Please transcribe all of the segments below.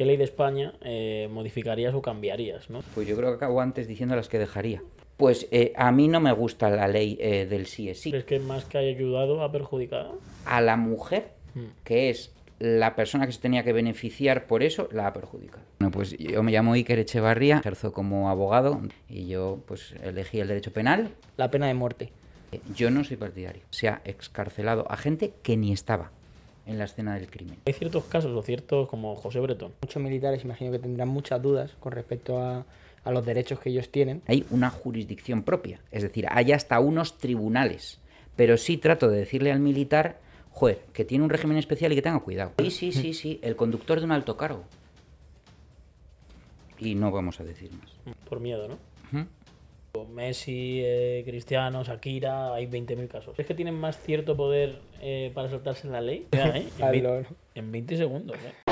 ¿Qué ley de España eh, modificarías o cambiarías? ¿no? Pues yo creo que acabo antes diciendo las que dejaría. Pues eh, a mí no me gusta la ley eh, del sí es sí. ¿Crees que más que ha ayudado ha perjudicado? A la mujer, hmm. que es la persona que se tenía que beneficiar por eso, la ha perjudicado. Bueno, pues yo me llamo Iker Echevarría, ejerzo como abogado y yo pues elegí el derecho penal. La pena de muerte. Yo no soy partidario. Se ha excarcelado a gente que ni estaba en la escena del crimen. Hay ciertos casos lo cierto, como José Bretón. Muchos militares imagino que tendrán muchas dudas con respecto a, los derechos que ellos tienen. Hay una jurisdicción propia, es decir, hay hasta unos tribunales, pero sí trato de decirle al militar, joder, que tiene un régimen especial y que tenga cuidado. Sí, sí, sí, sí, el conductor de un alto cargo. Y no vamos a decir más. Por miedo, ¿no? Messi, eh, Cristiano, Shakira, hay 20.000 casos. ¿Es que tienen más cierto poder eh, para saltarse la ley? ¿eh? en, 20, en, 20, segundos. ¿eh?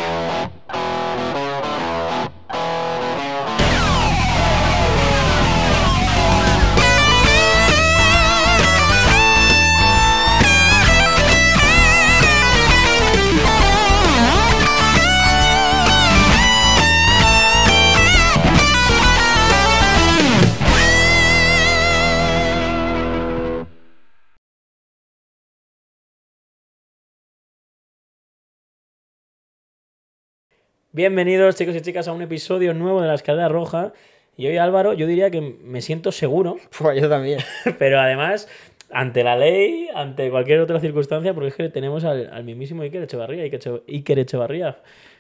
Bienvenidos chicos y chicas a un episodio nuevo de La Escalera Roja. Y hoy Álvaro, yo diría que me siento seguro. Pues yo también. Pero además, ante la ley, ante cualquier otra circunstancia, porque es que tenemos al, mismísimo Iker Echevarría, Iker, Echevarría.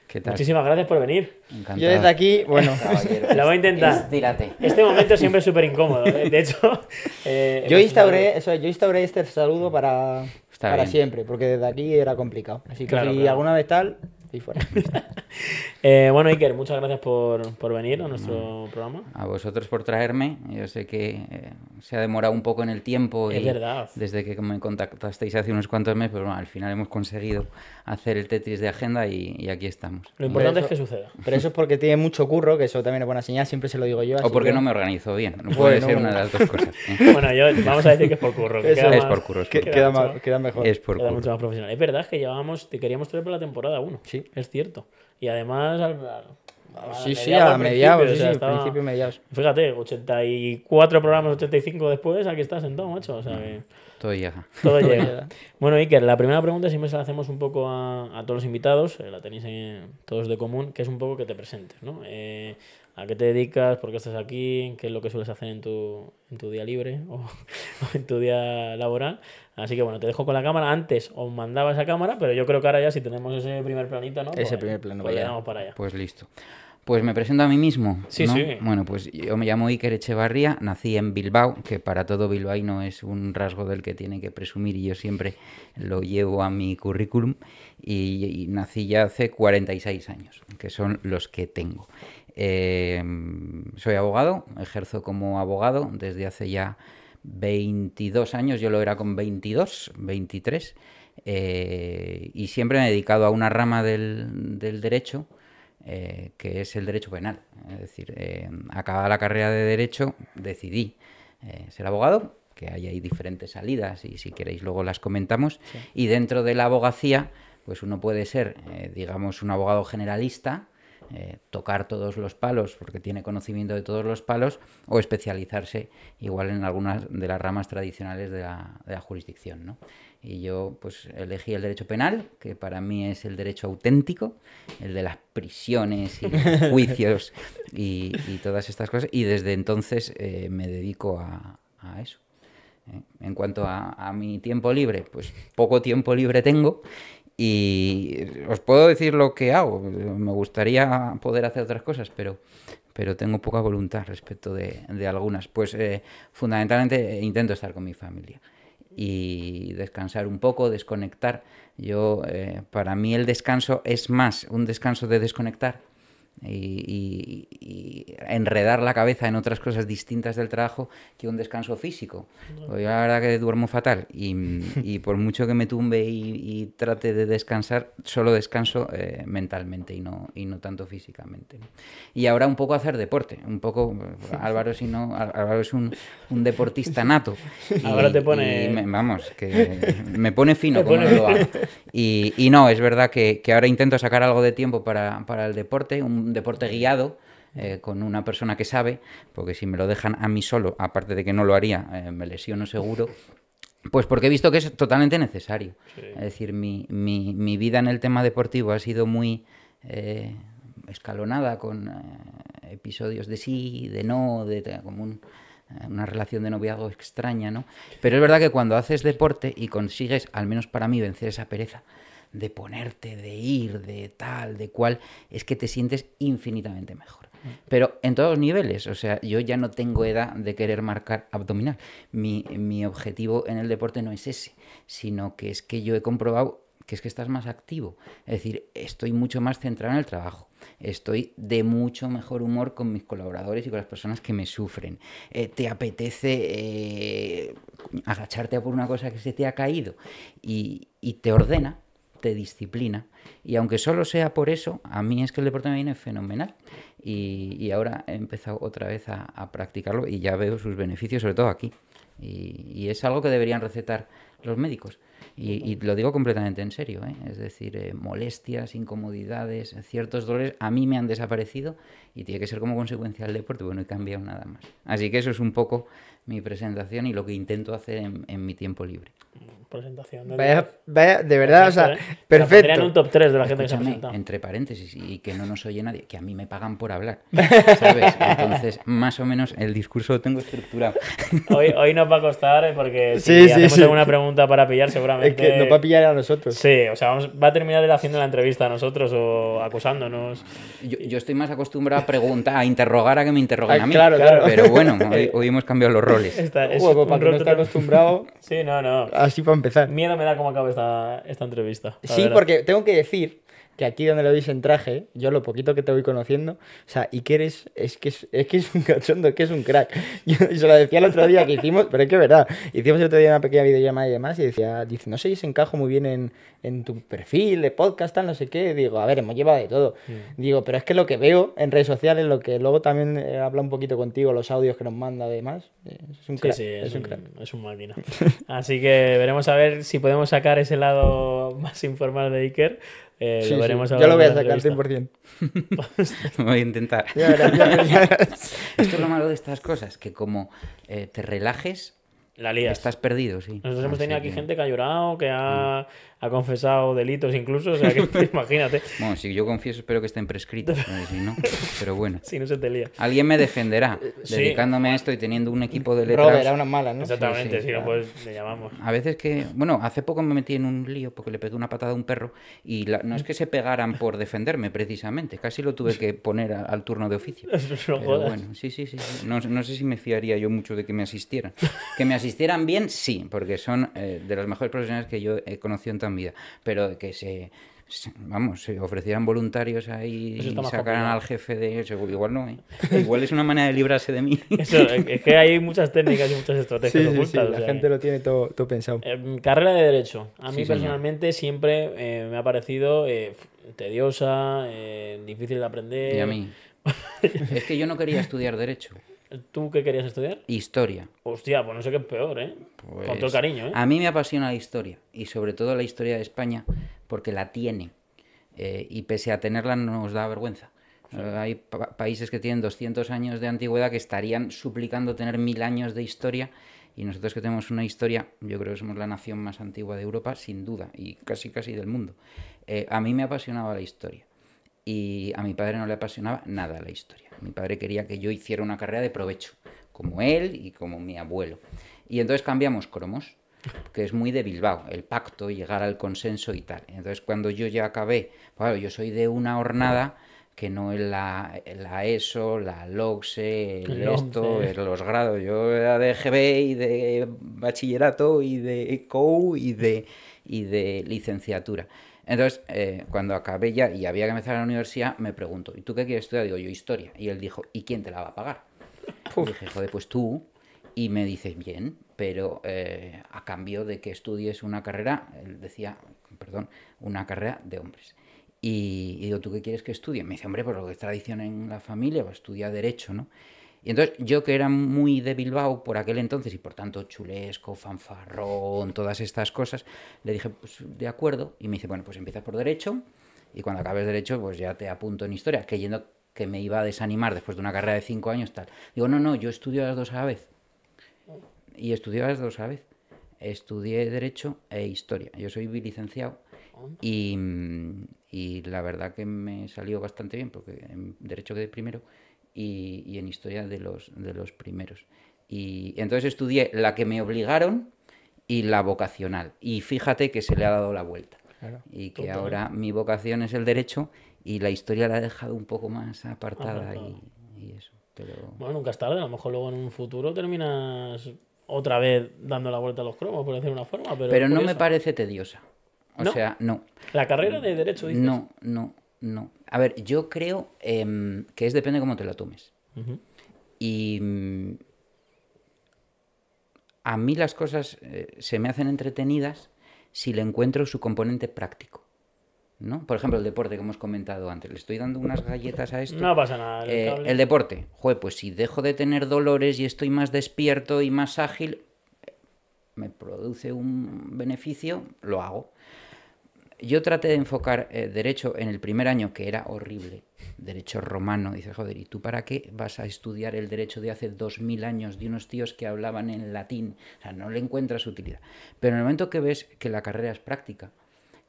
¿Qué tal? Muchísimas gracias por venir. Yo desde aquí, bueno, lo voy a intentar. Estírate. Este momento siempre es súper incómodo. ¿eh? De hecho, eh, yo, instauré, eso, yo instauré este saludo para, para siempre, porque desde aquí era complicado. Así que si alguna vez tal, fuera. Eh, bueno, Iker, muchas gracias por, venir a nuestro programa. A vosotros por traerme. Yo sé que eh, se ha demorado un poco en el tiempo. Es verdad. Desde que me contactasteis hace unos cuantos meses, pero bueno, al final hemos conseguido hacer el Tetris de agenda y, aquí estamos. Lo importante es que suceda. Pero eso es porque tiene mucho curro, que eso también es buena señal, siempre se lo digo yo. o porque no me organizo bien. No puede ser una de las dos cosas. ¿eh? bueno, yo, vamos a decir que es por curro. es por curro. queda, mejor. Es por queda mucho más profesional. Es verdad que llevábamos, te queríamos traer para la temporada uno Sí es cierto. Y además, al, sí, sí, a mediados, Fíjate, 84 programas, 85 después, aquí estás sentado, macho. Mm, todo llega. Todo llega. bueno, Iker, la primera pregunta siempre se la hacemos un poco a, todos los invitados, eh, la tenéis en, todos de común, que es un poco que te presentes, ¿no? Eh, ¿A qué te dedicas? ¿Por qué estás aquí? ¿Qué es lo que sueles hacer en tu, día libre o en tu día laboral? Así que bueno, te dejo con la cámara. Antes os mandaba esa cámara, pero yo creo que ahora ya si tenemos ese primer planito, ¿no? Ese pues primer plano. Pues para Pues listo. Pues me presento a mí mismo. Sí, sí. Bueno, pues yo me llamo Iker Echevarría, nací en Bilbao, que para todo bilbaíno es un rasgo del que tiene que presumir y yo siempre lo llevo a mi currículum. Y, nací ya hace 46 años, que son los que tengo. Eh, soy abogado, ejerzo como abogado desde hace ya 22 años, yo lo era con 22, 23, eh, y siempre me he dedicado a una rama del, derecho, eh, que es el derecho penal. Es decir, eh, acabada la carrera de derecho, decidí ser abogado, que ahí hay diferentes salidas y si queréis luego las comentamos, y dentro de la abogacía, pues uno puede ser, digamos, un abogado generalista, eh, tocar todos los palos porque tiene conocimiento de todos los palos o especializarse igual en algunas de las ramas tradicionales de la, jurisdicción. Y yo pues elegí el derecho penal, que para mí es el derecho auténtico, el de las prisiones y juicios y, todas estas cosas. Y desde entonces eh, me dedico a, eso. ¿eh? En cuanto a, mi tiempo libre, pues poco tiempo libre tengo y os puedo decir lo que hago. Me gustaría poder hacer otras cosas, pero, pero tengo poca voluntad respecto de, de algunas. Pues eh, fundamentalmente intento estar con mi familia y descansar un poco, desconectar. Yo, eh, para mí el descanso es más un descanso de desconectar y, enredar la cabeza en otras cosas distintas del trabajo que un descanso físico. Pues yo la verdad que duermo fatal y, por mucho que me tumbe y, trate de descansar, solo descanso eh, mentalmente y no, y no tanto físicamente. Y ahora un poco hacer deporte, un poco, Álvaro, si no, Álvaro es un, un deportista nato. ahora te pone... Me, vamos, que me pone fino como Y, no, es verdad que, ahora intento sacar algo de tiempo para, para el deporte, un, deporte guiado, eh, con una persona que sabe, porque si me lo dejan a mí solo, aparte de que no lo haría, eh, me lesiono seguro. Pues porque he visto que es totalmente necesario. Es decir, mi, vida en el tema deportivo ha sido muy eh, escalonada con episodios de sí, de no, de, como una relación de noviazgo extraña, ¿no? Pero es verdad que cuando haces deporte y consigues, al menos para mí, vencer esa pereza, de ponerte, de ir, de tal, de cual, es que te sientes infinitamente mejor. Pero en todos los niveles, o sea, yo ya no tengo edad de querer marcar abdominal. Mi, objetivo en el deporte no es ese, sino que es que yo he comprobado que es que estás más activo. Es decir, estoy mucho más centrado en el trabajo. Estoy de mucho mejor humor con mis colaboradores y con las personas que me sufren. Eh, te apetece eh, agacharte a por una cosa que se te ha caído y, y te ordena te disciplina. Y aunque solo sea por eso, a mí es que el deporte me viene fenomenal. Y, ahora he empezado otra vez a, practicarlo y ya veo sus beneficios, sobre todo aquí. Y, es algo que deberían recetar los médicos. Y, lo digo completamente en serio. ¿eh? Es decir, eh, molestias, incomodidades, ciertos dolores a mí me han desaparecido y tiene que ser como consecuencia del deporte, bueno, no he cambiado nada más. Así que eso es un poco mi presentación y lo que intento hacer en, mi tiempo libre. Presentación. De, vaya, de verdad, o sea, perfecto. ¿eh? un top 3 de la gente que se Entre paréntesis, y que no nos oye nadie, que a mí me pagan por hablar, ¿sabes? Entonces, más o menos el discurso lo tengo estructurado. Hoy, hoy nos va a costar, ¿eh? porque si sí, hacemos sí, alguna pregunta para pillar, seguramente... no va a pillar a nosotros. Sí, o sea, va a terminar él haciendo la entrevista a nosotros o acusándonos. Yo, yo estoy más acostumbrado a preguntar, a interrogar a que me interroguen a mí. Claro, claro. Pero bueno, hoy, hoy hemos cambiado los roles roles. para que no está acostumbrado. sí, no, no. Así para empezar. Miedo me da cómo acaba esta, esta entrevista. Sí, porque tengo que decir que aquí donde lo veis en traje, yo lo poquito que te voy conociendo, o sea, Iker es, es, que, es, que es un cachondo, es que es un crack. Yo se lo decía el otro día que hicimos, pero es que es verdad, hicimos el otro día una pequeña videollamada y demás, y decía, dice, no sé si se encajo muy bien en, tu perfil de podcast, tal, no sé qué. Digo, a ver, hemos llevado de todo. Mm. Digo, pero es que lo que veo en redes sociales, lo que luego también eh, habla un poquito contigo, los audios que nos manda, además, es un crack. es, un, crack. Es un máquina. Así que veremos a ver si podemos sacar ese lado más informal de Iker eh, lo Yo lo voy a sacar 100%. voy a intentar. Esto es lo malo de estas cosas, que como eh, te relajes, Estás perdido, sí. Nosotros hemos tenido aquí gente que ha llorado, que ha, mm ha confesado delitos incluso, o sea que imagínate. Bueno, si yo confieso, espero que estén prescritos, no, pero bueno. Si no se te lía. Alguien me defenderá, eh, dedicándome a esto y teniendo un equipo de letras. Robert, era una mala, ¿no? Exactamente, si no, pues le llamamos. A veces que, bueno, hace poco me metí en un lío porque le pegué una patada a un perro y no es que se pegaran por defenderme precisamente, casi lo tuve que poner al turno de oficio. pero bueno, sí, sí, sí. No, sé si me fiaría yo mucho de que me asistieran. Que me asistieran bien, sí, porque son eh, de las mejores profesionales que yo he conocido en vida, pero que se vamos, se ofrecieran voluntarios ahí y sacaran al jefe de igual no, ¿eh? igual es una manera de librarse de mí. es que hay muchas técnicas y muchas estrategias la gente lo tiene todo, pensado. Eh, carrera de Derecho. A mí personalmente siempre eh, me ha parecido tediosa, difícil de aprender. Y a mí. es que yo no quería estudiar Derecho. ¿Tú qué querías estudiar? Historia. Hostia, pues no sé qué es peor, ¿eh? Con todo pues, cariño, ¿eh? A mí me apasiona la historia y sobre todo la historia de España porque la tiene eh, y pese a tenerla no nos da vergüenza. Eh, hay países que tienen 200 años de antigüedad que estarían suplicando tener mil años de historia y nosotros que tenemos una historia, yo creo que somos la nación más antigua de Europa, sin duda, y casi casi del mundo. Eh, a mí me apasionaba la historia y a mi padre no le apasionaba nada la historia. Mi padre quería que yo hiciera una carrera de provecho, como él y como mi abuelo. Y entonces cambiamos cromos, que es muy de Bilbao, el pacto, llegar al consenso y tal. Entonces cuando yo ya acabé, bueno yo soy de una hornada que no es la, ESO, la LOGSE, el esto, los grados. Yo era de GB y de bachillerato y de ECO y de, y de licenciatura. Entonces, eh, cuando acabé ya y había que empezar a la universidad, me pregunto, ¿y tú qué quieres estudiar? Digo, yo historia. Y él dijo, ¿y quién te la va a pagar? dije, joder, pues tú. Y me dice, bien, pero eh, a cambio de que estudies una carrera, él decía, perdón, una carrera de hombres. Y, digo, ¿tú qué quieres que estudie? Me dice, hombre, por pues lo que es tradición en la familia, a pues estudiar Derecho, ¿no? Y entonces yo que era muy de Bilbao por aquel entonces y por tanto chulesco, fanfarrón, todas estas cosas, le dije, pues de acuerdo. Y me dice, bueno, pues empiezas por derecho y cuando acabes derecho pues ya te apunto en historia, creyendo que me iba a desanimar después de una carrera de cinco años tal. Digo, no, no, yo estudio las dos a la vez. Y estudio las dos a la vez. Estudié derecho e historia. Yo soy licenciado, Y, y, la verdad que me salió bastante bien, porque en derecho quedé primero y, en historia de los, de los primeros. Y entonces estudié la que me obligaron y la vocacional. Y fíjate que se le ha dado la vuelta. y que ahora mi vocación es el derecho y la historia la ha dejado un poco más apartada y, eso. Bueno, nunca es tarde, a lo mejor luego en un futuro terminas otra vez dando la vuelta a los cromos, por decir una forma. Pero, no me parece tediosa. O sea, no. ¿La carrera de derecho dices? No, no, no. A ver, yo creo em, que es depende cómo te lo tomes. Y mm, a mí las cosas eh, se me hacen entretenidas si le encuentro su componente práctico. ¿no? Por ejemplo, el deporte que hemos comentado antes. Le estoy dando unas galletas a esto. No pasa nada. El, eh, deporte. Joder, pues si dejo de tener dolores y estoy más despierto y más ágil, me produce un beneficio, lo hago. Yo traté de enfocar eh, derecho en el primer año, que era horrible. Derecho romano. Dice, joder, ¿y tú para qué vas a estudiar el derecho de hace dos mil años de unos tíos que hablaban en latín? O sea, no le encuentras utilidad. Pero en el momento que ves que la carrera es práctica,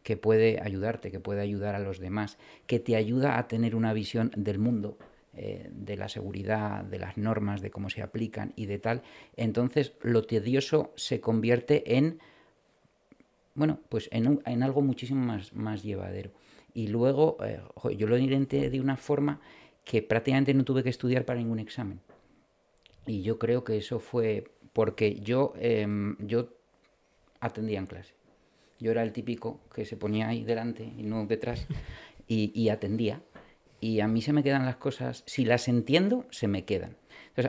que puede ayudarte, que puede ayudar a los demás, que te ayuda a tener una visión del mundo, eh, de la seguridad, de las normas, de cómo se aplican y de tal, entonces lo tedioso se convierte en bueno, pues en, algo muchísimo más, llevadero. Y luego, eh, yo lo intenté de una forma que prácticamente no tuve que estudiar para ningún examen. Y yo creo que eso fue porque yo, em, yo atendía en clase. Yo era el típico que se ponía ahí delante y no detrás y atendía. Y a mí se me quedan las cosas, si las entiendo, se me quedan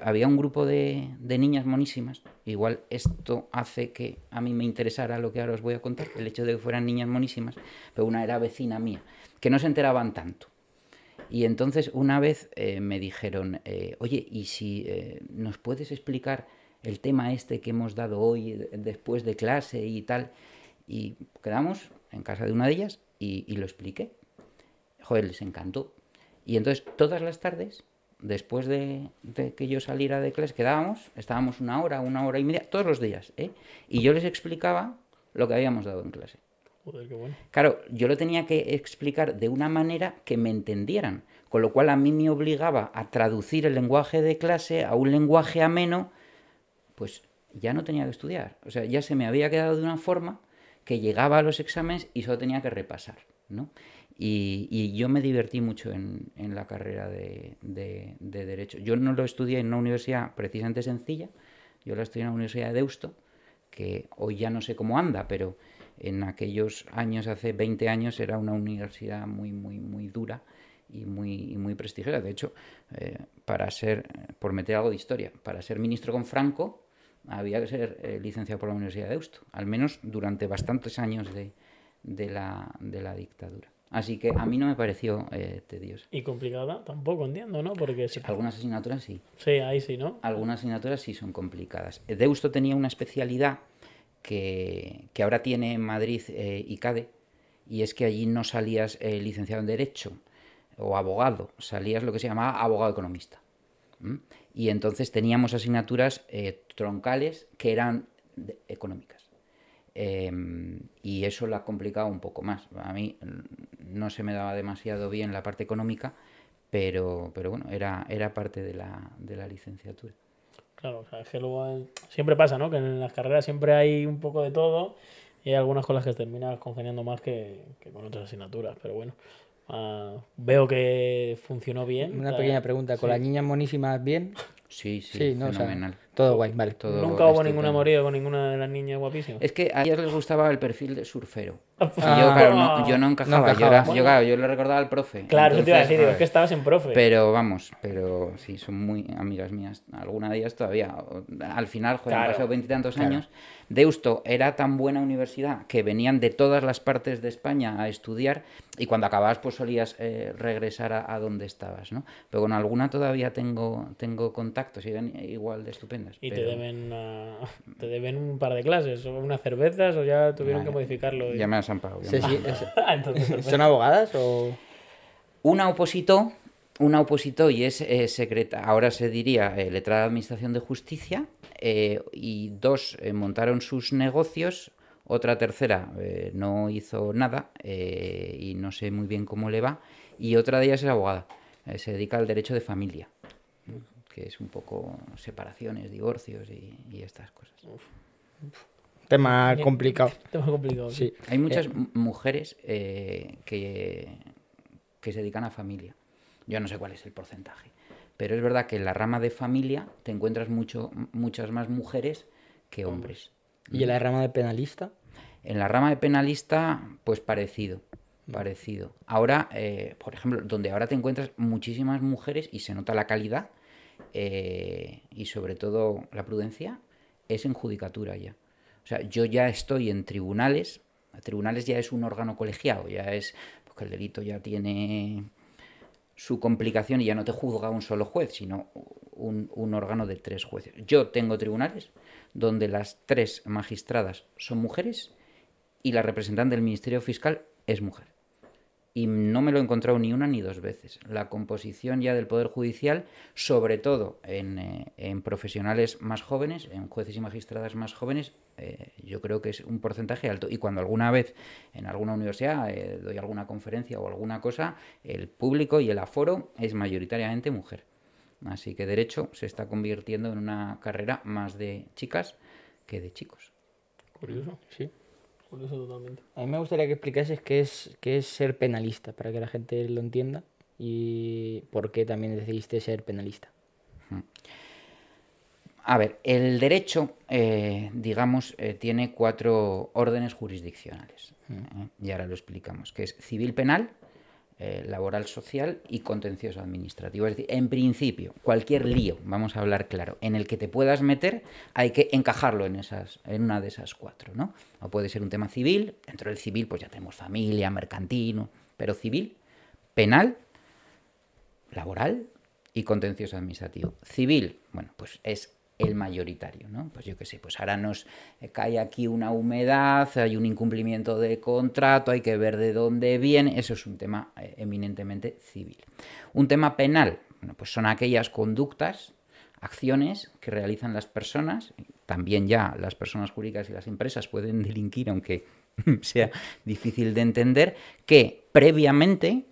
había un grupo de, niñas monísimas. Igual esto hace que a mí me interesara lo que ahora os voy a contar, el hecho de que fueran niñas monísimas, pero una era vecina mía, que no se enteraban tanto. Y entonces una vez eh, me dijeron, eh, oye, ¿y si eh, nos puedes explicar el tema este que hemos dado hoy después de clase y tal? Y quedamos en casa de una de ellas y, y lo expliqué. Joder, les encantó. Y entonces todas las tardes después de, que yo saliera de clase, quedábamos, estábamos una hora, una hora y media, todos los días, ¿eh? Y yo les explicaba lo que habíamos dado en clase. Joder, qué bueno. Claro, yo lo tenía que explicar de una manera que me entendieran, con lo cual a mí me obligaba a traducir el lenguaje de clase a un lenguaje ameno, pues ya no tenía que estudiar. O sea, ya se me había quedado de una forma que llegaba a los exámenes y solo tenía que repasar, ¿no? Y, yo me divertí mucho en, la carrera de, Derecho. Yo no lo estudié en una universidad precisamente sencilla, yo la estudié en la Universidad de Deusto, que hoy ya no sé cómo anda, pero en aquellos años, hace 20 años, era una universidad muy, muy, muy dura y muy, muy prestigiosa. De hecho, eh, para ser, por meter algo de historia, para ser ministro con Franco había que ser eh, licenciado por la Universidad de Deusto, al menos durante bastantes años de, la dictadura. Así que a mí no me pareció eh, tedioso Y complicada tampoco, entiendo, ¿no? Porque Algunas asignaturas sí. Sí, ahí sí, ¿no? Algunas asignaturas sí son complicadas. Deusto tenía una especialidad que, ahora tiene en Madrid y eh, ICADE, y es que allí no salías eh, licenciado en Derecho o abogado, salías lo que se llamaba abogado economista. Y entonces teníamos asignaturas troncales que eran económicas. Em, y eso la ha complicado un poco más. A mí no se me daba demasiado bien la parte económica, pero, pero bueno, era, era parte de la, de la licenciatura. Claro, es que luego siempre pasa, ¿no? Que en las carreras siempre hay un poco de todo y hay algunas cosas que terminas congeniando más que, con otras asignaturas, pero bueno. Ah, veo que funcionó bien. Una pequeña pregunta, ¿con las niñas monísimas bien? Sí, sí, fenomenal. todo guay, vale. Todo Nunca hubo ninguna morida con ninguna de las niñas guapísimas. Es que a ellas les gustaba el perfil de surfero. Ah, yo, claro, ah. no, yo encajaba. Yo, recordaba al profe. Claro, yo te iba a decir, que estabas en profe. Pero vamos, pero sí, son muy amigas mías. Alguna de ellas todavía. Al final, joder, han pasado veintitantos años. Deusto era tan buena universidad que venían de todas las partes de España a estudiar y cuando acababas, pues solías eh, regresar a, donde estabas, ¿no? Pero con alguna todavía tengo, tengo contacto actos eran igual de estupendas. Y te, deben, deben un par de clases, o unas cervezas, o ya tuvieron que modificarlo. Ya me las han pagado. Pues, ¿Son abogadas o...? Una opositó, una opositó y es eh, secreta, ahora se diría eh, letrada de Administración de Justicia, eh, y dos montaron sus negocios, otra tercera no hizo nada y no sé muy bien cómo le va, y otra de ellas es abogada, se dedica al derecho de familia es un poco separaciones, divorcios y, estas cosas. Tema eh, complicado. Tema complicado. Sí. Hay eh, muchas mujeres eh, que, que se dedican a familia. Yo no sé cuál es el porcentaje. Pero es verdad que en la rama de familia te encuentras mucho, muchas más mujeres que hombres. ¿Y en la rama de penalista? En la rama de penalista, pues parecido. Parecido. Ahora, por ejemplo, donde ahora te encuentras muchísimas mujeres y se nota la calidad, eh, y sobre todo la prudencia es en judicatura ya. O sea, yo ya estoy en tribunales, tribunales ya es un órgano colegiado, ya es, porque pues, el delito ya tiene su complicación y ya no te juzga un solo juez, sino un, órgano de tres jueces. Yo tengo tribunales donde las tres magistradas son mujeres y la representante del Ministerio Fiscal es mujer y no me lo he encontrado ni una ni dos veces. La composición ya del Poder Judicial, sobre todo en, eh, profesionales más jóvenes, en jueces y magistradas más jóvenes, eh, yo creo que es un porcentaje alto. Y cuando alguna vez en alguna universidad eh, doy alguna conferencia o alguna cosa, el público y el aforo es mayoritariamente mujer. Así que derecho se está convirtiendo en una carrera más de chicas que de chicos. Curioso, sí. A mí me gustaría que explicases qué es, qué es ser penalista, para que la gente lo entienda y por qué también decidiste ser penalista. Hmm. A ver, el derecho, eh, digamos, eh, tiene cuatro órdenes jurisdiccionales. Hmm. ¿eh? Y ahora lo explicamos, que es civil penal, eh, laboral social y contencioso administrativo. Es decir, en principio, cualquier lío, vamos a hablar claro, en el que te puedas meter, hay que encajarlo en, esas, en una de esas cuatro, ¿no? O puede ser un tema civil, dentro del civil pues ya tenemos familia, mercantino, pero civil, penal, laboral y contencioso administrativo. Civil, bueno, pues es el mayoritario, ¿no? Pues yo qué sé, pues ahora nos eh, cae aquí una humedad, hay un incumplimiento de contrato, hay que ver de dónde viene, eso es un tema eh, eminentemente civil. Un tema penal, pues son aquellas conductas, acciones que realizan las personas, también ya las personas jurídicas y las empresas pueden delinquir, aunque sea difícil de entender, que previamente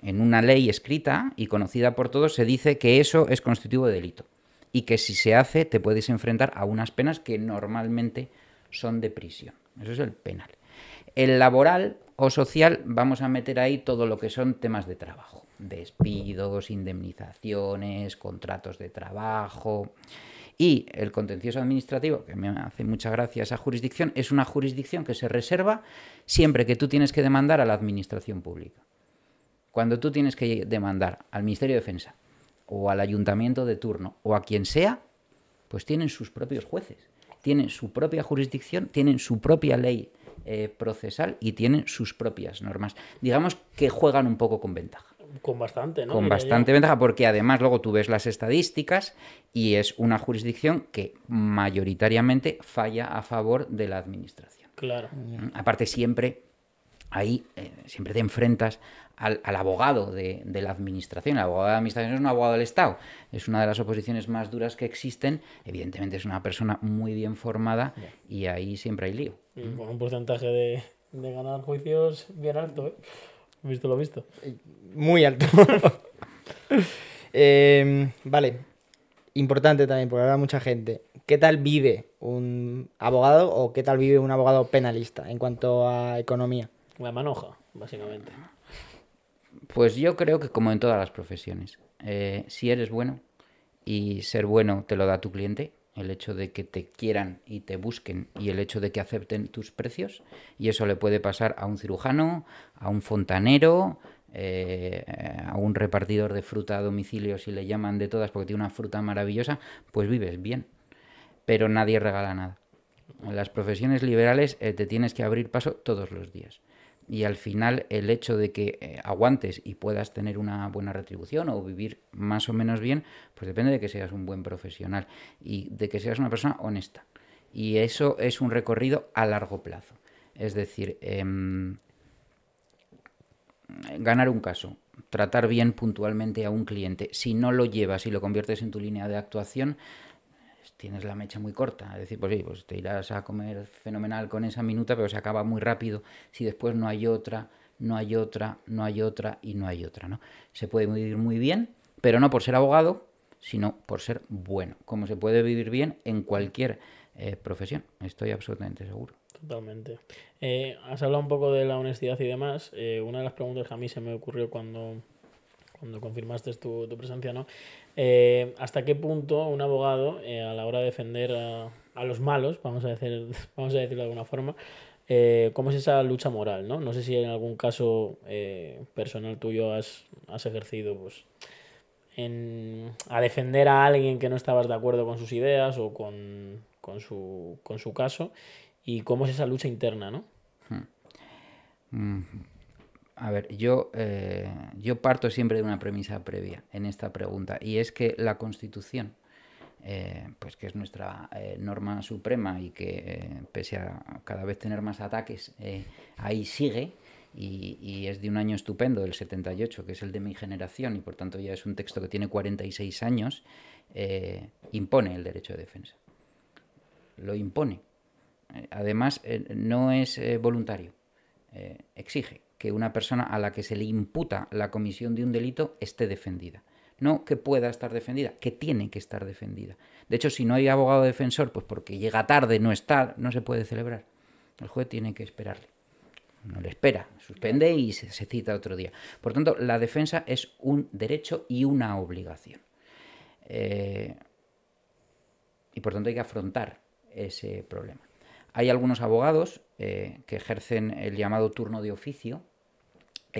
en una ley escrita y conocida por todos se dice que eso es constitutivo de delito y que si se hace te puedes enfrentar a unas penas que normalmente son de prisión. Eso es el penal. El laboral o social vamos a meter ahí todo lo que son temas de trabajo, despidos, indemnizaciones, contratos de trabajo. Y el contencioso administrativo, que me hace mucha gracia esa jurisdicción, es una jurisdicción que se reserva siempre que tú tienes que demandar a la administración pública. Cuando tú tienes que demandar al Ministerio de Defensa, o al ayuntamiento de turno o a quien sea, pues tienen sus propios jueces, tienen su propia jurisdicción, tienen su propia ley eh, procesal y tienen sus propias normas. Digamos que juegan un poco con ventaja. Con bastante, ¿no? Con bastante ventaja, porque además luego tú ves las estadísticas y es una jurisdicción que mayoritariamente falla a favor de la administración. Claro. Aparte siempre ahí eh, siempre te enfrentas al, abogado de, la administración. El abogado de la administración es un abogado del Estado. Es una de las oposiciones más duras que existen. Evidentemente es una persona muy bien formada y ahí siempre hay lío. con un porcentaje de, de ganar juicios bien alto, ¿eh? Visto lo visto. Eh, muy alto. Eh, vale. Importante también, porque habrá mucha gente. ¿Qué tal vive un abogado o qué tal vive un abogado penalista en cuanto a economía? una manoja, básicamente. Pues yo creo que como en todas las profesiones, eh, si eres bueno y ser bueno te lo da tu cliente, el hecho de que te quieran y te busquen y el hecho de que acepten tus precios, y eso le puede pasar a un cirujano, a un fontanero, eh, a un repartidor de fruta a domicilio si le llaman de todas porque tiene una fruta maravillosa, pues vives bien, pero nadie regala nada. En las profesiones liberales eh, te tienes que abrir paso todos los días y al final el hecho de que eh, aguantes y puedas tener una buena retribución o vivir más o menos bien, pues depende de que seas un buen profesional y de que seas una persona honesta. Y eso es un recorrido a largo plazo. Es decir, em, ganar un caso, tratar bien puntualmente a un cliente, si no lo llevas y lo conviertes en tu línea de actuación, tienes la mecha muy corta. Es decir, pues sí, pues te irás a comer fenomenal con esa minuta, pero se acaba muy rápido si después no hay otra, no hay otra, no hay otra y no hay otra, ¿no? Se puede vivir muy bien, pero no por ser abogado, sino por ser bueno, como se puede vivir bien en cualquier eh, profesión, estoy absolutamente seguro. Totalmente. Eh, has hablado un poco de la honestidad y demás. Eh, una de las preguntas que a mí se me ocurrió cuando cuando confirmaste tu, tu presencia, ¿no? Eh, ¿Hasta qué punto un abogado, eh, a la hora de defender a, los malos, vamos a, decir, vamos a decirlo de alguna forma, eh, cómo es esa lucha moral, ¿no? No sé si en algún caso personal tuyo has, has ejercido, pues, a defender a alguien que no estabas de acuerdo con sus ideas o con, con, su, caso, y cómo es esa lucha interna, ¿no? Hmm. Mm-hmm a ver, yo, eh, yo parto siempre de una premisa previa en esta pregunta, y es que la Constitución, eh, pues que es nuestra eh, norma suprema y que pese a cada vez tener más ataques, ahí sigue, y, y, es de un año estupendo, del 78, que es el de mi generación, y por tanto ya es un texto que tiene 46 años, impone el derecho de defensa. Lo impone. Además, no es voluntario, exige que una persona a la que se le imputa la comisión de un delito esté defendida. No que pueda estar defendida, que tiene que estar defendida. De hecho, si no hay abogado defensor, pues porque llega tarde, no está, no se puede celebrar. El juez tiene que esperarle. No le espera, suspende y se, cita otro día. Por tanto, la defensa es un derecho y una obligación. Eh, y por tanto hay que afrontar ese problema. Hay algunos abogados eh, que ejercen el llamado turno de oficio,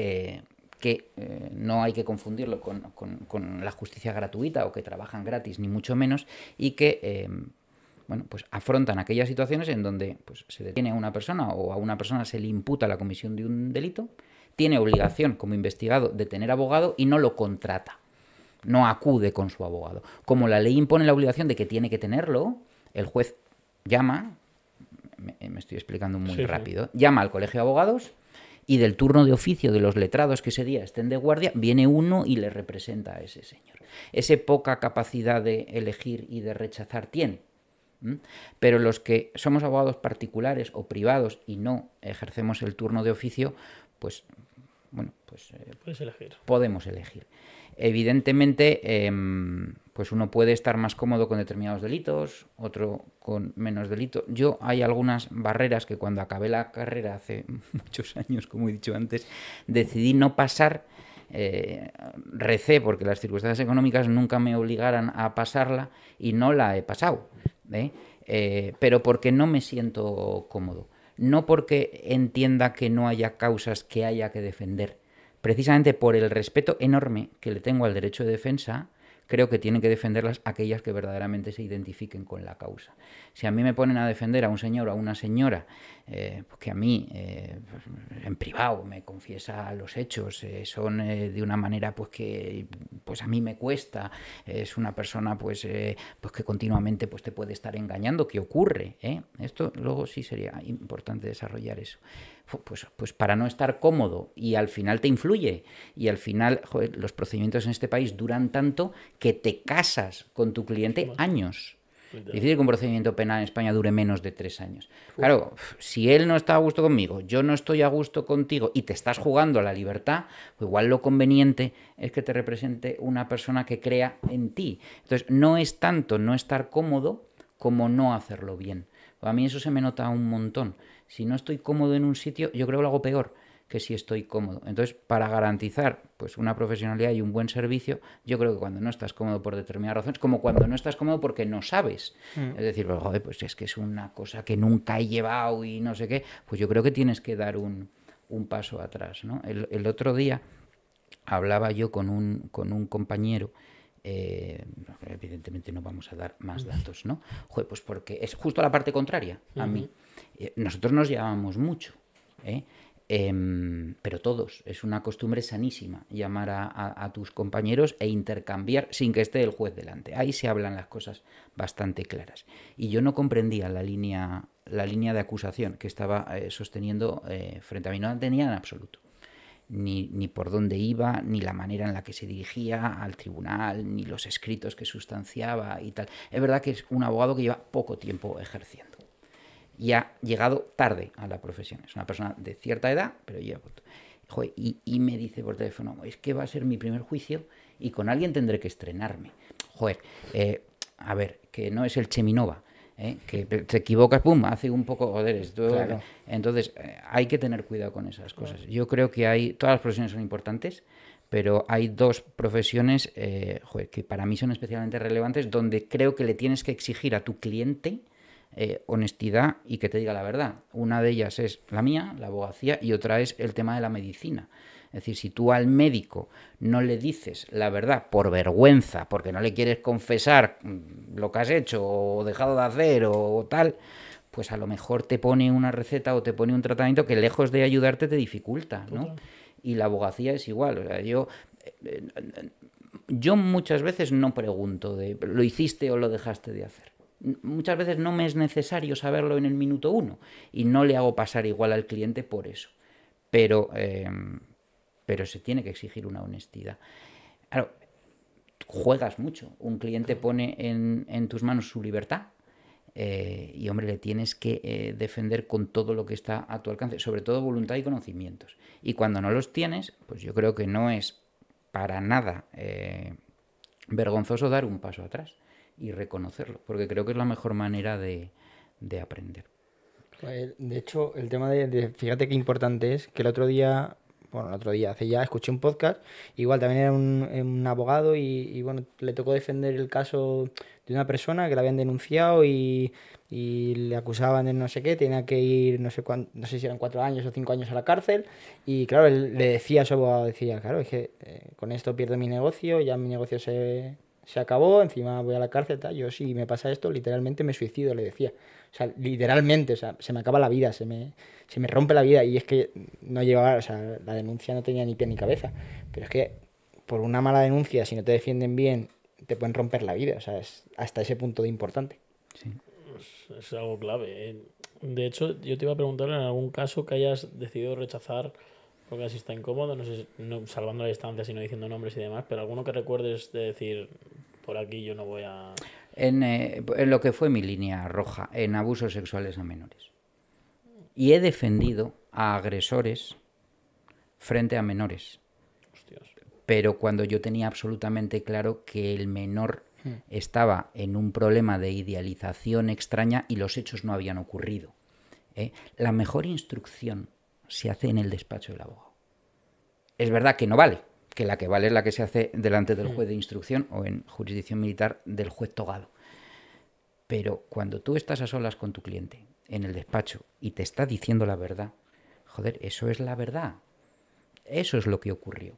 eh, que eh, no hay que confundirlo con, la justicia gratuita o que trabajan gratis, ni mucho menos, y que em, bueno, pues afrontan aquellas situaciones en donde pues, se detiene a una persona o a una persona se le imputa la comisión de un delito, tiene obligación como investigado de tener abogado y no lo contrata, no acude con su abogado. Como la ley impone la obligación de que tiene que tenerlo, el juez llama, me, estoy explicando muy rápido, llama al colegio de abogados, y del turno de oficio de los letrados que ese día estén de guardia, viene uno y le representa a ese señor. Ese poca capacidad de elegir y de rechazar tiene. Pero los que somos abogados particulares o privados y no ejercemos el turno de oficio, pues bueno, pues eh, podemos elegir. Evidentemente, em, pues uno puede estar más cómodo con determinados delitos, otro con menos delitos. Yo hay algunas barreras que cuando acabé la carrera hace muchos años, como he dicho antes, decidí no pasar. Eh, recé porque las circunstancias económicas nunca me obligaran a pasarla y no la he pasado, ¿eh? Eh, pero porque no me siento cómodo, no porque entienda que no haya causas que haya que defender, precisamente por el respeto enorme que le tengo al derecho de defensa, creo que tienen que defenderlas aquellas que verdaderamente se identifiquen con la causa. Si a mí me ponen a defender a un señor o a una señora eh, pues que a mí eh, pues, en privado me confiesa los hechos, eh, son de una manera pues que pues a mí me cuesta, es una persona pues, pues que continuamente pues te puede estar engañando, ¿qué ocurre? Esto luego sí sería importante desarrollar eso. Pues, pues para no estar cómodo y al final te influye y al final los procedimientos en este país duran tanto que te casas con tu cliente años Decir que un procedimiento penal en España dure menos de tres años. Claro, si él no está a gusto conmigo, yo no estoy a gusto contigo y te estás jugando a la libertad, pues igual lo conveniente es que te represente una persona que crea en ti. Entonces, no es tanto no estar cómodo como no hacerlo bien. A mí eso se me nota un montón. Si no estoy cómodo en un sitio, yo creo que lo hago peor que si estoy cómodo. Entonces, para garantizar pues, una profesionalidad y un buen servicio, yo creo que cuando no estás cómodo por determinadas razones, como cuando no estás cómodo porque no sabes. Mm. Es decir, pues, joder, pues es que es una cosa que nunca he llevado y no sé qué, pues yo creo que tienes que dar un, paso atrás. ¿no? El, otro día hablaba yo con un, con un compañero. Eh, evidentemente no vamos a dar más mm. datos, ¿no? Joder, pues porque es justo la parte contraria a mí. Eh, nosotros nos llevábamos mucho. ¿eh? Em, pero todos, es una costumbre sanísima llamar a, tus compañeros e intercambiar sin que esté el juez delante. Ahí se hablan las cosas bastante claras. Y yo no comprendía la línea, la línea de acusación que estaba eh, sosteniendo eh, frente a mí, no la tenía en absoluto. Ni, ni, por dónde iba, ni la manera en la que se dirigía al tribunal, ni los escritos que sustanciaba y tal. Es verdad que es un abogado que lleva poco tiempo ejerciendo y ha llegado tarde a la profesión. Es una persona de cierta edad, pero ya... Joder, y, me dice por teléfono, es que va a ser mi primer juicio y con alguien tendré que estrenarme. Joder, eh, a ver, que no es el Cheminova, eh, que te equivocas, pum, hace un poco, joder, eh, entonces hay que tener cuidado con esas cosas. Yo creo que hay, todas las profesiones son importantes, pero hay dos profesiones joder, que para mí son especialmente relevantes donde creo que le tienes que exigir a tu cliente eh, honestidad y que te diga la verdad. Una de ellas es la mía, la abogacía, y otra es el tema de la medicina. Es decir, si tú al médico no le dices la verdad por vergüenza, porque no le quieres confesar mm, lo que has hecho o dejado de hacer o tal, pues a lo mejor te pone una receta o te pone un tratamiento que lejos de ayudarte te dificulta, ¿no? Y la abogacía es igual. yo eh, eh, yo muchas veces no pregunto de lo hiciste o lo dejaste de hacer muchas veces no me es necesario saberlo en el minuto uno y no le hago pasar igual al cliente por eso. Pero, em, pero se tiene que exigir una honestidad. Claro, juegas mucho. Un cliente pone en, tus manos su libertad. Eh, y hombre, le tienes que eh, defender con todo lo que está a tu alcance, sobre todo voluntad y conocimientos. Y cuando no los tienes, pues yo creo que no es para nada eh, vergonzoso dar un paso atrás y reconocerlo, porque creo que es la mejor manera de, aprender. Pues, eh, de hecho, el tema de, fíjate qué importante es, que el otro día, bueno, el otro día, hace ya, escuché un podcast, igual también era un, eh, abogado y, bueno, le tocó defender el caso de una persona que la habían denunciado y, le acusaban de no sé qué, tenía que ir, no sé no sé si eran cuatro años o cinco años a la cárcel y claro, le decía a su abogado, decía, claro, es que eh, con esto pierdo mi negocio, ya mi negocio se se acabó, encima voy a la cárcel, Yo, si me pasa esto, literalmente me suicido, le decía. O sea, literalmente, o sea, se me acaba la vida, se me, se me rompe la vida. Y es que no llevaba, o sea, la denuncia no tenía ni pie ni cabeza. Pero es que por una mala denuncia, si no te defienden bien, te pueden romper la vida. O sea, es hasta ese punto de importante. Sí. Pues es algo clave. Eh. De hecho, yo te iba a preguntar en algún caso que hayas decidido rechazar porque así está incómodo, no sé, salvando la distancia, sino diciendo nombres y demás, pero alguno que recuerdes de decir, por aquí yo no voy a... En, eh, lo que fue mi línea roja, en abusos sexuales a menores. Y he defendido a agresores frente a menores. Pero cuando yo tenía absolutamente claro que el menor hmm. estaba en un problema de idealización extraña y los hechos no habían ocurrido. ¿eh? La mejor instrucción se hace en el despacho del abogado. Es verdad que no vale, que la que vale es la que se hace delante del mm. juez de instrucción o en jurisdicción militar del juez togado. Pero cuando tú estás a solas con tu cliente en el despacho y te está diciendo la verdad, joder, eso es la verdad. Eso es lo que ocurrió.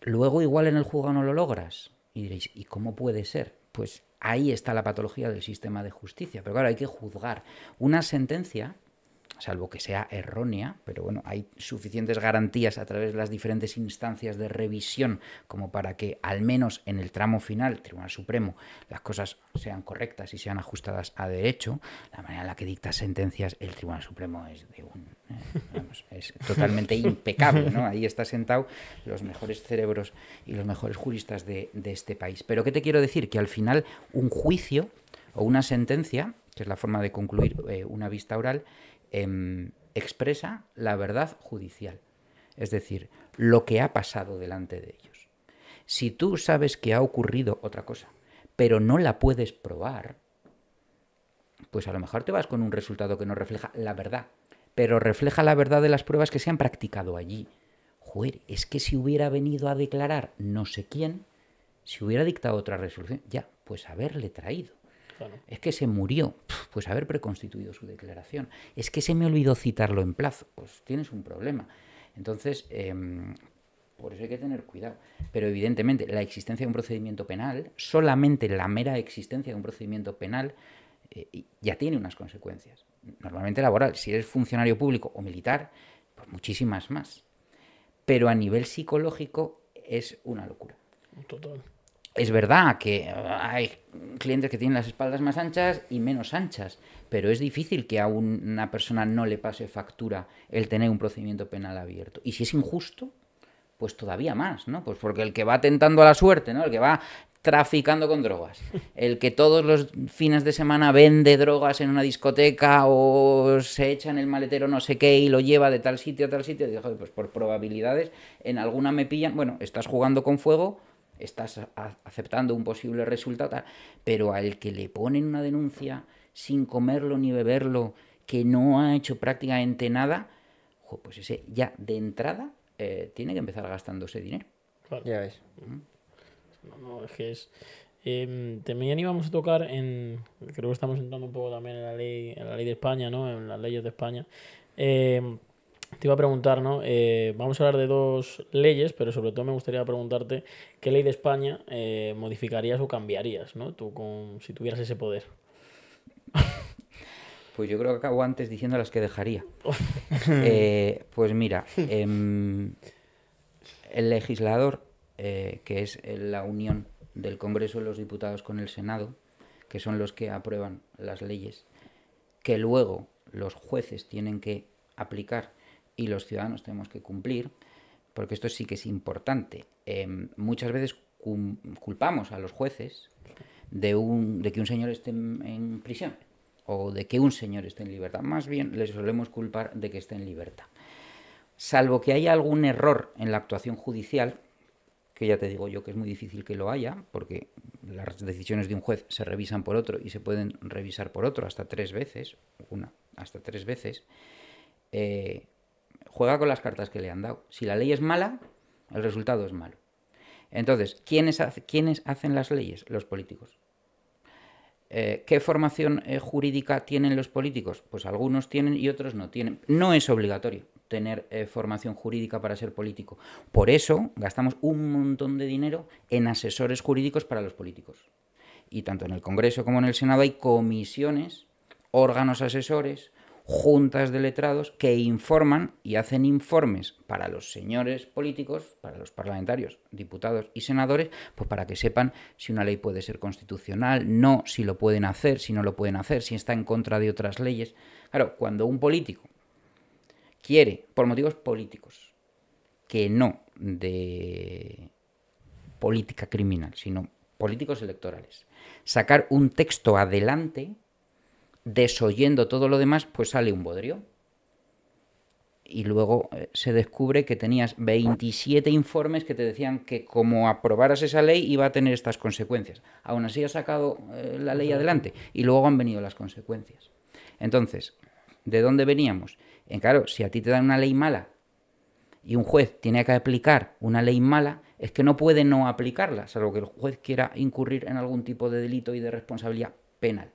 Luego igual en el juzgado no lo logras. Y diréis, ¿y cómo puede ser? Pues ahí está la patología del sistema de justicia. Pero claro, hay que juzgar. Una sentencia salvo que sea errónea, pero bueno, hay suficientes garantías a través de las diferentes instancias de revisión como para que al menos en el tramo final, Tribunal Supremo, las cosas sean correctas y sean ajustadas a derecho. La manera en la que dicta sentencias el Tribunal Supremo es de un eh, es totalmente impecable, Ahí está sentado los mejores cerebros y los mejores juristas de, este país. Pero ¿qué te quiero decir? Que al final un juicio o una sentencia, que es la forma de concluir eh, una vista oral, Em, expresa la verdad judicial, es decir, lo que ha pasado delante de ellos. Si tú sabes que ha ocurrido otra cosa, pero no la puedes probar, pues a lo mejor te vas con un resultado que no refleja la verdad, pero refleja la verdad de las pruebas que se han practicado allí. Joder, es que si hubiera venido a declarar no sé quién, si hubiera dictado otra resolución, ya, pues haberle traído. Es que se murió, pues haber preconstituido su declaración. Es que se me olvidó citarlo en plazo, pues tienes un problema. Entonces, em, por eso hay que tener cuidado. Pero evidentemente, la existencia de un procedimiento penal, solamente la mera existencia de un procedimiento penal, eh, ya tiene unas consecuencias. Normalmente laboral. Si eres funcionario público o militar, pues muchísimas más. Pero a nivel psicológico es una locura. Total. Es verdad que hay clientes que tienen las espaldas más anchas y menos anchas, pero es difícil que a una persona no le pase factura el tener un procedimiento penal abierto. Y si es injusto, pues todavía más, ¿no? Pues porque el que va tentando a la suerte, ¿no? El que va traficando con drogas, el que todos los fines de semana vende drogas en una discoteca o se echa en el maletero no sé qué y lo lleva de tal sitio a tal sitio, pues por probabilidades en alguna me pillan, bueno, estás jugando con fuego estás aceptando un posible resultado, pero al que le ponen una denuncia sin comerlo ni beberlo, que no ha hecho prácticamente nada, pues ese ya de entrada eh, tiene que empezar gastándose dinero. Ya ves. no, es que es... Em, también íbamos a tocar en. Creo que estamos entrando un poco también en la ley, en la ley de España, ¿no? En las leyes de España. Em, te iba a preguntar, ¿no? Eh, vamos a hablar de dos leyes, pero sobre todo me gustaría preguntarte qué ley de España eh, modificarías o cambiarías, ¿no? Tú si tuvieras ese poder. Pues yo creo que acabo antes diciendo las que dejaría. Eh, pues mira, em, el legislador, que es la unión del Congreso de los Diputados con el Senado, que son los que aprueban las leyes, que luego los jueces tienen que aplicar y los ciudadanos tenemos que cumplir, porque esto sí que es importante. Em, muchas veces culpamos a los jueces de, un, de que un señor esté en, prisión o de que un señor esté en libertad. Más bien les solemos culpar de que esté en libertad. Salvo que haya algún error en la actuación judicial, que ya te digo yo que es muy difícil que lo haya, porque las decisiones de un juez se revisan por otro y se pueden revisar por otro hasta tres veces, una, hasta tres veces, eh, juega con las cartas que le han dado. Si la ley es mala, el resultado es malo. Entonces, ¿quiénes, hacen las leyes? Los políticos. Eh, ¿Qué formación eh, jurídica tienen los políticos? Pues algunos tienen y otros no tienen. No es obligatorio tener eh, formación jurídica para ser político. Por eso gastamos un montón de dinero en asesores jurídicos para los políticos. Y tanto en el Congreso como en el Senado hay comisiones, órganos asesores, juntas de letrados que informan y hacen informes para los señores políticos, para los parlamentarios, diputados y senadores, pues para que sepan si una ley puede ser constitucional, no, si lo pueden hacer, si no lo pueden hacer, si está en contra de otras leyes. Claro, cuando un político quiere, por motivos políticos, que no de política criminal, sino políticos electorales, sacar un texto adelante, desoyendo todo lo demás, pues sale un bodrio. Y luego eh, se descubre que tenías 27 informes que te decían que como aprobaras esa ley iba a tener estas consecuencias. Aún así has sacado eh, la ley adelante y luego han venido las consecuencias. Entonces, ¿de dónde veníamos? En eh, claro, si a ti te dan una ley mala y un juez tiene que aplicar una ley mala, es que no puede no aplicarla, salvo que el juez quiera incurrir en algún tipo de delito y de responsabilidad penal.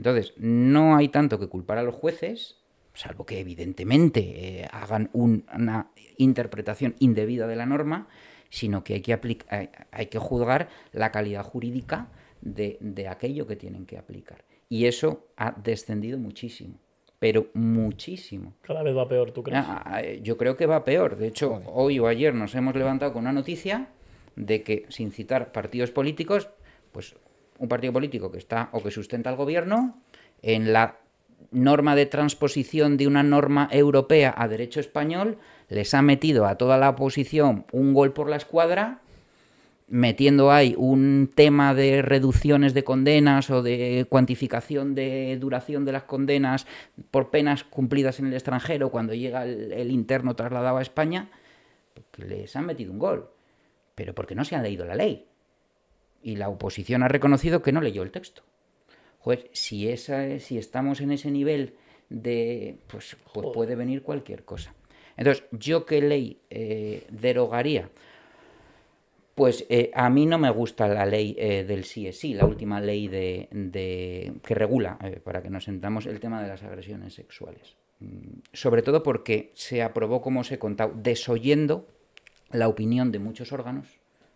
Entonces, no hay tanto que culpar a los jueces, salvo que evidentemente eh, hagan una interpretación indebida de la norma, sino que hay que, hay, hay que juzgar la calidad jurídica de, aquello que tienen que aplicar. Y eso ha descendido muchísimo pero muchísimo. Cada vez va peor, ¿tú crees? Ah, ah, eh, yo creo que va peor. De hecho, hoy o ayer nos hemos levantado con una noticia de que, sin citar partidos políticos, pues un partido político que está o que sustenta al gobierno, en la norma de transposición de una norma europea a derecho español, les ha metido a toda la oposición un gol por la escuadra, metiendo ahí un tema de reducciones de condenas o de cuantificación de duración de las condenas por penas cumplidas en el extranjero cuando llega el, interno trasladado a España, pues les han metido un gol, pero porque no se han leído la ley. Y la oposición ha reconocido que no leyó el texto. Pues si, esa, si estamos en ese nivel de... Pues, pues puede venir cualquier cosa. Entonces, ¿yo qué ley eh, derogaría? Pues eh, a mí no me gusta la ley eh, del sí es sí, la última ley de, de que regula, para que nos sentamos, el tema de las agresiones sexuales. Mm, sobre todo porque se aprobó, como os he contado, desoyendo la opinión de muchos órganos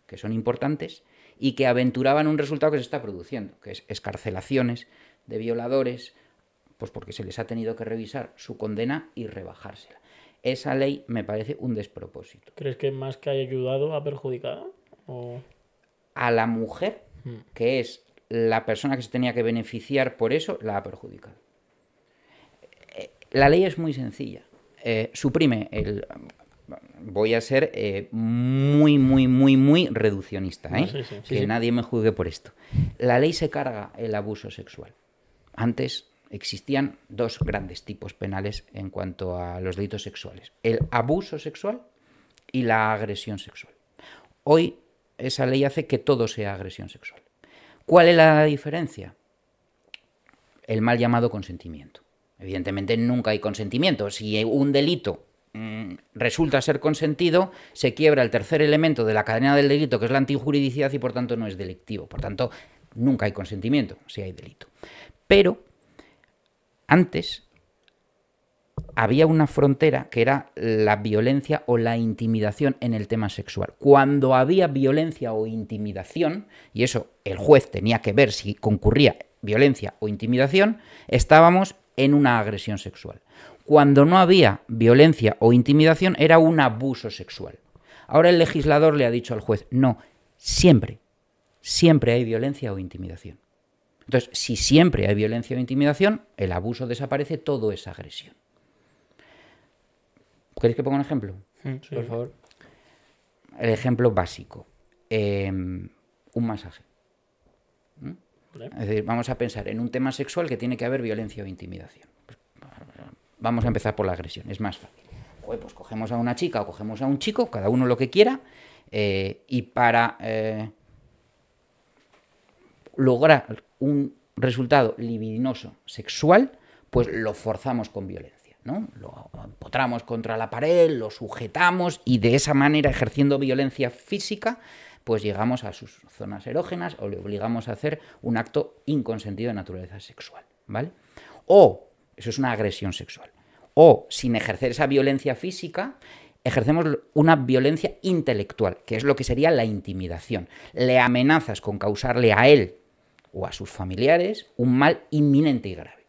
que son importantes y que aventuraban un resultado que se está produciendo, que es escarcelaciones de violadores, pues porque se les ha tenido que revisar su condena y rebajársela. Esa ley me parece un despropósito. ¿Crees que más que haya ayudado ha perjudicado? A la mujer, hmm. que es la persona que se tenía que beneficiar por eso, la ha perjudicado. Eh, la ley es muy sencilla. Eh, suprime el voy a ser eh, muy, muy, muy, muy reduccionista, ah, ¿eh? que nadie me juzgue por esto. La ley se carga el abuso sexual. Antes existían dos grandes tipos penales en cuanto a los delitos sexuales, el abuso sexual y la agresión sexual. Hoy esa ley hace que todo sea agresión sexual. ¿Cuál es la diferencia? El mal llamado consentimiento. Evidentemente nunca hay consentimiento. Si hay un delito Mm, resulta ser consentido, se quiebra el tercer elemento de la cadena del delito, que es la antijuridicidad, y por tanto no es delictivo. Por tanto, nunca hay consentimiento si hay delito. Pero antes había una frontera que era la violencia o la intimidación en el tema sexual. Cuando había violencia o intimidación, y eso el juez tenía que ver si concurría violencia o intimidación, estábamos en una agresión sexual cuando no había violencia o intimidación, era un abuso sexual. Ahora el legislador le ha dicho al juez, no, siempre, siempre hay violencia o intimidación. Entonces, si siempre hay violencia o intimidación, el abuso desaparece, todo es agresión. ¿Queréis que ponga un ejemplo? Mm, sí, por favor. El ejemplo básico. Em, un masaje. ¿Mm? Es decir, vamos a pensar en un tema sexual que tiene que haber violencia o intimidación. Vamos a empezar por la agresión, es más fácil. pues cogemos a una chica o cogemos a un chico, cada uno lo que quiera, eh, y para eh, lograr un resultado libidinoso sexual, pues lo forzamos con violencia, ¿no? Lo empotramos contra la pared, lo sujetamos y de esa manera, ejerciendo violencia física, pues llegamos a sus zonas erógenas o le obligamos a hacer un acto inconsentido de naturaleza sexual, ¿vale? O, eso es una agresión sexual o sin ejercer esa violencia física, ejercemos una violencia intelectual, que es lo que sería la intimidación. Le amenazas con causarle a él o a sus familiares un mal inminente y grave.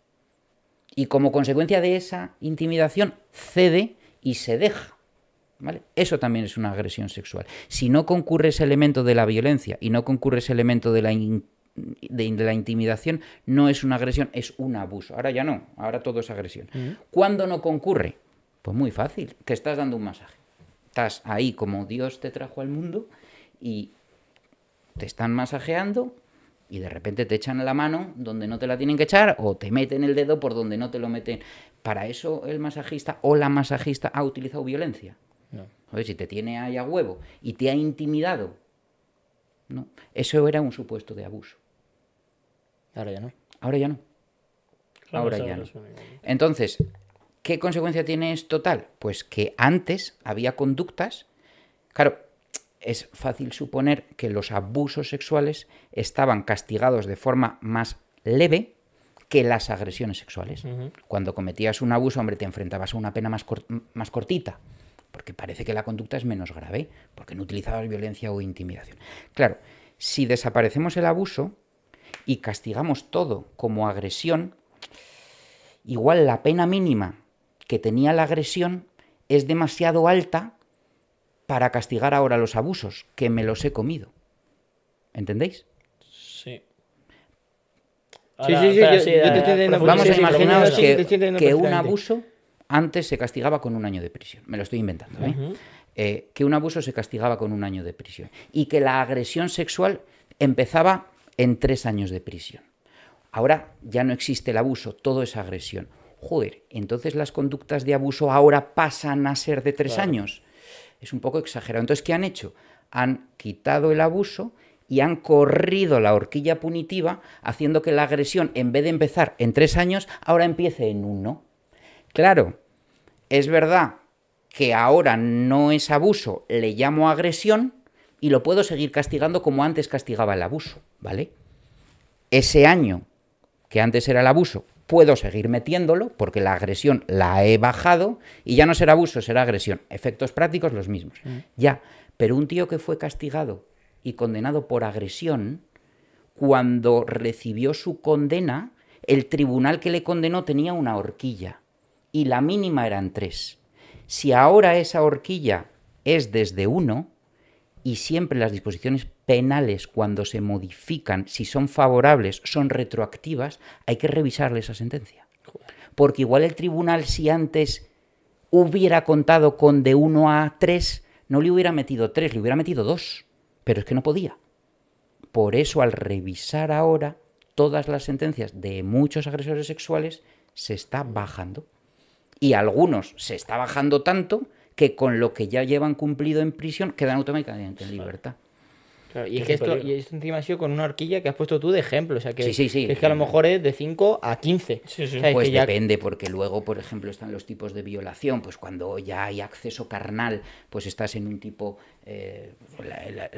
Y como consecuencia de esa intimidación, cede y se deja. Eso también es una agresión sexual. Si no concurre ese elemento de la violencia y no concurre ese elemento de la de la intimidación no es una agresión, es un abuso. Ahora ya no, ahora todo es agresión. Mm. ¿Cuándo no concurre? Pues muy fácil, te estás dando un masaje. Estás ahí como Dios te trajo al mundo y te están masajeando y de repente te echan la mano donde no te la tienen que echar o te meten el dedo por donde no te lo meten. Para eso el masajista o la masajista ha utilizado violencia. No. ver si te tiene ahí a huevo y te ha intimidado, ¿no? eso era un supuesto de abuso. Ahora ya no. Ahora ya no. Ahora ya Entonces, ¿qué consecuencia tiene esto tal? Pues que antes había conductas. Claro, es fácil suponer que los abusos sexuales estaban castigados de forma más leve que las agresiones sexuales. Cuando cometías un abuso, hombre, te enfrentabas a una pena más cortita, porque parece que la conducta es menos grave, porque no utilizabas violencia o intimidación. Claro, si desaparecemos el abuso, y castigamos todo como agresión, igual la pena mínima que tenía la agresión es demasiado alta para castigar ahora los abusos, que me los he comido. ¿Entendéis? Sí. sí, sí, Vamos a imaginaros que, un abuso antes se castigaba con un año de prisión. Me lo estoy inventando. ¿eh? Eh, que un abuso se castigaba con un año de prisión. Y que la agresión sexual empezaba en tres años de prisión. Ahora ya no existe el abuso, todo es agresión. Joder, entonces las conductas de abuso ahora pasan a ser de tres años. Es un poco exagerado. Entonces, ¿qué han hecho? Han quitado el abuso y han corrido la horquilla punitiva, haciendo que la agresión, en vez de empezar en tres años, ahora empiece en uno. Claro, es verdad que ahora no es abuso, le llamo agresión, y lo puedo seguir castigando como antes castigaba el abuso, ¿vale? Ese año que antes era el abuso, puedo seguir metiéndolo porque la agresión la he bajado y ya no será abuso, será agresión. Efectos prácticos los mismos. Mm. Ya, pero un tío que fue castigado y condenado por agresión, cuando recibió su condena, el tribunal que le condenó tenía una horquilla y la mínima eran tres. Si ahora esa horquilla es desde uno, y siempre las disposiciones penales cuando se modifican, si son favorables, son retroactivas, hay que revisarle esa sentencia. Porque igual el tribunal si antes hubiera contado con de 1 a 3, no le hubiera metido 3, le hubiera metido 2, pero es que no podía. Por eso al revisar ahora todas las sentencias de muchos agresores sexuales se está bajando. Y algunos se está bajando tanto que con lo que ya llevan cumplido en prisión quedan automáticamente en libertad y es, que esto, y esto encima ha sido con una horquilla que has puesto tú de ejemplo. O sea, que, es que a lo mejor es de 5 a 15. pues depende, porque luego, por ejemplo, están los tipos de violación. Pues cuando ya hay acceso carnal, pues estás en un tipo. Eh,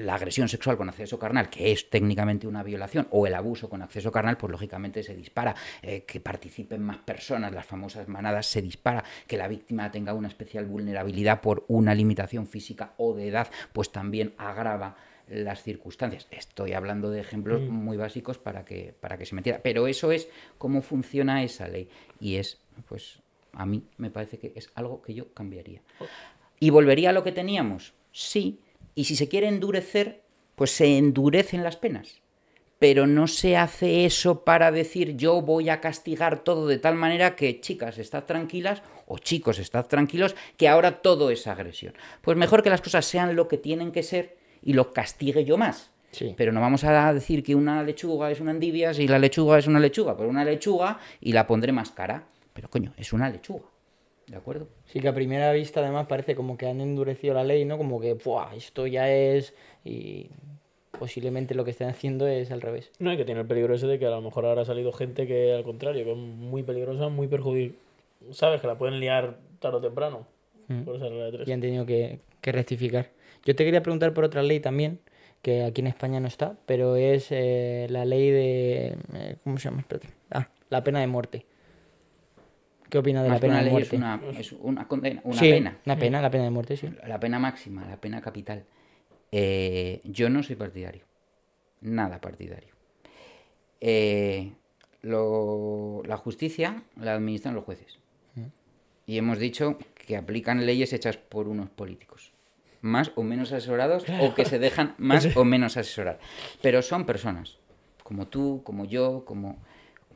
la, agresión sexual con acceso carnal, que es técnicamente una violación, o el abuso con acceso carnal, pues lógicamente se dispara. Eh, que participen más personas, las famosas manadas, se dispara. Que la víctima tenga una especial vulnerabilidad por una limitación física o de edad, pues también agrava las circunstancias. Estoy hablando de ejemplos mm. muy básicos para que, para que se me Pero eso es cómo funciona esa ley. Y es, pues, a mí me parece que es algo que yo cambiaría. ¿Y volvería a lo que teníamos? Sí. Y si se quiere endurecer, pues se endurecen las penas. Pero no se hace eso para decir yo voy a castigar todo de tal manera que chicas, estad tranquilas o chicos, estad tranquilos, que ahora todo es agresión. Pues mejor que las cosas sean lo que tienen que ser y los castigue yo más. Pero no vamos a decir que una lechuga es una endivia si la lechuga es una lechuga, pero una lechuga y la pondré más cara. Pero coño, es una lechuga. ¿De acuerdo? Sí, que a primera vista además parece como que han endurecido la ley, ¿no? Como que, Esto ya es. Y posiblemente lo que estén haciendo es al revés. No, hay que tener el peligro ese de que a lo mejor ahora ha salido gente que al contrario, que es muy peligrosa, muy perjudicial. Sabes que la pueden liar tarde o temprano. Mm. Y han tenido que, que rectificar. Yo te quería preguntar por otra ley también, que aquí en España no está, pero es eh, la ley de... Eh, ¿Cómo se llama? Ah, la pena de muerte. ¿Qué opinas de la pena de muerte? Es una, condena, una pena. Una pena, la pena de muerte, sí. La pena máxima, la pena capital. Eh, yo no soy partidario. Nada partidario. la justicia la administran los jueces. Mm. Y hemos dicho que aplican leyes hechas por unos políticos más o menos asesorados o que se dejan más o menos asesorar. Pero son personas, como tú, como yo, como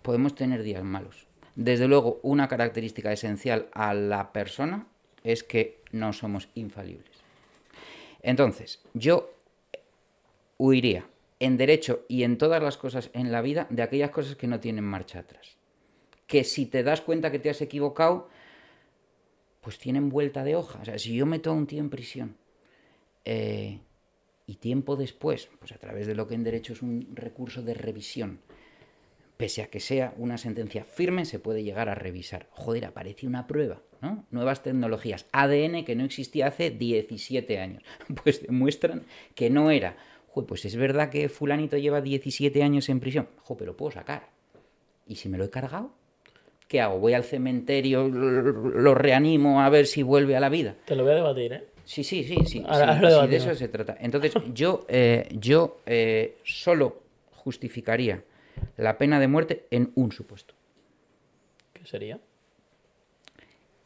podemos tener días malos. Desde luego, una característica esencial a la persona es que no somos infalibles. Entonces, yo huiría en derecho y en todas las cosas en la vida de aquellas cosas que no tienen marcha atrás. Que si te das cuenta que te has equivocado, pues tienen vuelta de hoja. O sea, si yo meto a un tío en prisión eh, y tiempo después, pues a través de lo que en derecho es un recurso de revisión, pese a que sea una sentencia firme, se puede llegar a revisar. Joder, aparece una prueba, ¿no? Nuevas tecnologías, ADN que no existía hace 17 años, pues demuestran que no era. Joder, pues es verdad que fulanito lleva 17 años en prisión. Joder, pero puedo sacar. ¿Y si me lo he cargado? ¿Qué hago? ¿Voy al cementerio, lo reanimo a ver si vuelve a la vida? Te lo voy a debatir, ¿eh? Sí, sí, sí, sí, de eso se trata. Entonces, yo, eh, yo eh, solo justificaría la pena de muerte en un supuesto. ¿Qué sería?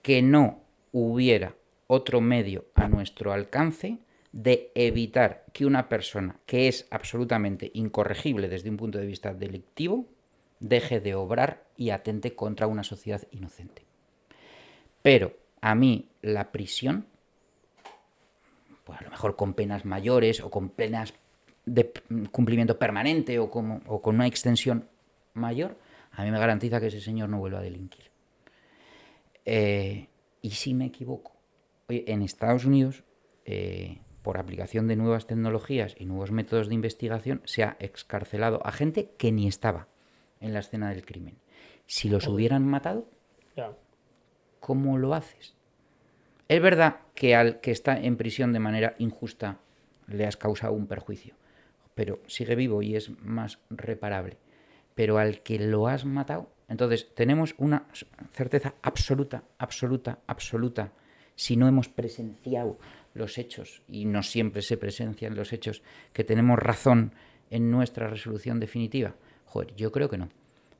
Que no hubiera otro medio a nuestro alcance de evitar que una persona que es absolutamente incorregible desde un punto de vista delictivo deje de obrar y atente contra una sociedad inocente. Pero a mí la prisión pues a lo mejor con penas mayores o con penas de cumplimiento permanente o, con una extensión mayor, a mí me garantiza que ese señor no vuelva a delinquir. Eh, y si me equivoco, en Estados Unidos, eh, por aplicación de nuevas tecnologías y nuevos métodos de investigación, se ha excarcelado a gente que ni estaba en la escena del crimen. Si los hubieran matado, ¿cómo lo haces? Es verdad que al que está en prisión de manera injusta le has causado un perjuicio, pero sigue vivo y es más reparable. Pero al que lo has matado, entonces tenemos una certeza absoluta, absoluta, absoluta, si no hemos presenciado los hechos, y no siempre se presencian los hechos, que tenemos razón en nuestra resolución definitiva. Joder, yo creo que no.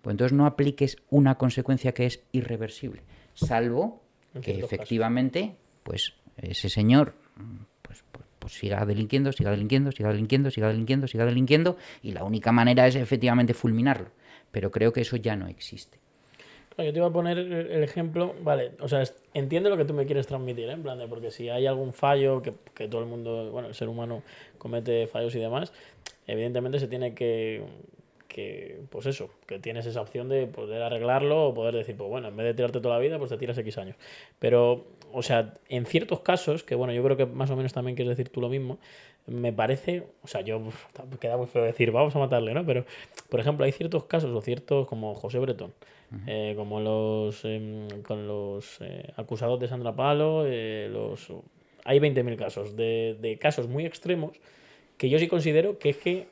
Pues entonces no apliques una consecuencia que es irreversible, salvo que efectivamente, pues ese señor pues, pues, pues, siga delinquiendo, siga delinquiendo, siga delinquiendo, siga delinquiendo, siga delinquiendo, y la única manera es efectivamente fulminarlo. Pero creo que eso ya no existe. Yo te iba a poner el ejemplo, vale, o sea, entiendo lo que tú me quieres transmitir, ¿eh? en plan de, porque si hay algún fallo que todo el mundo, bueno, el ser humano comete fallos y demás, evidentemente se tiene que que, pues eso, que tienes esa opción de poder arreglarlo o poder decir, pues bueno, en vez de tirarte toda la vida, pues te tiras X años. Pero, o sea, en ciertos casos, que bueno, yo creo que más o menos también quieres decir tú lo mismo, me parece, o sea, yo queda muy feo decir, vamos a matarle, ¿no? Pero, por ejemplo, hay ciertos casos o ciertos como José Bretón, eh, como los, em, con los eh, acusados de Sandra Palo, eh, los... Hay 20.000 casos, de, de casos muy extremos que yo sí considero que es que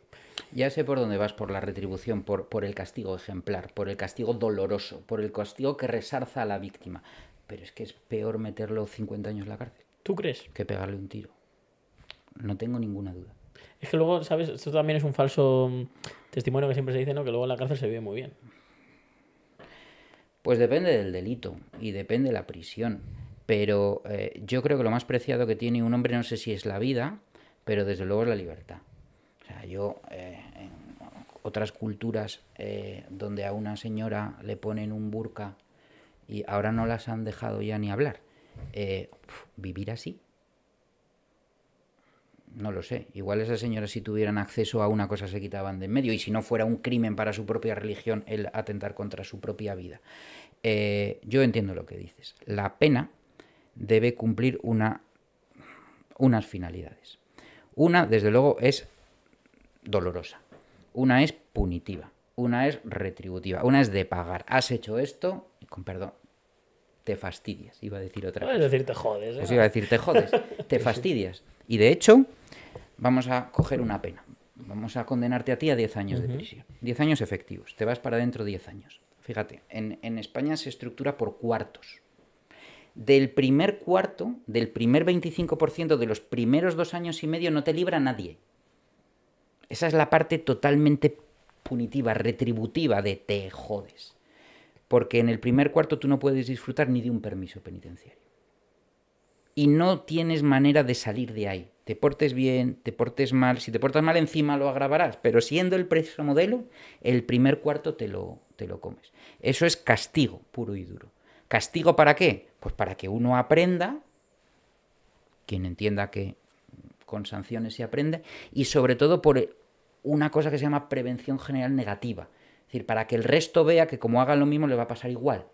ya sé por dónde vas, por la retribución, por, el castigo ejemplar, por el castigo doloroso, por el castigo que resarza a la víctima. Pero es que es peor meterlo 50 años en la cárcel. ¿Tú crees? Que pegarle un tiro. No tengo ninguna duda. Es que luego, ¿sabes? Esto también es un falso mm, testimonio que siempre se dice, ¿no? Que luego en la cárcel se vive muy bien. Pues depende del delito y depende de la prisión. Pero eh, yo creo que lo más preciado que tiene un hombre, no sé si es la vida, pero desde luego es la libertad yo eh, en otras culturas eh, donde a una señora le ponen un burka y ahora no las han dejado ya ni hablar, eh, vivir así. No lo sé. Igual esas señoras si tuvieran acceso a una cosa se quitaban de en medio y si no fuera un crimen para su propia religión el atentar contra su propia vida. yo entiendo lo que dices. La pena debe cumplir una, unas finalidades. Una, desde luego, es dolorosa, una es punitiva, una es retributiva, una es de pagar. Has hecho esto, con perdón, te fastidias, iba a decir otra vez. decir te jodes. Pues ¿eh? iba a decir te jodes, te fastidias. Y de hecho, vamos a coger una pena. Vamos a condenarte a ti a 10 años de prisión. 10 años efectivos. Te vas para dentro 10 años. Fíjate, en, en España se estructura por cuartos. Del primer cuarto, del primer 25% de los primeros dos años y medio no te libra nadie. Esa es la parte totalmente punitiva, retributiva de te jodes. Porque en el primer cuarto tú no puedes disfrutar ni de un permiso penitenciario. Y no tienes manera de salir de ahí. Te portes bien, te portes mal. Si te portas mal encima lo agravarás. Pero siendo el preso modelo, el primer cuarto te lo, te lo comes. Eso es castigo puro y duro. ¿Castigo para qué? Pues para que uno aprenda, quien entienda que con sanciones se aprende, y sobre todo por una cosa que se llama prevención general negativa. Es decir, para que el resto vea que como haga lo mismo le va a pasar igual.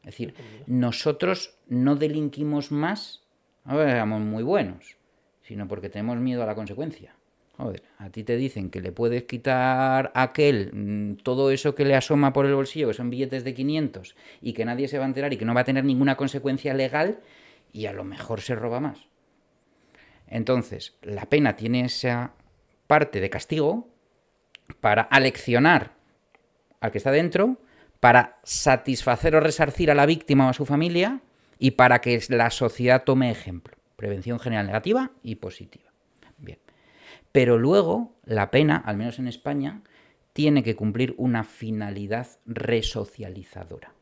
Es decir, nosotros no delinquimos más, ahora somos muy buenos, sino porque tenemos miedo a la consecuencia. Joder, a ti te dicen que le puedes quitar a aquel mm, todo eso que le asoma por el bolsillo, que son billetes de 500, y que nadie se va a enterar y que no va a tener ninguna consecuencia legal, y a lo mejor se roba más. Entonces, la pena tiene esa parte de castigo para aleccionar al que está dentro, para satisfacer o resarcir a la víctima o a su familia y para que la sociedad tome ejemplo. Prevención general negativa y positiva. Bien. Pero luego la pena, al menos en España, tiene que cumplir una finalidad resocializadora.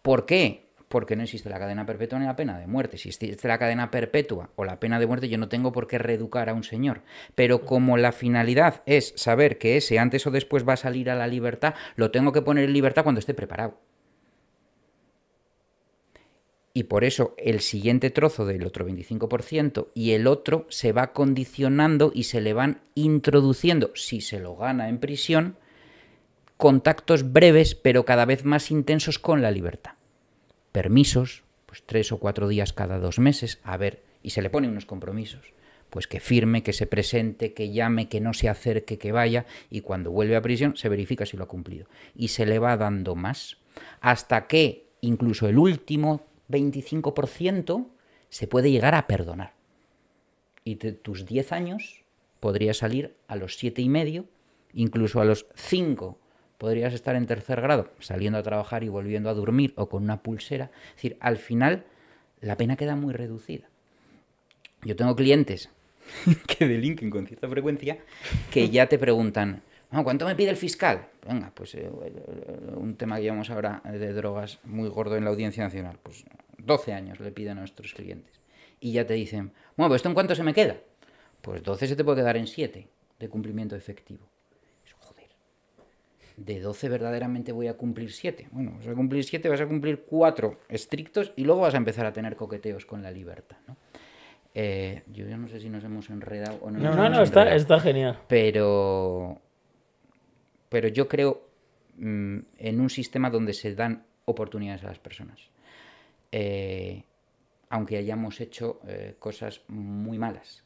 ¿Por qué? porque no existe la cadena perpetua ni la pena de muerte. Si existe la cadena perpetua o la pena de muerte, yo no tengo por qué reeducar a un señor. Pero como la finalidad es saber que ese antes o después va a salir a la libertad, lo tengo que poner en libertad cuando esté preparado. Y por eso el siguiente trozo del otro 25% y el otro se va condicionando y se le van introduciendo, si se lo gana en prisión, contactos breves pero cada vez más intensos con la libertad permisos, pues tres o cuatro días cada dos meses, a ver, y se le pone unos compromisos. Pues que firme, que se presente, que llame, que no se acerque, que vaya, y cuando vuelve a prisión se verifica si lo ha cumplido. Y se le va dando más, hasta que incluso el último 25% se puede llegar a perdonar. Y de tus 10 años podría salir a los siete y medio, incluso a los 5 podrías estar en tercer grado, saliendo a trabajar y volviendo a dormir o con una pulsera. Es decir, al final la pena queda muy reducida. Yo tengo clientes que delinquen con cierta frecuencia que ya te preguntan, ¿cuánto me pide el fiscal? Venga, pues eh, eh, un tema que llevamos ahora de drogas muy gordo en la Audiencia Nacional. Pues 12 años le piden a nuestros clientes. Y ya te dicen, bueno, ¿esto en cuánto se me queda? Pues 12 se te puede quedar en 7 de cumplimiento efectivo de 12 verdaderamente voy a cumplir 7. Bueno, vas a cumplir 7, vas a cumplir 4 estrictos y luego vas a empezar a tener coqueteos con la libertad. Eh, yo ya no sé si nos hemos enredado o no. No, no, no está, genial. Pero, pero yo creo mm, en un sistema donde se dan oportunidades a las personas. Eh, aunque hayamos hecho eh, cosas muy malas.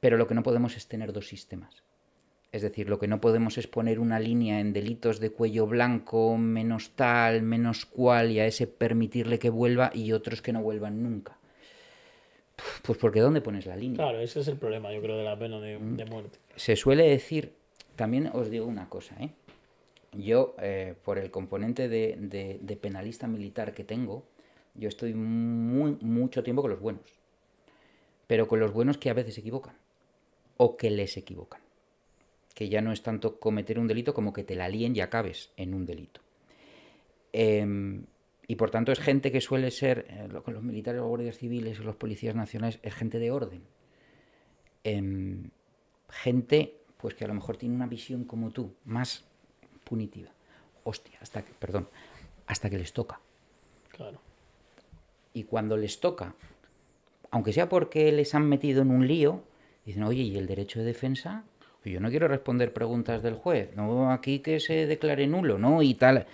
Pero lo que no podemos es tener dos sistemas es decir, lo que no podemos es poner una línea en delitos de cuello blanco, menos tal, menos cual, y a ese permitirle que vuelva y otros que no vuelvan nunca. Pues porque ¿dónde pones la línea? Claro, ese es el problema, yo creo, de la pena de, mm. muerte. Se suele decir, también os digo una cosa, ¿eh? Yo, eh, por el componente de, de, penalista militar que tengo, yo estoy muy, mucho tiempo con los buenos. Pero con los buenos que a veces equivocan. O que les equivocan que ya no es tanto cometer un delito como que te la líen y acabes en un delito. Em, y por tanto es gente que suele ser, eh, los militares, los guardias civiles, los policías nacionales, es gente de orden. Em, gente pues que a lo mejor tiene una visión como tú, más punitiva. Hostia, hasta que, perdón, hasta que les toca. Y cuando les toca, aunque sea porque les han metido en un lío, dicen, oye, ¿y el derecho de defensa? Pues yo no quiero responder preguntas del juez, no aquí que se declare nulo, ¿no? Y tal.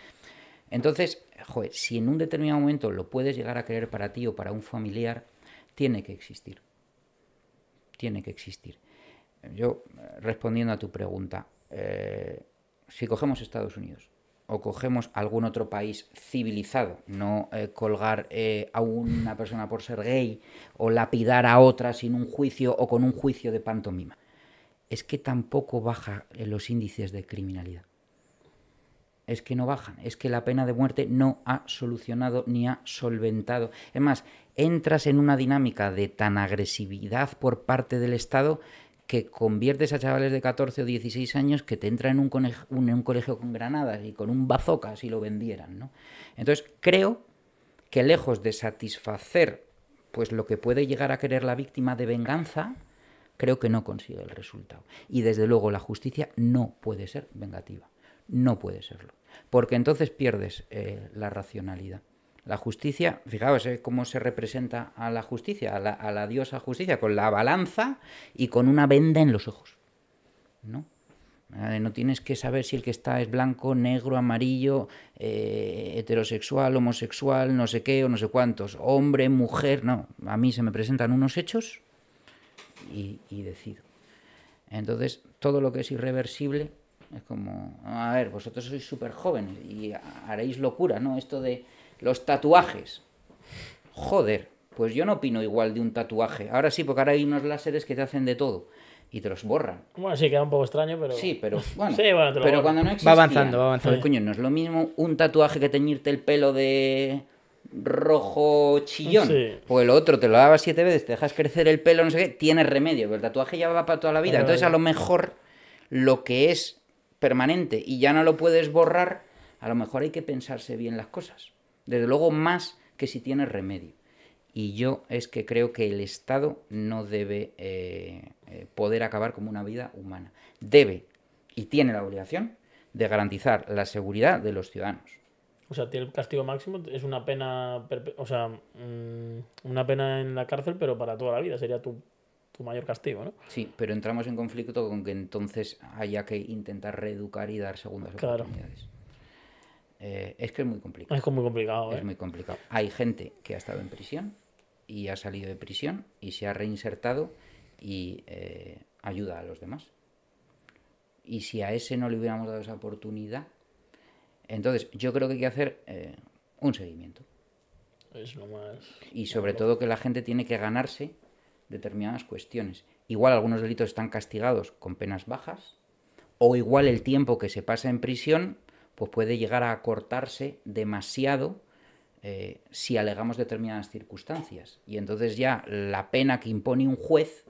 Entonces, juez si en un determinado momento lo puedes llegar a creer para ti o para un familiar, tiene que existir. Tiene que existir. Yo, eh, respondiendo a tu pregunta, eh, si cogemos Estados Unidos o cogemos algún otro país civilizado, no eh, colgar a una persona por ser gay o lapidar a otra sin un juicio o con un juicio de pantomima es que tampoco baja eh, los índices de criminalidad. Es que no bajan, es que la pena de muerte no ha solucionado ni ha solventado. Es más, entras en una dinámica de tan agresividad por parte del Estado que conviertes a chavales de 14 o 16 años que te entran en un, colegio, con granadas y con un bazoca si lo vendieran. ¿no? Entonces, creo que lejos de satisfacer pues lo que puede llegar a querer la víctima de venganza, creo que no consigue el resultado. Y desde luego la justicia no puede ser vengativa, no puede serlo, porque entonces pierdes eh, la racionalidad. La justicia, fijaos eh, cómo se representa a la justicia, a la, diosa justicia, con la balanza y con una venda en los ojos. ¿no? Eh, no tienes que saber si el que está es blanco, negro, amarillo, heterosexual, homosexual, no sé qué o no sé cuántos, hombre, mujer, no. A mí se me presentan unos hechos y, decido. Entonces, todo lo que es irreversible es como, ah, a ver, vosotros sois súper jóvenes y haréis locura, ¿no? Esto de los tatuajes. Joder, pues yo no opino igual de un tatuaje. Ahora sí, porque ahora hay unos láseres que te hacen de todo y te los borran. Bueno, sí, queda un poco extraño, pero. Sí, pero bueno. sí, bueno pero cuando no Va avanzando, va avanzando. coño, no es lo mismo un tatuaje que teñirte el pelo de rojo chillón. o el otro te lo dabas siete veces, te dejas crecer el pelo, no sé qué, tienes remedio, pero el tatuaje ya va para toda la vida. Entonces, a lo mejor lo que es permanente y ya no lo puedes borrar, a lo mejor hay que pensarse bien las cosas. Desde luego, más que si tienes remedio. Y yo es que creo que el Estado no debe eh, eh, poder acabar como una vida humana. Debe y tiene la obligación de garantizar la seguridad de los ciudadanos. O sea, el castigo máximo, es una pena, o sea, mm, una pena en la cárcel, pero para toda la vida, sería tu, mayor castigo, ¿no? Sí, pero entramos en conflicto con que entonces haya que intentar reeducar y dar segundas oportunidades. Eh, es que es muy complicado. Es muy complicado. Es ¿eh? muy complicado. Hay gente que ha estado en prisión y ha salido de prisión y se ha reinsertado y eh, ayuda a los demás. Y si a ese no le hubiéramos dado esa oportunidad, entonces, yo creo que hay que hacer eh, un seguimiento. Es lo más. Y sobre todo que la gente tiene que ganarse determinadas cuestiones. Igual algunos delitos están castigados con penas bajas, o igual el tiempo que se pasa en prisión pues puede llegar a acortarse demasiado eh, si alegamos determinadas circunstancias. Y entonces ya la pena que impone un juez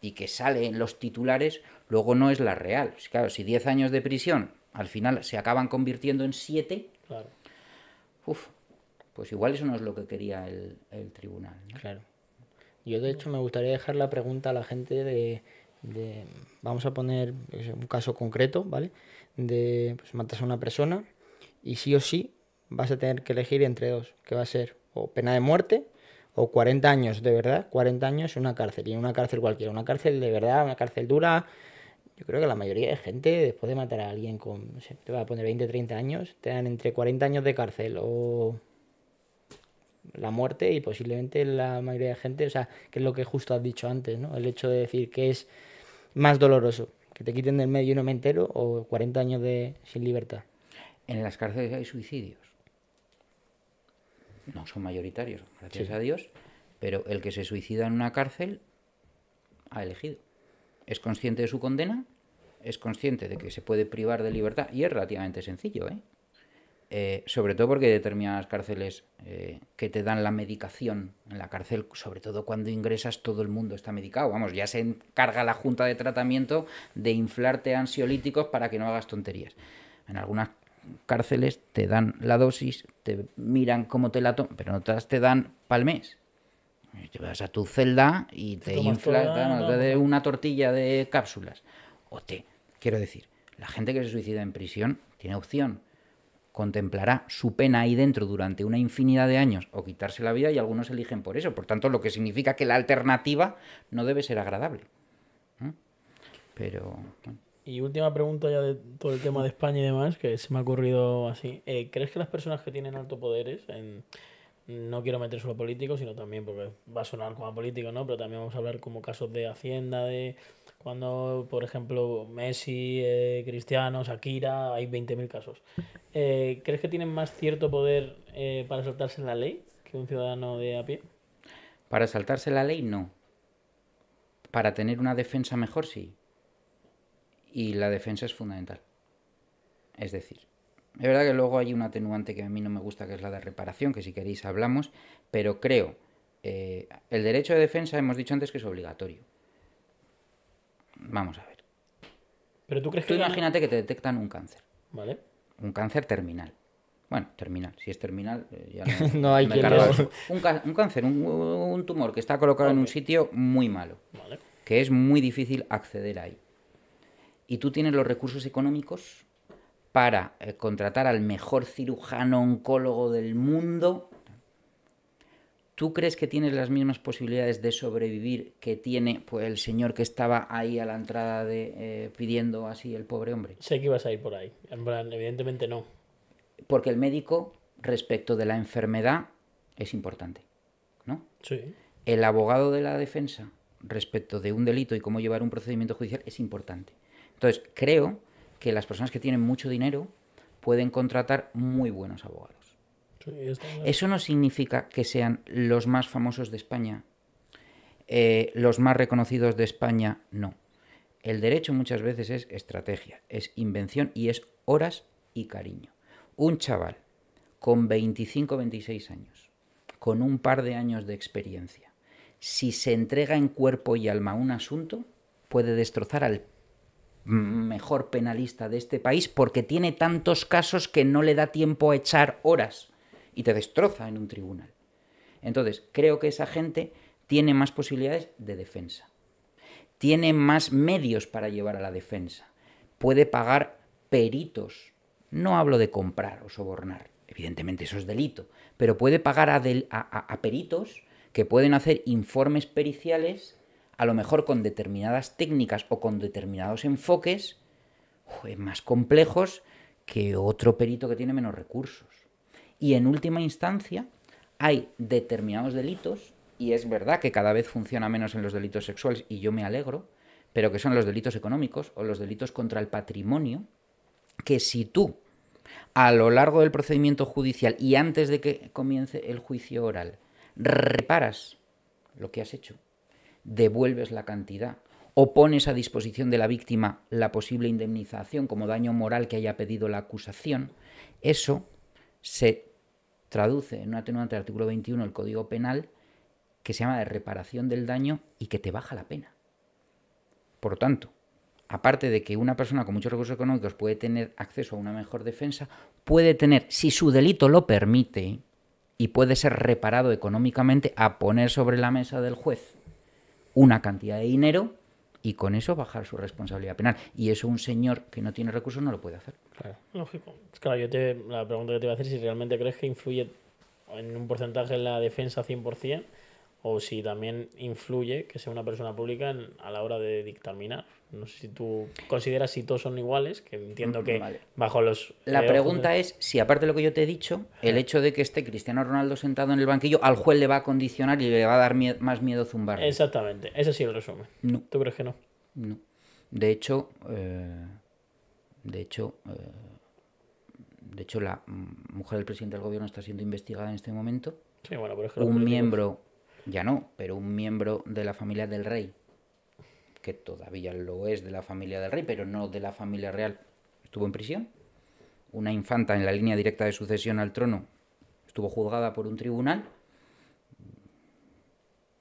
y que sale en los titulares luego no es la real. Claro, si 10 años de prisión al final se acaban convirtiendo en siete. Claro. pues igual eso no es lo que quería el, tribunal. Claro. Yo de hecho me gustaría dejar la pregunta a la gente de, de vamos a poner pues, un caso concreto, ¿vale? De pues, matas a una persona y sí o sí vas a tener que elegir entre dos, que va a ser o pena de muerte o 40 años de verdad, 40 años en una cárcel, y en una cárcel cualquiera, una cárcel de verdad, una cárcel dura, yo creo que la mayoría de gente, después de matar a alguien con, no sé, te va a poner 20, 30 años, te dan entre 40 años de cárcel o la muerte y posiblemente la mayoría de gente, o sea, que es lo que justo has dicho antes, ¿no? El hecho de decir que es más doloroso, que te quiten del medio y no me entero o 40 años de sin libertad. En las cárceles hay suicidios. No son mayoritarios, gracias a Dios, pero el que se suicida en una cárcel ha elegido es consciente de su condena, es consciente de que se puede privar de libertad, y es relativamente sencillo, ¿eh? eh sobre todo porque determinadas cárceles eh, que te dan la medicación en la cárcel, sobre todo cuando ingresas todo el mundo está medicado. Vamos, ya se encarga la junta de tratamiento de inflarte ansiolíticos para que no hagas tonterías. En algunas cárceles te dan la dosis, te miran cómo te la toman, pero en otras te dan palmés. Eh, te vas a tu celda y te, inflas de una tortilla de cápsulas. O te, quiero decir, la gente que se suicida en prisión tiene opción. Contemplará su pena ahí dentro durante una infinidad de años o quitarse la vida y algunos eligen por eso. Por tanto, lo que significa que la alternativa no debe ser agradable. Pero. Y última pregunta ya de todo el tema de España y demás, que se me ha ocurrido así. Eh, ¿Crees que las personas que tienen alto poderes en no quiero meter solo políticos, sino también porque va a sonar como político, ¿no? Pero también vamos a hablar como casos de Hacienda, de cuando, por ejemplo, Messi, eh, Cristiano, Shakira, hay 20.000 casos. Eh, ¿Crees que tienen más cierto poder eh, para saltarse la ley que un ciudadano de a pie? Para saltarse la ley, no. Para tener una defensa mejor, sí. Y la defensa es fundamental. Es decir, es verdad que luego hay un atenuante que a mí no me gusta, que es la de reparación, que si queréis hablamos, pero creo, eh, el derecho de defensa hemos dicho antes que es obligatorio. Vamos a ver. Pero tú crees tú imagínate que te detectan un cáncer. Vale. Un cáncer terminal. Bueno, terminal. Si es terminal, eh, ya no, hay quien un, cáncer, un, tumor que está colocado en un sitio muy malo. Vale. Que es muy difícil acceder ahí. Y tú tienes los recursos económicos para eh, contratar al mejor cirujano oncólogo del mundo, ¿tú crees que tienes las mismas posibilidades de sobrevivir que tiene pues, el señor que estaba ahí a la entrada de, eh, pidiendo así el pobre hombre? Sé que ibas a ir por ahí. Evidentemente no. Porque el médico, respecto de la enfermedad, es importante. ¿No? Sí. El abogado de la defensa, respecto de un delito y cómo llevar un procedimiento judicial, es importante. Entonces, creo que las personas que tienen mucho dinero pueden contratar muy buenos abogados. Eso no significa que sean los más famosos de España, eh, los más reconocidos de España, no. El derecho muchas veces es estrategia, es invención y es horas y cariño. Un chaval con 25 26 años, con un par de años de experiencia, si se entrega en cuerpo y alma a un asunto, puede destrozar al mejor penalista de este país porque tiene tantos casos que no le da tiempo a echar horas y te destroza en un tribunal. Entonces, creo que esa gente tiene más posibilidades de defensa, tiene más medios para llevar a la defensa, puede pagar peritos. No hablo de comprar o sobornar, evidentemente eso es delito, pero puede pagar a, a, peritos que pueden hacer informes periciales a lo mejor con determinadas técnicas o con determinados enfoques más complejos que otro perito que tiene menos recursos. Y en última instancia, hay determinados delitos, y es verdad que cada vez funciona menos en los delitos sexuales, y yo me alegro, pero que son los delitos económicos o los delitos contra el patrimonio, que si tú a lo largo del procedimiento judicial y antes de que comience el juicio oral reparas lo que has hecho, devuelves la cantidad o pones a disposición de la víctima la posible indemnización como daño moral que haya pedido la acusación, eso se traduce en un atenuante del artículo 21 del Código Penal que se llama de reparación del daño y que te baja la pena. Por lo tanto, aparte de que una persona con muchos recursos económicos puede tener acceso a una mejor defensa, puede tener, si su delito lo permite, y puede ser reparado económicamente, a poner sobre la mesa del juez una cantidad de dinero y con eso bajar su responsabilidad penal. Y eso un señor que no tiene recursos no lo puede hacer. Claro, lógico. Claro, yo te, la pregunta que te iba a hacer es si realmente crees que influye en un porcentaje en la defensa 100% o si también influye que sea una persona pública a la hora de dictaminar. No sé si tú consideras si todos son iguales, que entiendo mm, que bajo los... La eh, pregunta es si aparte de lo que yo te he dicho, el hecho de que esté Cristiano Ronaldo sentado en el banquillo al juez le va a condicionar y le va a dar más miedo zumbar. Exactamente, ese ha sí el resumen. ¿Tú crees que no? No. De hecho, eh, de hecho, eh, de hecho la mujer del presidente del gobierno está siendo investigada en este momento. Sí, bueno, por ejemplo. Un miembro, ya no, pero un miembro de la familia del rey que todavía lo es de la familia del rey, pero no de la familia real, estuvo en prisión. Una infanta en la línea directa de sucesión al trono estuvo juzgada por un tribunal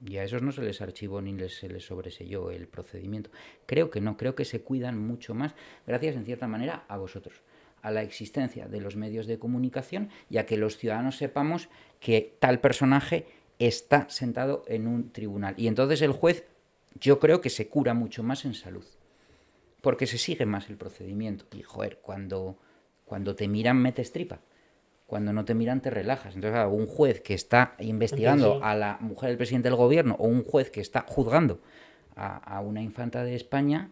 y a esos no se les archivó ni les, se les sobreselló el procedimiento. Creo que no, creo que se cuidan mucho más, gracias en cierta manera a vosotros, a la existencia de los medios de comunicación y a que los ciudadanos sepamos que tal personaje está sentado en un tribunal. Y entonces el juez yo creo que se cura mucho más en salud, porque se sigue más el procedimiento. Y joder, cuando, cuando te miran metes tripa, cuando no te miran te relajas. Entonces, un juez que está investigando a la mujer del presidente del gobierno o un juez que está juzgando a, una infanta de España,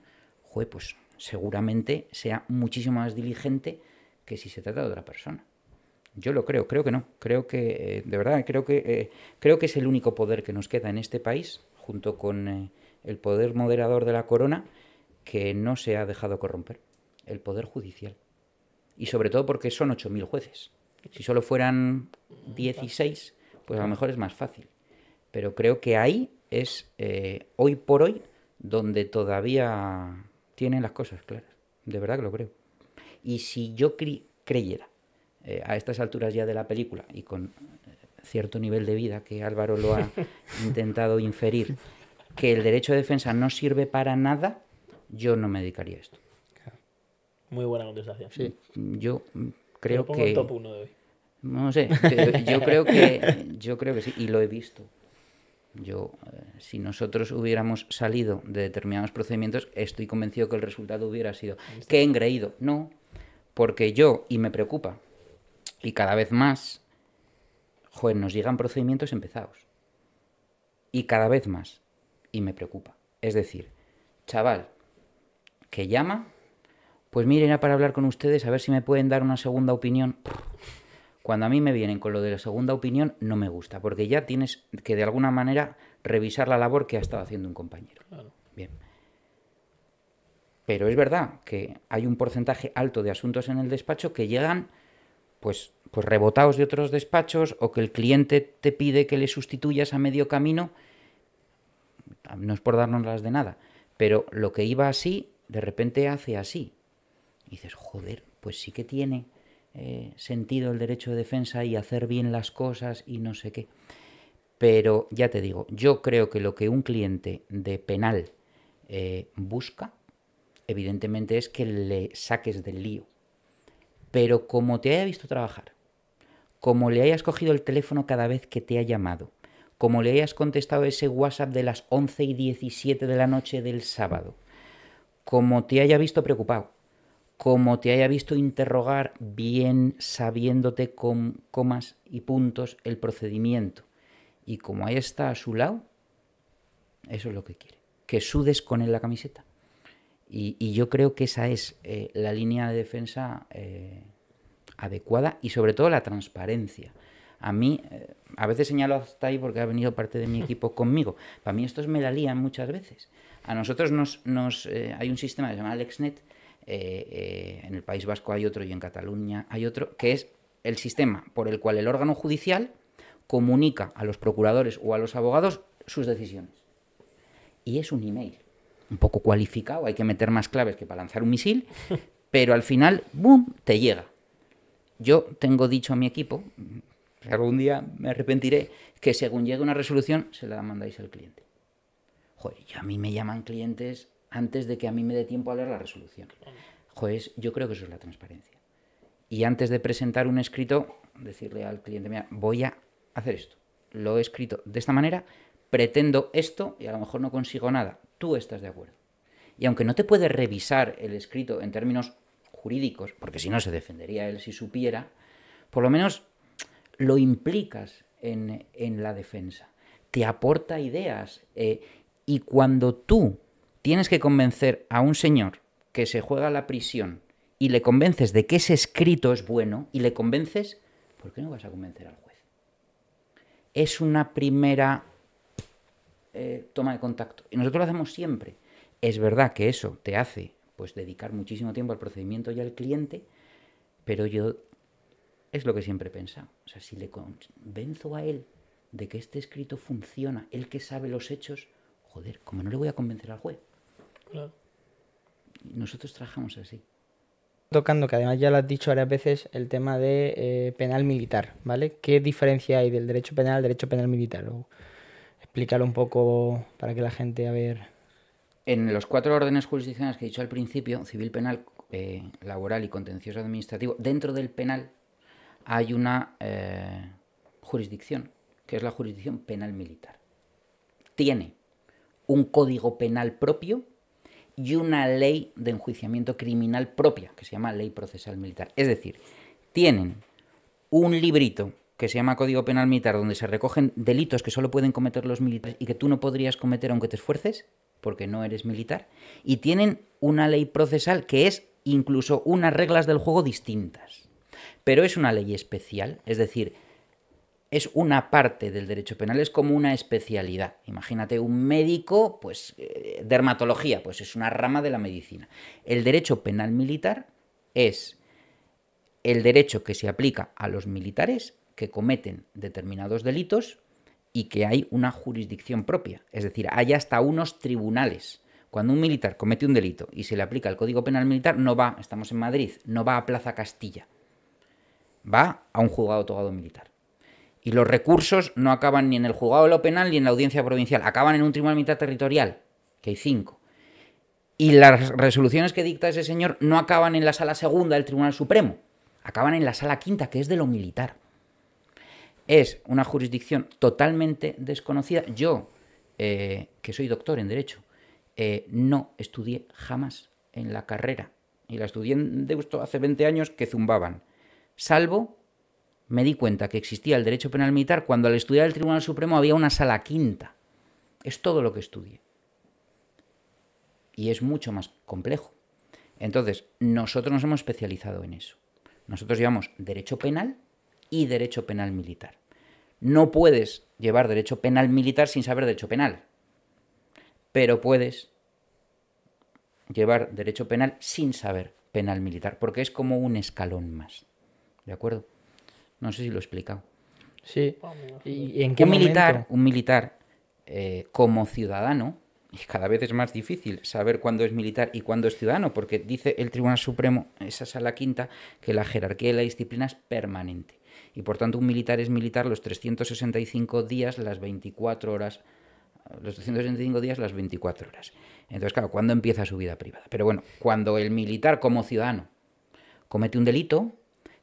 pues seguramente sea muchísimo más diligente que si se trata de otra persona. Yo lo creo, creo que no. Creo que, eh, de verdad, creo que, eh, creo que es el único poder que nos queda en este país, junto con, eh, el poder moderador de la corona que no se ha dejado corromper, el poder judicial. Y sobre todo porque son 8.000 jueces. Si solo fueran 16, pues a lo mejor es más fácil. Pero creo que ahí es, eh, hoy por hoy, donde todavía tienen las cosas claras. De verdad que lo creo. Y si yo creyera eh, a estas alturas ya de la película y con eh, cierto nivel de vida que Álvaro lo ha intentado inferir, que el derecho de defensa no sirve para nada, yo no me dedicaría a esto. Muy buena contestación. Yo creo que. No sé. Yo, creo que yo creo que sí y lo he visto. Yo, eh, si nosotros hubiéramos salido de determinados procedimientos, estoy convencido que el resultado hubiera sido que engreído. No, porque yo y me preocupa y cada vez más, joder, nos llegan procedimientos empezados y cada vez más y me preocupa. Es decir, chaval que llama, pues miren era para hablar con ustedes a ver si me pueden dar una segunda opinión. Cuando a mí me vienen con lo de la segunda opinión, no me gusta, porque ya tienes que de alguna manera revisar la labor que ha estado haciendo un compañero. Bien. Pero es verdad que hay un porcentaje alto de asuntos en el despacho que llegan pues, pues rebotados de otros despachos o que el cliente te pide que le sustituyas a medio camino no es por darnos las de nada, pero lo que iba así, de repente hace así. Y dices, joder, pues sí que tiene eh, sentido el derecho de defensa y hacer bien las cosas y no sé qué. Pero ya te digo, yo creo que lo que un cliente de penal eh, busca, evidentemente, es que le saques del lío. Pero como te haya visto trabajar, como le hayas cogido el teléfono cada vez que te ha llamado, como le hayas contestado ese WhatsApp de las 11 y 17 de la noche del sábado, como te haya visto preocupado, como te haya visto interrogar bien sabiéndote con comas y puntos el procedimiento, y como ahí está a su lado, eso es lo que quiere, que sudes con él la camiseta. Y, yo creo que esa es eh, la línea de defensa eh, adecuada y sobre todo la transparencia a mí, eh, a veces señalo hasta ahí porque ha venido parte de mi mm. equipo conmigo, para mí estos me la lían muchas veces. A nosotros nos, eh, hay un sistema que se llama AlexNet, eh, en el País Vasco hay otro y en Cataluña hay otro, que es el sistema por el cual el órgano judicial comunica a los procuradores o a los abogados sus decisiones. Y es un email, un poco cualificado, hay que meter más claves que para lanzar un misil, pero al final, ¡boom!, te llega. Yo tengo dicho a mi equipo, pues algún día me arrepentiré, que según llegue una resolución se la mandáis al cliente. Joder, a mí me llaman clientes antes de que a mí me dé tiempo a leer la resolución. Joder, yo creo que eso es la transparencia. Y antes de presentar un escrito, decirle al cliente, mira, voy a hacer esto. Lo he escrito de esta manera, pretendo esto y a lo mejor no consigo nada. Tú estás de acuerdo. Y aunque no te puede revisar el escrito en términos jurídicos, porque si no se defendería él si supiera, por lo menos lo implicas en, en la defensa, te aporta ideas eh, y cuando tú tienes que convencer a un señor que se juega a la prisión y le convences de que ese escrito es bueno y le convences, ¿por qué no vas a convencer al juez? Es una primera eh, toma de contacto. Y nosotros lo hacemos siempre. Es verdad que eso te hace pues dedicar muchísimo tiempo al procedimiento y al cliente, pero yo es lo que siempre pensa. O sea, si le convenzo a él de que este escrito funciona, él que sabe los hechos, joder, como no le voy a convencer al juez. Claro. Nosotros trabajamos así. Tocando, que además ya lo has dicho varias veces, el tema de eh, penal militar, ¿vale? ¿Qué diferencia hay del derecho penal al derecho penal militar? explícalo un poco para que la gente, a ver... En los cuatro órdenes jurisdiccionales que he dicho al principio, civil, penal, eh, laboral y contencioso administrativo, dentro del penal hay una eh, jurisdicción, que es la jurisdicción penal militar. Tiene un código penal propio y una ley de enjuiciamiento criminal propia, que se llama ley procesal militar. Es decir, tienen un librito que se llama Código Penal Militar, donde se recogen delitos que solo pueden cometer los militares y que tú no podrías cometer aunque te esfuerces, porque no eres militar, y tienen una ley procesal que es incluso unas reglas del juego distintas pero es una ley especial, es decir, es una parte del derecho penal, es como una especialidad. Imagínate un médico, pues eh, dermatología, pues es una rama de la medicina. El derecho penal militar es el derecho que se aplica a los militares que cometen determinados delitos y que hay una jurisdicción propia, es decir, hay hasta unos tribunales. Cuando un militar comete un delito y se le aplica el Código Penal Militar, no va, estamos en Madrid, no va a Plaza Castilla, va a un juzgado togado militar. Y los recursos no acaban ni en el juzgado de lo penal ni en la audiencia provincial, acaban en un tribunal militar territorial, que hay cinco. Y las resoluciones que dicta ese señor no acaban en la sala segunda del Tribunal Supremo, acaban en la sala quinta, que es de lo militar. Es una jurisdicción totalmente desconocida. Yo, eh, que soy doctor en Derecho, eh, no estudié jamás en la carrera. Y la estudié en Deusto hace 20 años que zumbaban salvo me di cuenta que existía el derecho penal militar cuando al estudiar el Tribunal Supremo había una sala quinta. Es todo lo que estudié. Y es mucho más complejo. Entonces, nosotros nos hemos especializado en eso. Nosotros llevamos derecho penal y derecho penal militar. No puedes llevar derecho penal militar sin saber derecho penal. Pero puedes llevar derecho penal sin saber penal militar, porque es como un escalón más. ¿de acuerdo? No sé si lo he explicado. Sí. ¿Y en qué un militar, un militar eh, como ciudadano, y cada vez es más difícil saber cuándo es militar y cuándo es ciudadano, porque dice el Tribunal Supremo, esa sala quinta, que la jerarquía y la disciplina es permanente. Y por tanto un militar es militar los 365 días, las 24 horas, los 365 días, las 24 horas. Entonces, claro, ¿cuándo empieza su vida privada? Pero bueno, cuando el militar como ciudadano comete un delito,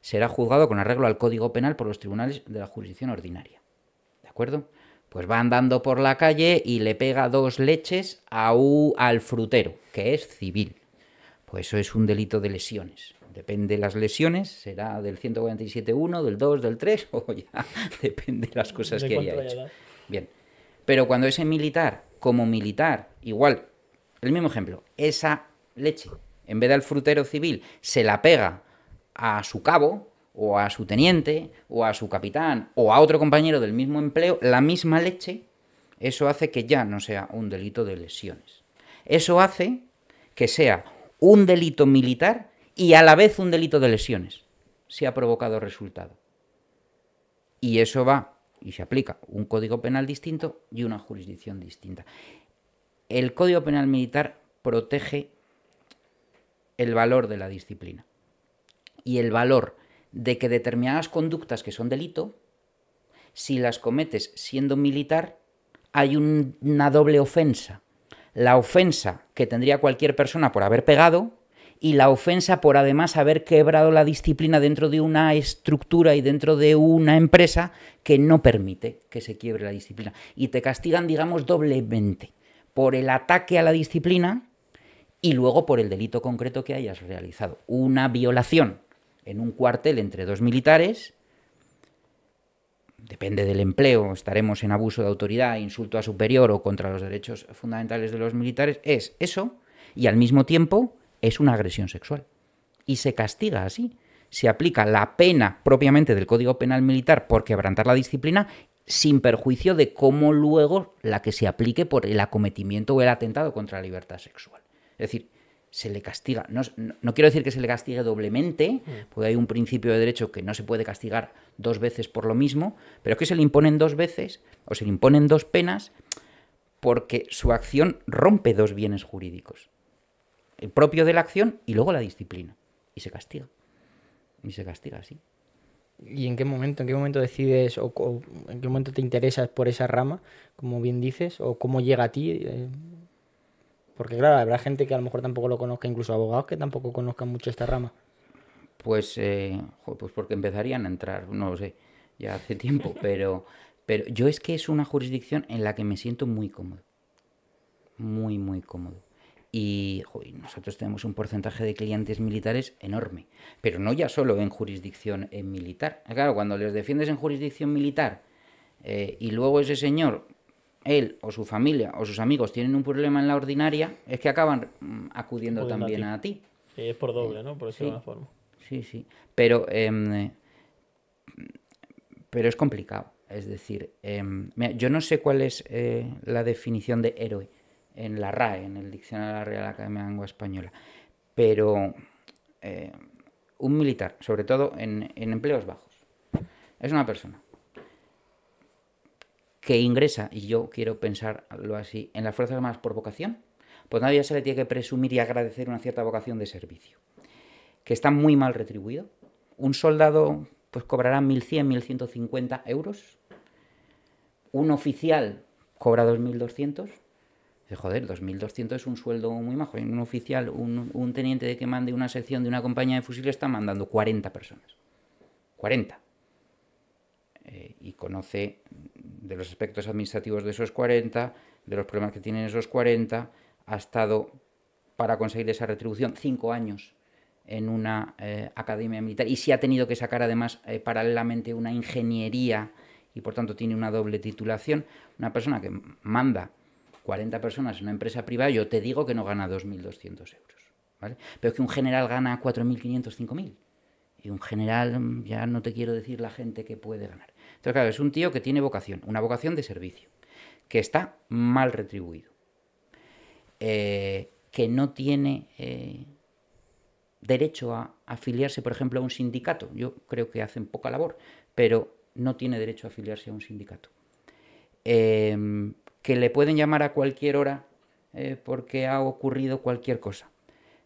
será juzgado con arreglo al Código Penal por los tribunales de la jurisdicción ordinaria. ¿De acuerdo? Pues va andando por la calle y le pega dos leches a al frutero, que es civil. Pues eso es un delito de lesiones. Depende de las lesiones, será del 147.1, del 2, del 3, o ya depende de las cosas que haya hecho. Bien. Pero cuando ese militar, como militar, igual, el mismo ejemplo, esa leche, en vez del frutero civil, se la pega a su cabo o a su teniente o a su capitán o a otro compañero del mismo empleo la misma leche, eso hace que ya no sea un delito de lesiones. Eso hace que sea un delito militar y a la vez un delito de lesiones, si ha provocado resultado. Y eso va y se aplica un código penal distinto y una jurisdicción distinta. El código penal militar protege el valor de la disciplina y el valor de que determinadas conductas que son delito, si las cometes siendo militar, hay una doble ofensa. La ofensa que tendría cualquier persona por haber pegado y la ofensa por además haber quebrado la disciplina dentro de una estructura y dentro de una empresa que no permite que se quiebre la disciplina. Y te castigan, digamos, doblemente por el ataque a la disciplina y luego por el delito concreto que hayas realizado. Una violación en un cuartel entre dos militares. Depende del empleo, estaremos en abuso de autoridad, insulto a superior o contra los derechos fundamentales de los militares. Es eso y al mismo tiempo es una agresión sexual. Y se castiga así. Se aplica la pena propiamente del Código Penal Militar por quebrantar la disciplina sin perjuicio de cómo luego la que se aplique por el acometimiento o el atentado contra la libertad sexual. Es decir, se le castiga. No, quiero decir que se le castigue doblemente, mm. porque hay un principio de derecho que no se puede castigar dos veces por lo mismo, pero es que se le imponen dos veces o se le imponen dos penas porque su acción rompe dos bienes jurídicos. El propio de la acción y luego la disciplina. Y se castiga. Y se castiga así. ¿Y en qué momento? ¿En qué momento decides o, en qué momento te interesas por esa rama, como bien dices? ¿O cómo llega a ti? Eh? Porque claro, habrá gente que a lo mejor tampoco lo conozca, incluso abogados que tampoco conozcan mucho esta rama. Pues, eh, pues porque empezarían a entrar, no lo sé, ya hace tiempo, pero, pero yo es que es una jurisdicción en la que me siento muy cómodo. Muy, muy cómodo. Y nosotros tenemos un porcentaje de clientes militares enorme, pero no ya solo en jurisdicción eh, militar. Claro, cuando les defiendes en jurisdicción militar eh, y luego ese señor él o su familia o sus amigos tienen un problema en la ordinaria, es que acaban mm, acudiendo también a ti. es por doble, eh, ¿no? Por decirlo sí. forma. Sí, sí. Pero, em, pero es complicado. Es decir, em, yo no sé cuál es eh, la definición de héroe en la RAE, en el Diccionario de la Real Academia de Lengua Española, pero eh, un militar, sobre todo en empleos bajos, es una persona que ingresa, y yo quiero pensarlo así, en las Fuerzas Armadas por vocación, pues nadie se le tiene que presumir y agradecer una cierta vocación de servicio, que está muy mal retribuido. Un soldado pues cobrará 1.100, 1.150 euros, un oficial cobra 2.200, joder, 2.200 es un sueldo muy majo, un oficial, un, teniente de que mande una sección de una compañía de fusiles está mandando 40 personas, 40. Eh, y conoce de los aspectos administrativos de esos 40, de los problemas que tienen esos 40, ha estado para conseguir esa retribución cinco años en una eh, academia militar y si ha tenido que sacar además eh, paralelamente una ingeniería y por tanto tiene una doble titulación, una persona que manda 40 personas en una empresa privada, yo te digo que no gana 2.200 euros, ¿vale? Pero es que un general gana 4.500, 5.000. Y un general, mm, ya no te quiero decir la gente que puede ganar. Entonces, claro, es un tío que tiene vocación, una vocación de servicio, que está mal retribuido, eh, que no tiene eh, derecho a afiliarse, por ejemplo, a un sindicato. Yo creo que hacen poca labor, pero no tiene derecho a afiliarse a un sindicato. Em, que le pueden llamar a cualquier hora eh, porque ha ocurrido cualquier cosa.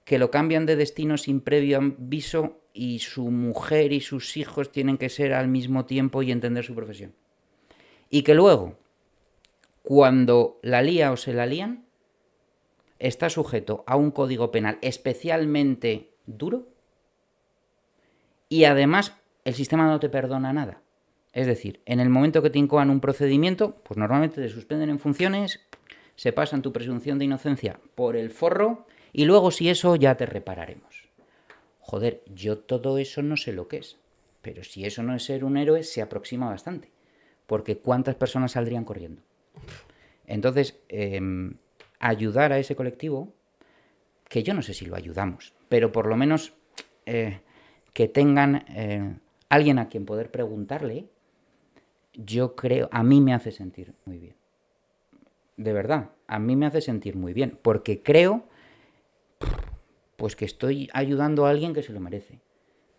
Que lo cambian de destino sin previo aviso y su mujer y sus hijos tienen que ser al mismo tiempo y entender su profesión. Y que luego, cuando la lía o se la lían, está sujeto a un código penal especialmente duro y además el sistema no te perdona nada. Es decir, en el momento que te incoan un procedimiento, pues normalmente te suspenden en funciones, se pasan tu presunción de inocencia por el forro y luego si eso ya te repararemos. Joder, yo todo eso no sé lo que es. Pero si eso no es ser un héroe, se aproxima bastante. Porque ¿cuántas personas saldrían corriendo? Entonces, em, ayudar a ese colectivo, que yo no sé si lo ayudamos, pero por lo menos eh, que tengan eh, alguien a quien poder preguntarle, yo creo, a mí me hace sentir muy bien. De verdad, a mí me hace sentir muy bien, porque creo pues que estoy ayudando a alguien que se lo merece.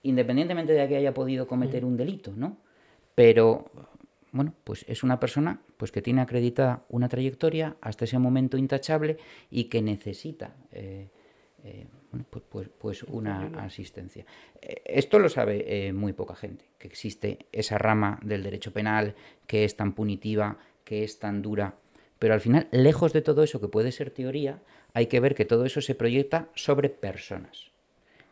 Independientemente de que haya podido cometer mm. un delito, ¿no? Pero, bueno, pues es una persona pues que tiene acreditada una trayectoria hasta ese momento intachable y que necesita eh, eh, pues, pues, pues una asistencia. Eh, esto lo sabe muy poca gente, que existe esa rama del derecho penal que es tan punitiva, que es tan dura, pero al final, lejos de todo eso que puede ser teoría, hay que ver que todo eso se proyecta sobre personas.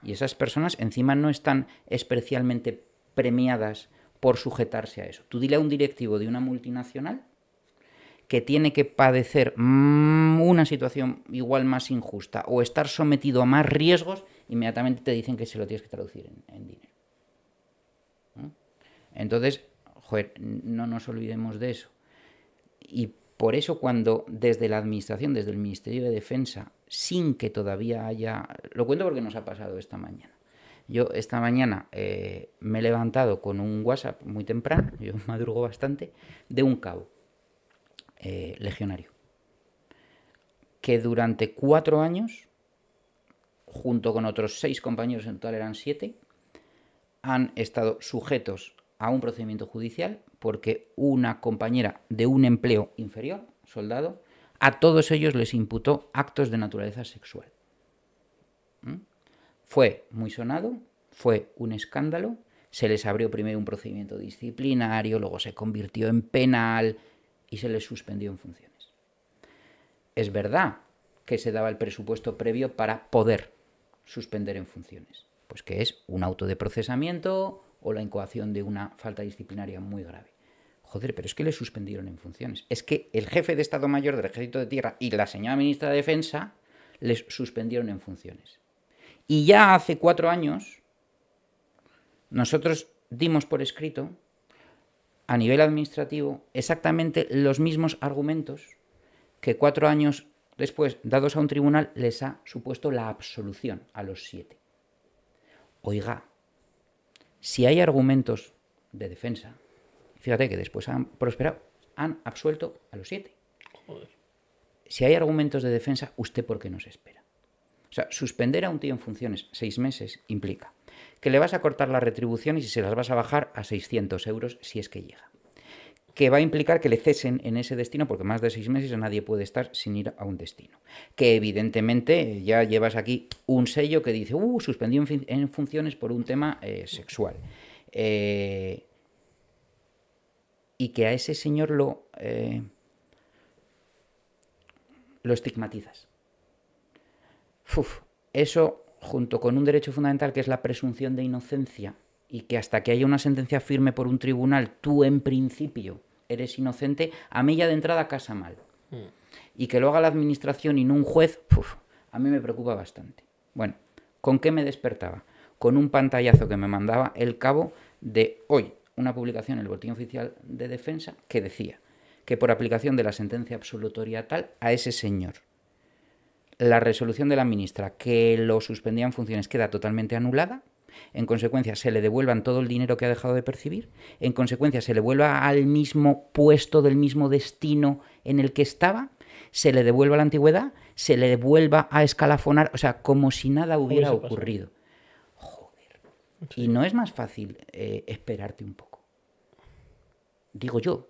Y esas personas encima no están especialmente premiadas por sujetarse a eso. Tú dile a un directivo de una multinacional que tiene que padecer mm, una situación igual más injusta o estar sometido a más riesgos, inmediatamente te dicen que se lo tienes que traducir en, dinero. ¿Mm? Entonces, no nos olvidemos de eso. Y por eso cuando desde la Administración, desde el Ministerio de Defensa, sin que todavía haya... Lo cuento porque nos ha pasado esta mañana. Yo esta mañana eh, me he levantado con un WhatsApp muy temprano, yo madrugo bastante, de un cabo eh, legionario, que durante cuatro años, junto con otros seis compañeros, en total eran siete, han estado sujetos a un procedimiento judicial porque una compañera de un empleo inferior, soldado, a todos ellos les imputó actos de naturaleza sexual. ¿Mm? Fue muy sonado, fue un escándalo, se les abrió primero un procedimiento disciplinario, luego se convirtió en penal y se les suspendió en funciones. Es verdad que se daba el presupuesto previo para poder suspender en funciones, pues que es un auto de procesamiento, o la incoación de una falta disciplinaria muy grave. Joder, pero es que le suspendieron en funciones. Es que el jefe de Estado Mayor del Ejército de Tierra y la señora ministra de Defensa les suspendieron en funciones. Y ya hace cuatro años nosotros dimos por escrito a nivel administrativo exactamente los mismos argumentos que cuatro años después, dados a un tribunal, les ha supuesto la absolución a los siete. Oiga, si hay argumentos de defensa, fíjate que después han prosperado, han absuelto a los siete. Si hay argumentos de defensa, ¿usted por qué no se espera? O sea, suspender a un tío en funciones seis meses implica que le vas a cortar la retribución y si se las vas a bajar a 600 euros si es que llega que va a implicar que le cesen en ese destino, porque más de seis meses nadie puede estar sin ir a un destino. Que evidentemente eh, ya llevas aquí un sello que dice, uh, suspendió en, funciones por un tema eh, sexual. Eh, y que a ese señor lo, lo estigmatizas. eso junto con un derecho fundamental que es la presunción de inocencia, y que hasta que haya una sentencia firme por un tribunal, tú en principio eres inocente, a mí ya de entrada casa mal. Hmm. Y que lo haga la administración y no un juez, a mí me preocupa bastante. Bueno, ¿con qué me despertaba? Con un pantallazo que me mandaba el cabo de hoy, una publicación en el Boletín Oficial de Defensa que decía que por aplicación de la sentencia absolutoria tal a ese señor, la resolución de la ministra que lo suspendía en funciones queda totalmente anulada en consecuencia se le devuelvan todo el dinero que ha dejado de percibir, en consecuencia se le vuelva al mismo puesto del mismo destino en el que estaba, se le devuelva la antigüedad, se le devuelva a escalafonar, o sea, como si nada hubiera ocurrido. Joder. Y no es más fácil eh, esperarte un poco. Digo yo.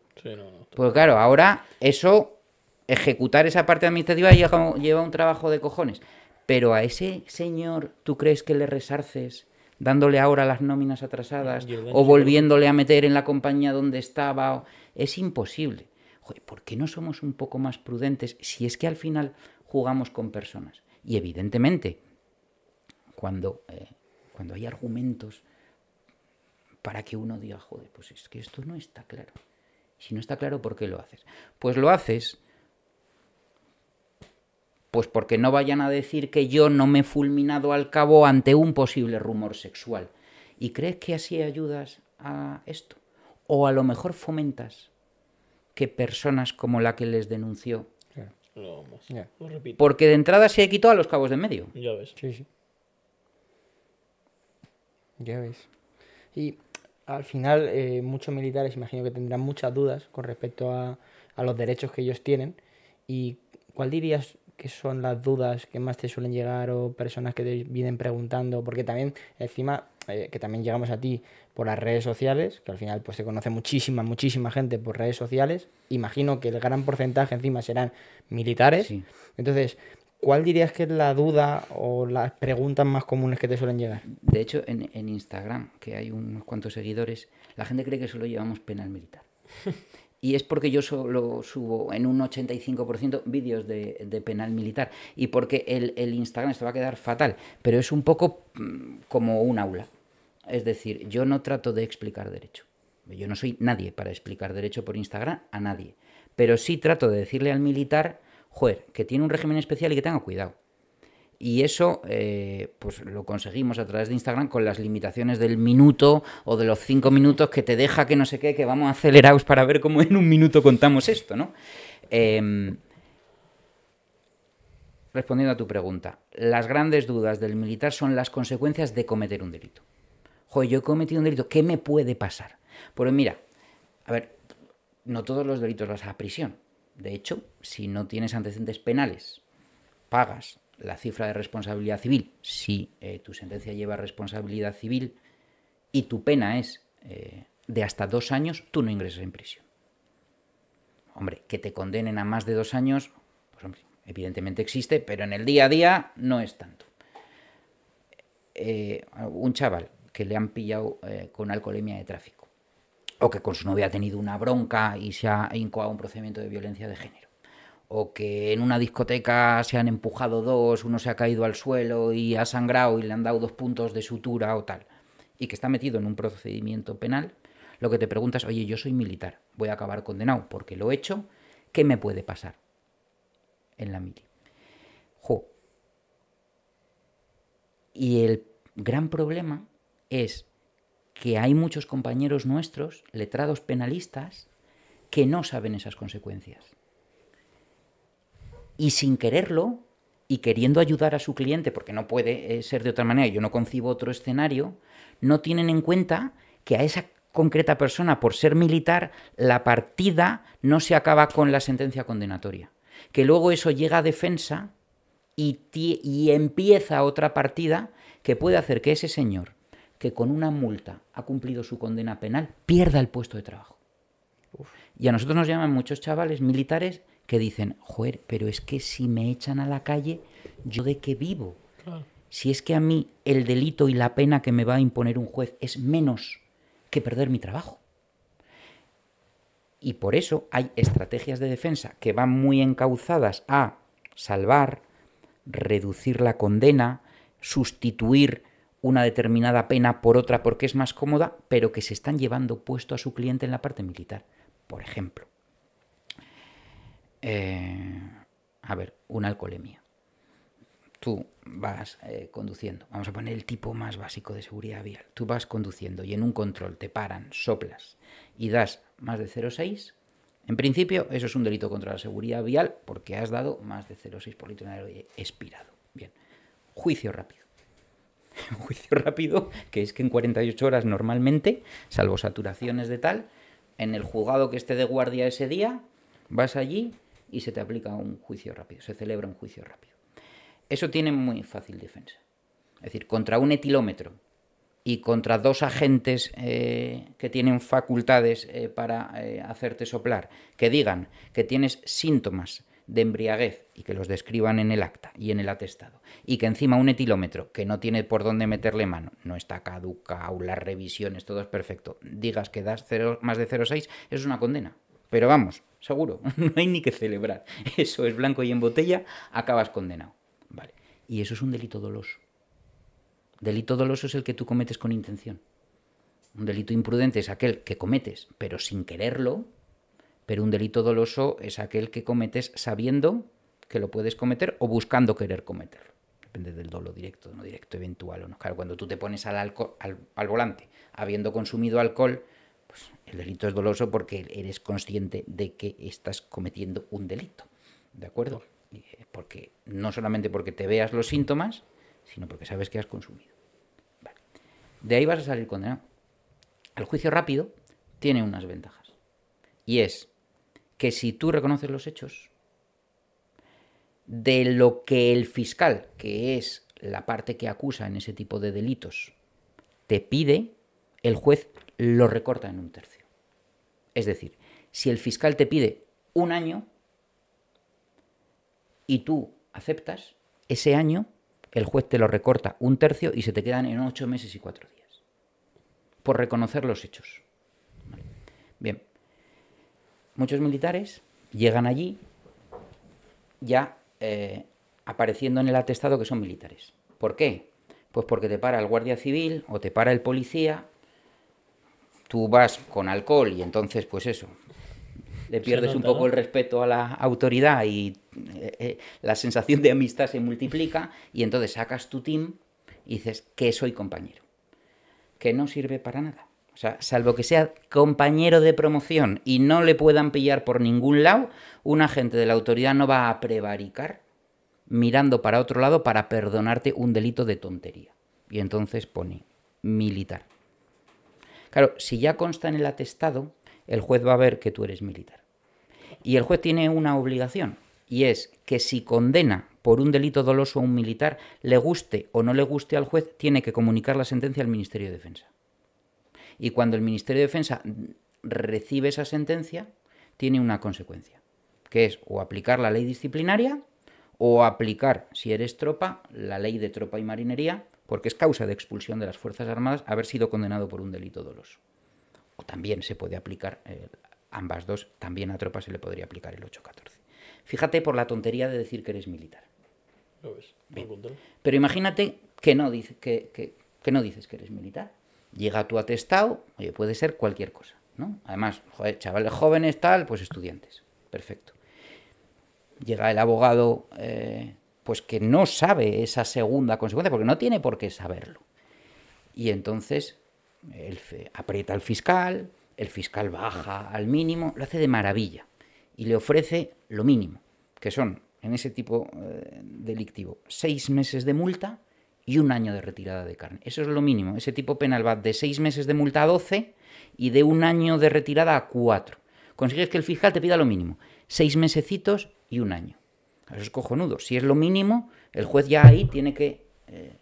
pues claro, ahora eso, ejecutar esa parte administrativa lleva un trabajo de cojones. Pero a ese señor, ¿tú crees que le resarces dándole ahora las nóminas atrasadas o volviéndole a meter en la compañía donde estaba. Es imposible. Joder, ¿por qué no somos un poco más prudentes si es que al final jugamos con personas? Y evidentemente, cuando, eh, cuando hay argumentos para que uno diga, joder, pues es que esto no está claro. Si no está claro, ¿por qué lo haces? Pues lo haces pues porque no vayan a decir que yo no me he fulminado al cabo ante un posible rumor sexual. ¿Y crees que así ayudas a esto? O a lo mejor fomentas que personas como la que les denunció. porque de entrada se quitó a los cabos de medio. Ya ves. Sí, sí. Ya ves. Y al final, eh, muchos militares imagino que tendrán muchas dudas con respecto a, a los derechos que ellos tienen. ¿Y cuál dirías qué son las dudas que más te suelen llegar o personas que te vienen preguntando? Porque también, encima, eh, que también llegamos a ti por las redes sociales, que al final pues se conoce muchísima, muchísima gente por redes sociales. Imagino que el gran porcentaje encima serán militares. Entonces, ¿cuál dirías que es la duda o las preguntas más comunes que te suelen llegar? De hecho, en, en Instagram, que hay unos cuantos seguidores, la gente cree que solo llevamos penal militar. Y es porque yo solo subo en un 85% vídeos de, penal militar. Y porque el, el Instagram, esto va a quedar fatal, pero es un poco mm, como un aula. Es decir, yo no trato de explicar derecho. Yo no soy nadie para explicar derecho por Instagram a nadie. Pero sí trato de decirle al militar, joder, que tiene un régimen especial y que tenga cuidado. Y eso eh, pues lo conseguimos a través de Instagram con las limitaciones del minuto o de los cinco minutos que te deja que no sé qué, que vamos acelerados para ver cómo en un minuto contamos esto, ¿no? Em, respondiendo a tu pregunta, las grandes dudas del militar son las consecuencias de cometer un delito. Joder, yo he cometido un delito, ¿qué me puede pasar? Pues mira, a ver, no todos los delitos vas a prisión. De hecho, si no tienes antecedentes penales, pagas la cifra de responsabilidad civil, si eh, tu sentencia lleva responsabilidad civil y tu pena es eh, de hasta dos años, tú no ingresas en prisión. Hombre, que te condenen a más de dos años, pues hombre, evidentemente existe, pero en el día a día no es tanto. Eh, un chaval que le han pillado con alcoholemia de tráfico, o que con su novia ha tenido una bronca y se ha incoado un procedimiento de violencia de género o que en una discoteca se han empujado dos, uno se ha caído al suelo y ha sangrado y le han dado dos puntos de sutura o tal, y que está metido en un procedimiento penal, lo que te preguntas, oye, yo soy militar, voy a acabar condenado porque lo he hecho, ¿qué me puede pasar en la mili? Y el gran problema es que hay muchos compañeros nuestros, letrados penalistas, que no saben esas consecuencias y sin quererlo y queriendo ayudar a su cliente, porque no puede eh, ser de otra manera, yo no concibo otro escenario, no tienen en cuenta que a esa concreta persona, por ser militar, la partida no se acaba con la sentencia condenatoria. Que luego eso llega a defensa y, y empieza otra partida que puede hacer que ese señor, que con una multa ha cumplido su condena penal, pierda el puesto de trabajo. Y a nosotros nos llaman muchos chavales militares que dicen, joder, pero es que si me echan a la calle, ¿yo de qué vivo? Si es que a mí el delito y la pena que me va a imponer un juez es menos que perder mi trabajo. Y por eso hay estrategias de defensa que van muy encauzadas a salvar, reducir la condena, sustituir una determinada pena por otra porque es más cómoda, pero que se están llevando puesto a su cliente en la parte militar. Por ejemplo, eh, a ver, una alcoholemia. Tú vas eh, conduciendo, vamos a poner el tipo más básico de seguridad vial. Tú vas conduciendo y en un control te paran, soplas y das más de 0,6. En principio, eso es un delito contra la seguridad vial porque has dado más de 0,6 por litro de aire expirado. Bien, juicio rápido. juicio rápido, que es que en 48 horas normalmente, salvo saturaciones de tal, en el juzgado que esté de guardia ese día, vas allí y se te aplica un juicio rápido, se celebra un juicio rápido. Eso tiene muy fácil defensa. Es decir, contra un etilómetro y contra dos agentes eh, que tienen facultades eh, para eh, hacerte soplar, que digan que tienes síntomas de embriaguez y que los describan en el acta y en el atestado, y que encima un etilómetro que no tiene por dónde meterle mano, no está o las revisiones, todo es perfecto, digas que das cero, más de 0,6, es una condena. Pero vamos, seguro, no hay ni que celebrar. Eso es blanco y en botella, acabas condenado. Vale. Y eso es un delito doloso. Delito doloso es el que tú cometes con intención. Un delito imprudente es aquel que cometes, pero sin quererlo. Pero un delito doloso es aquel que cometes sabiendo que lo puedes cometer o buscando querer cometerlo. Depende del dolo directo, no directo, eventual o no. Claro, cuando tú te pones al volante habiendo consumido alcohol, pues el delito es doloso porque eres consciente de que estás cometiendo un delito. ¿De acuerdo? Eh, porque no solamente porque te veas los síntomas, sino porque sabes que has consumido. De ahí vas a salir condenado. El eh, juicio rápido tiene unas ventajas. Y es que si tú reconoces los hechos, de lo que el fiscal, que es la parte que acusa en ese tipo de delitos, te pide, el juez lo recorta en un tercio. Es decir, si el fiscal te pide un año y tú aceptas, ese año el juez te lo recorta un tercio y se te quedan en ocho meses y cuatro días. Por reconocer los hechos. Bien. Muchos militares llegan allí ya eh, apareciendo en el atestado que son militares. ¿Por qué? Pues porque te para el guardia civil o te para el policía tú vas con alcohol y entonces, pues eso, le pierdes un poco el respeto a la autoridad y eh, eh, la sensación de amistad se multiplica y entonces sacas tu team y dices que soy compañero, que no sirve para nada. O sea, salvo que sea compañero de promoción y no le puedan pillar por ningún lado, un agente de la autoridad no va a prevaricar mirando para otro lado para perdonarte un delito de tontería. Y entonces pone militar. Claro, si ya consta en el atestado, el juez va a ver que tú eres militar. Y el juez tiene una obligación, y es que si condena por un delito doloso a un militar, le guste o no le guste al juez, tiene que comunicar la sentencia al Ministerio de Defensa. Y cuando el Ministerio de Defensa recibe esa sentencia, tiene una consecuencia, que es o aplicar la ley disciplinaria o aplicar, si eres tropa, la ley de tropa y marinería porque es causa de expulsión de las Fuerzas Armadas haber sido condenado por un delito doloso. O también se puede aplicar eh, ambas dos, también a tropas se le podría aplicar el 814. Fíjate por la tontería de decir que eres militar. Lo ves, Pero imagínate que no, dice, que, no dices que eres militar. Llega tu atestado, oye, puede ser cualquier cosa. Además, chavales jóvenes, tal, pues estudiantes. Perfecto. Llega el abogado eh, pues que no sabe esa segunda consecuencia, porque no tiene por qué saberlo. Y entonces aprieta al fiscal, el fiscal baja al mínimo, lo hace de maravilla y le ofrece lo mínimo, que son, en ese tipo eh, delictivo, seis meses de multa y un año de retirada de carne. Eso es lo mínimo. Ese tipo penal va de seis meses de multa a doce y de un año de retirada a cuatro. Consigues que el fiscal te pida lo mínimo, seis mesecitos y un año. Eso es cojonudo. Si es lo mínimo, el juez ya ahí tiene que eh,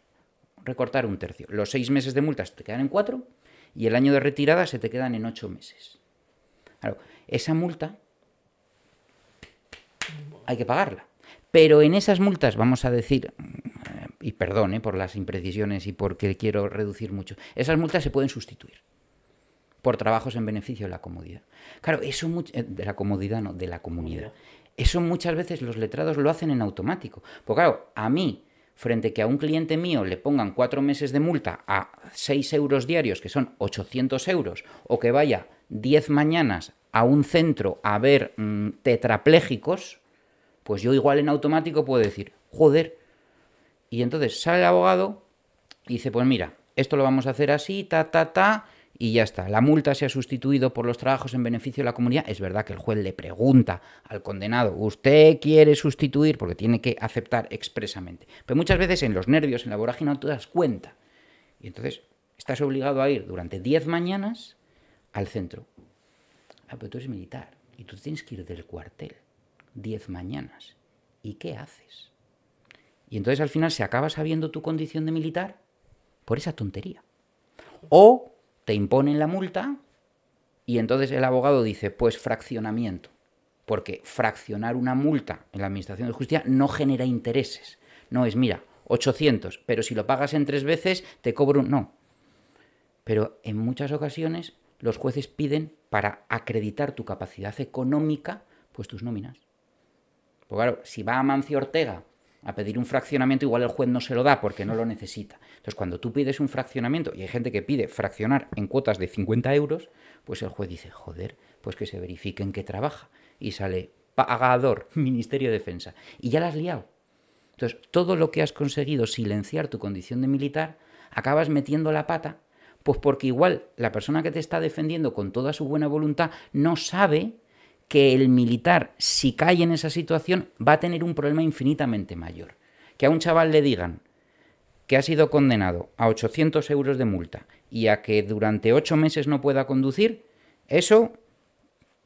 recortar un tercio. Los seis meses de multas te quedan en cuatro y el año de retirada se te quedan en ocho meses. Claro, esa multa hay que pagarla. Pero en esas multas, vamos a decir, mm, y perdone por las imprecisiones y porque quiero reducir mucho, esas multas se pueden sustituir por trabajos en beneficio de la comodidad. Claro, eso eh, de la comodidad no, de la comunidad. Eso muchas veces los letrados lo hacen en automático. Porque claro, a mí, frente que a un cliente mío le pongan cuatro meses de multa a seis euros diarios, que son 800 euros, o que vaya diez mañanas a un centro a ver mm, tetraplégicos, pues yo igual en automático puedo decir, joder. Y entonces sale el abogado y dice, pues mira, esto lo vamos a hacer así, ta, ta, ta, y ya está. La multa se ha sustituido por los trabajos en beneficio de la comunidad. Es verdad que el juez le pregunta al condenado, ¿usted quiere sustituir? Porque tiene que aceptar expresamente. Pero muchas veces en los nervios, en la vorágine, no te das cuenta. Y entonces estás obligado a ir durante 10 mañanas al centro. Ah, pero tú eres militar y tú tienes que ir del cuartel 10 mañanas. ¿Y qué haces? Y entonces al final se acaba sabiendo tu condición de militar por esa tontería. O te imponen la multa y entonces el abogado dice, pues fraccionamiento, porque fraccionar una multa en la Administración de Justicia no genera intereses. No es, mira, 800, pero si lo pagas en tres veces te cobro un... No. Pero en muchas ocasiones los jueces piden para acreditar tu capacidad económica, pues tus nóminas. Porque claro, si va a Mancio Ortega a pedir un fraccionamiento, igual el juez no se lo da porque no lo necesita. Entonces, cuando tú pides un fraccionamiento, y hay gente que pide fraccionar en cuotas de 50 euros, pues el juez dice, joder, pues que se verifique en qué trabaja. Y sale pagador, Ministerio de Defensa. Y ya la has liado. Entonces, todo lo que has conseguido silenciar tu condición de militar, acabas metiendo la pata, pues porque igual la persona que te está defendiendo con toda su buena voluntad no sabe que el militar, si cae en esa situación, va a tener un problema infinitamente mayor. Que a un chaval le digan que ha sido condenado a 800 euros de multa y a que durante ocho meses no pueda conducir, eso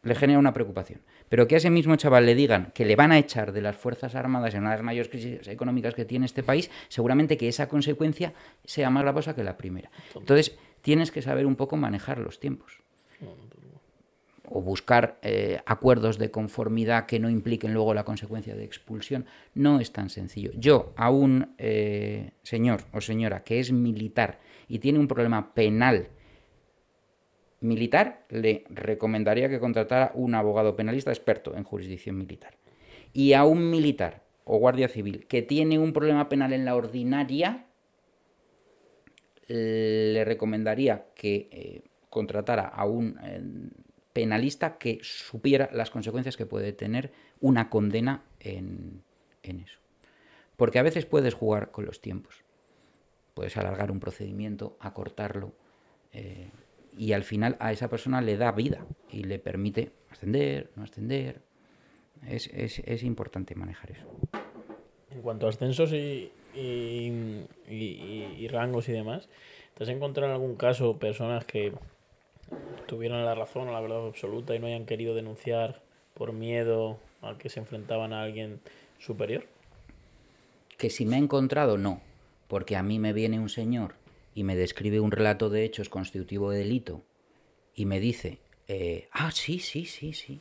le genera una preocupación. Pero que a ese mismo chaval le digan que le van a echar de las Fuerzas Armadas en una de las mayores crisis económicas que tiene este país, seguramente que esa consecuencia sea más cosa que la primera. Entonces, tienes que saber un poco manejar los tiempos o buscar eh, acuerdos de conformidad que no impliquen luego la consecuencia de expulsión, no es tan sencillo. Yo a un eh, señor o señora que es militar y tiene un problema penal militar, le recomendaría que contratara un abogado penalista experto en jurisdicción militar. Y a un militar o guardia civil que tiene un problema penal en la ordinaria, le recomendaría que eh, contratara a un penalista que supiera las consecuencias que puede tener una condena en, eso. Porque a veces puedes jugar con los tiempos. Puedes alargar un procedimiento, acortarlo, eh, y al final a esa persona le da vida y le permite ascender, no ascender. Es, importante manejar eso. En cuanto a ascensos y, y, rangos y demás, ¿te has encontrado en algún caso personas que tuvieron la razón la verdad absoluta y no hayan querido denunciar por miedo al que se enfrentaban a alguien superior? Que si me he encontrado, no. Porque a mí me viene un señor y me describe un relato de hechos constitutivo de delito y me dice, eh, ah, sí, sí, sí, sí.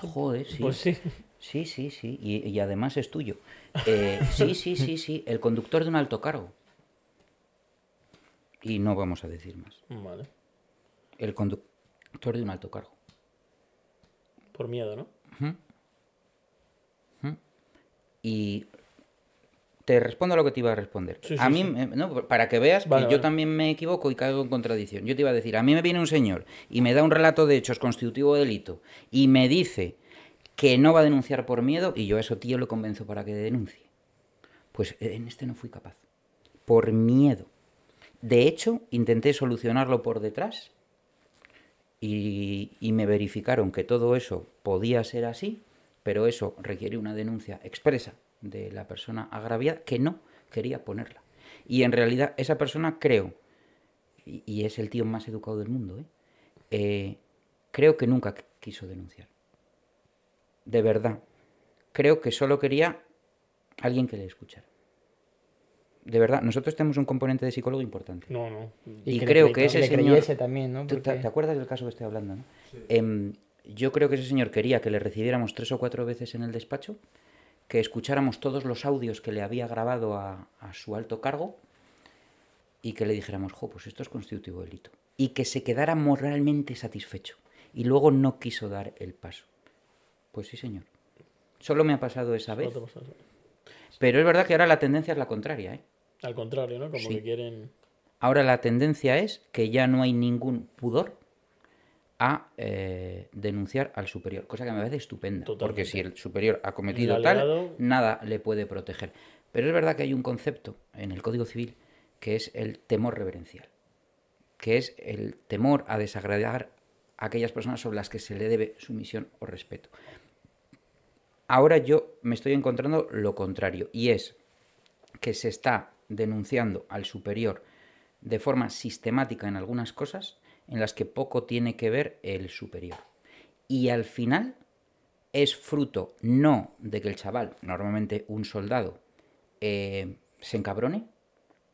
Joder, sí. Pues sí. Sí, sí, sí. Y, además es tuyo. Eh, sí, sí, sí, sí. El conductor de un alto cargo. Y no vamos a decir más. Vale el conductor de un alto cargo. Por miedo, ¿no? Y te respondo lo que te iba a responder. a mí, para que veas que yo también me equivoco y caigo en contradicción. Yo te iba a decir, a mí me viene un señor y me da un relato de hechos constitutivo delito y me dice que no va a denunciar por miedo y yo a eso tío lo convenzo para que denuncie. Pues eh, en este no fui capaz. Por miedo. De hecho, intenté solucionarlo por detrás y, me verificaron que todo eso podía ser así, pero eso requiere una denuncia expresa de la persona agraviada que no quería ponerla. Y en realidad esa persona creo, y, es el tío más educado del mundo, ¿eh? Eh, creo que nunca quiso denunciar. De verdad. Creo que solo quería alguien que le escuchara de verdad, nosotros tenemos un componente de psicólogo importante. No, no. Y, creo que ese señor... también, ¿Te, acuerdas del caso que estoy hablando? ¿no? Em, yo creo que ese señor quería que le recibiéramos tres o cuatro veces en el despacho, que escucháramos todos los audios que le había grabado a, a su alto cargo y que le dijéramos, jo, pues esto es constitutivo delito. Y que se quedara moralmente satisfecho. Y luego no quiso dar el paso. Pues sí, señor. Solo me ha pasado esa vez. Pero es verdad que ahora la tendencia es la contraria, ¿eh? Al contrario, ¿no? Como que quieren. Ahora la tendencia es que ya no hay ningún pudor a eh, denunciar al superior, cosa que me parece estupenda, porque si el superior ha cometido tal, nada le puede proteger. Pero es verdad que hay un concepto en el Código Civil que es el temor reverencial, que es el temor a desagradar a aquellas personas sobre las que se le debe sumisión o respeto. Ahora yo me estoy encontrando lo contrario, y es que se está denunciando al superior de forma sistemática en algunas cosas en las que poco tiene que ver el superior. Y al final es fruto no de que el chaval, normalmente un soldado, eh, se encabrone,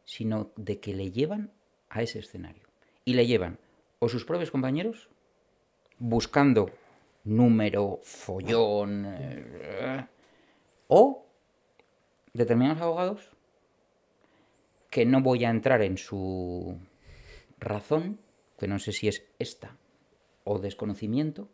sino de que le llevan a ese escenario. Y le llevan o sus propios compañeros buscando número, follón, eh, eh, o determinados abogados que no voy a entrar en su razón, que no sé si es esta o desconocimiento,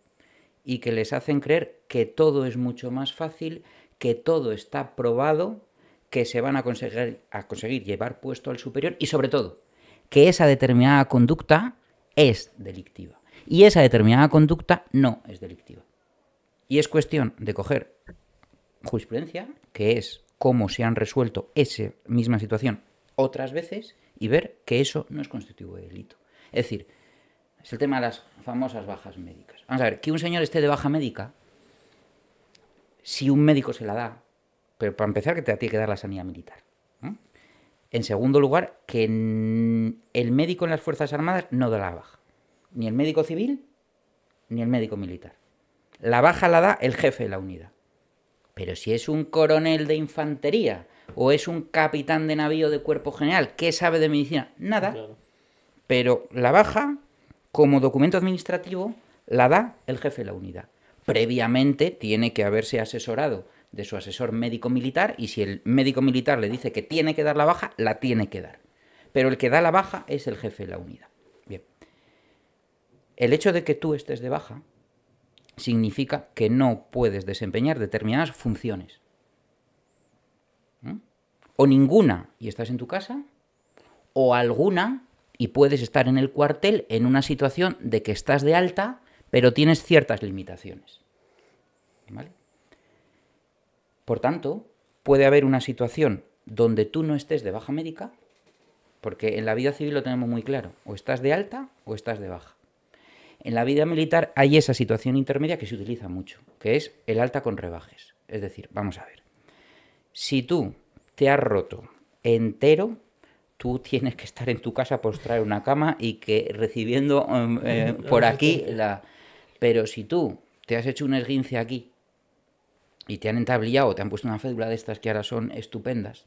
y que les hacen creer que todo es mucho más fácil, que todo está probado, que se van a conseguir, llevar puesto al superior y sobre todo que esa determinada conducta es delictiva. Y esa determinada conducta no es delictiva. Y es cuestión de coger jurisprudencia, que es cómo se han resuelto esa misma situación otras veces y ver que eso no es constitutivo de delito. Es decir, es el tema de las famosas bajas médicas. Vamos a ver, que un señor esté de baja médica, si un médico se la da, pero para empezar que te tiene que dar la sanidad militar. En segundo lugar, que el médico en las Fuerzas Armadas no da la baja. Ni el médico civil, ni el médico militar. La baja la da el jefe de la unidad. Pero si es un coronel de infantería o es un capitán de navío de cuerpo general. ¿Qué sabe de medicina? Nada. Pero la baja, como documento administrativo, la da el jefe de la unidad. Previamente tiene que haberse asesorado de su asesor médico militar y si el médico militar le dice que tiene que dar la baja, la tiene que dar. Pero el que da la baja es el jefe de la unidad. Bien. El hecho de que tú estés de baja significa que no puedes desempeñar determinadas funciones o ninguna y estás en tu casa, o alguna y puedes estar en el cuartel en una situación de que estás de alta, pero tienes ciertas limitaciones. ¿Vale? Por tanto, puede haber una situación donde tú no estés de baja médica, porque en la vida civil lo tenemos muy claro, o estás de alta o estás de baja. En la vida militar hay esa situación intermedia que se utiliza mucho, que es el alta con rebajes. Es decir, vamos a ver, si tú te has roto entero, tú tienes que estar en tu casa postrar una cama y que recibiendo eh, eh, por aquí la... Pero si tú te has hecho un esguince aquí y te han entablillado, te han puesto una fédula de estas que ahora son estupendas,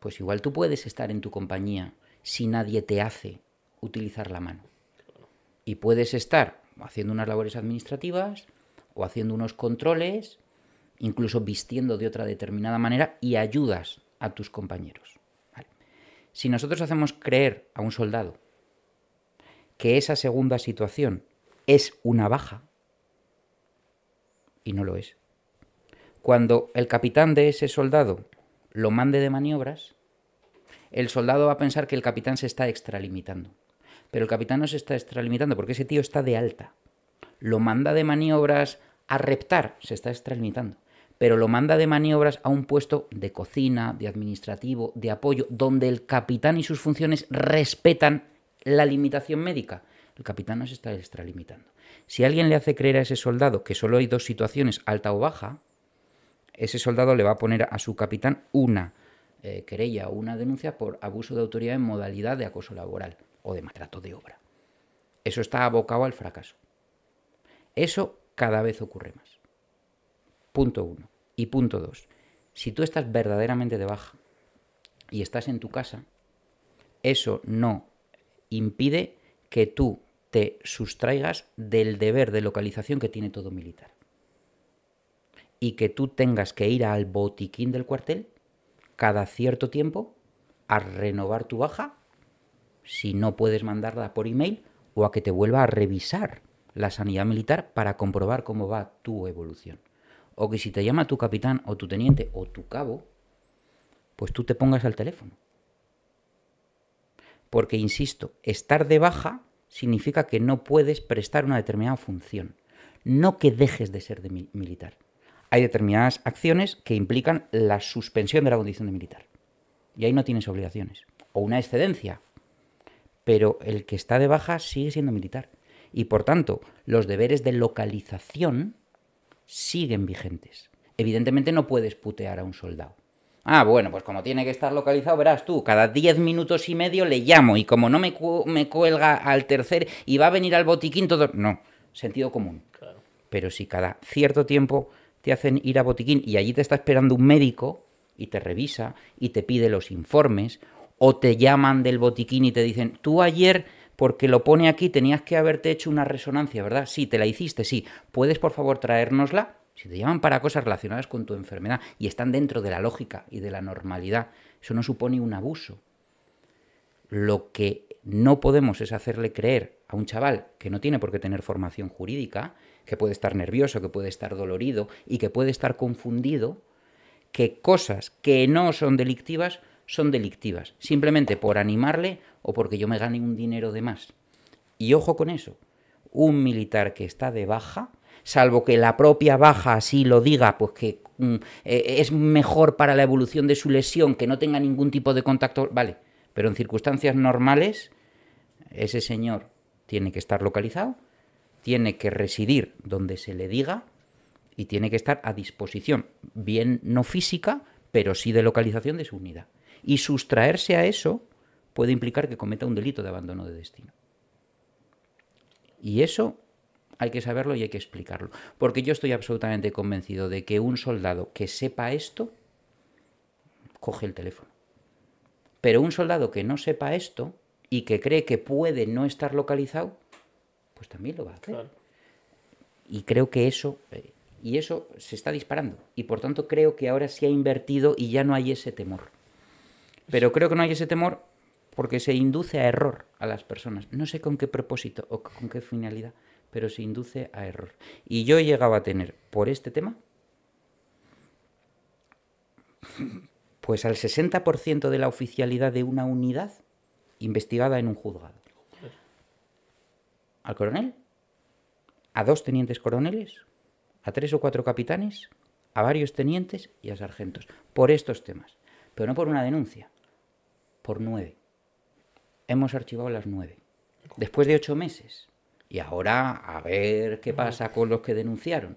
pues igual tú puedes estar en tu compañía si nadie te hace utilizar la mano. Y puedes estar haciendo unas labores administrativas o haciendo unos controles incluso vistiendo de otra determinada manera y ayudas a tus compañeros. Si nosotros hacemos creer a un soldado que esa segunda situación es una baja, y no lo es, cuando el capitán de ese soldado lo mande de maniobras, el soldado va a pensar que el capitán se está extralimitando. Pero el capitán no se está extralimitando porque ese tío está de alta. Lo manda de maniobras a reptar, se está extralimitando pero lo manda de maniobras a un puesto de cocina, de administrativo, de apoyo, donde el capitán y sus funciones respetan la limitación médica. El capitán no se está extralimitando. Si alguien le hace creer a ese soldado que solo hay dos situaciones, alta o baja, ese soldado le va a poner a su capitán una eh, querella o una denuncia por abuso de autoridad en modalidad de acoso laboral o de maltrato de obra. Eso está abocado al fracaso. Eso cada vez ocurre más. Punto uno. Y punto dos, si tú estás verdaderamente de baja y estás en tu casa, eso no impide que tú te sustraigas del deber de localización que tiene todo militar. Y que tú tengas que ir al botiquín del cuartel cada cierto tiempo a renovar tu baja, si no puedes mandarla por email, o a que te vuelva a revisar la sanidad militar para comprobar cómo va tu evolución o que si te llama tu capitán o tu teniente o tu cabo, pues tú te pongas al teléfono. Porque, insisto, estar de baja significa que no puedes prestar una determinada función, no que dejes de ser de militar. Hay determinadas acciones que implican la suspensión de la condición de militar. Y ahí no tienes obligaciones. O una excedencia. Pero el que está de baja sigue siendo militar. Y por tanto, los deberes de localización siguen vigentes. Evidentemente no puedes putear a un soldado. Ah, bueno, pues como tiene que estar localizado, verás tú, cada 10 minutos y medio le llamo y como no me, me cuelga al tercer y va a venir al botiquín todo... No, sentido común. Pero si cada cierto tiempo te hacen ir a botiquín y allí te está esperando un médico y te revisa y te pide los informes o te llaman del botiquín y te dicen, tú ayer porque lo pone aquí, tenías que haberte hecho una resonancia, ¿verdad? Sí, te la hiciste, sí. ¿Puedes por favor traérnosla? Si te llaman para cosas relacionadas con tu enfermedad y están dentro de la lógica y de la normalidad, eso no supone un abuso. Lo que no podemos es hacerle creer a un chaval que no tiene por qué tener formación jurídica, que puede estar nervioso, que puede estar dolorido y que puede estar confundido, que cosas que no son delictivas son delictivas, simplemente por animarle o porque yo me gane un dinero de más. Y ojo con eso, un militar que está de baja, salvo que la propia baja así lo diga, pues que mm, eh, es mejor para la evolución de su lesión que no tenga ningún tipo de contacto, vale, pero en circunstancias normales, ese señor tiene que estar localizado, tiene que residir donde se le diga y tiene que estar a disposición, bien no física, pero sí de localización de su unidad. Y sustraerse a eso puede implicar que cometa un delito de abandono de destino. Y eso hay que saberlo y hay que explicarlo. Porque yo estoy absolutamente convencido de que un soldado que sepa esto, coge el teléfono. Pero un soldado que no sepa esto y que cree que puede no estar localizado, pues también lo va a hacer. Y creo que eso, eh, y eso se está disparando. Y por tanto creo que ahora se ha invertido y ya no hay ese temor. Pero creo que no hay ese temor porque se induce a error a las personas. No sé con qué propósito o con qué finalidad, pero se induce a error. Y yo llegaba a tener, por este tema, pues al 60% de la oficialidad de una unidad investigada en un juzgado. Al coronel, a dos tenientes coroneles, a tres o cuatro capitanes, a varios tenientes y a sargentos, por estos temas, pero no por una denuncia por nueve. Hemos archivado las nueve. Después de ocho meses. Y ahora a ver qué pasa con los que denunciaron.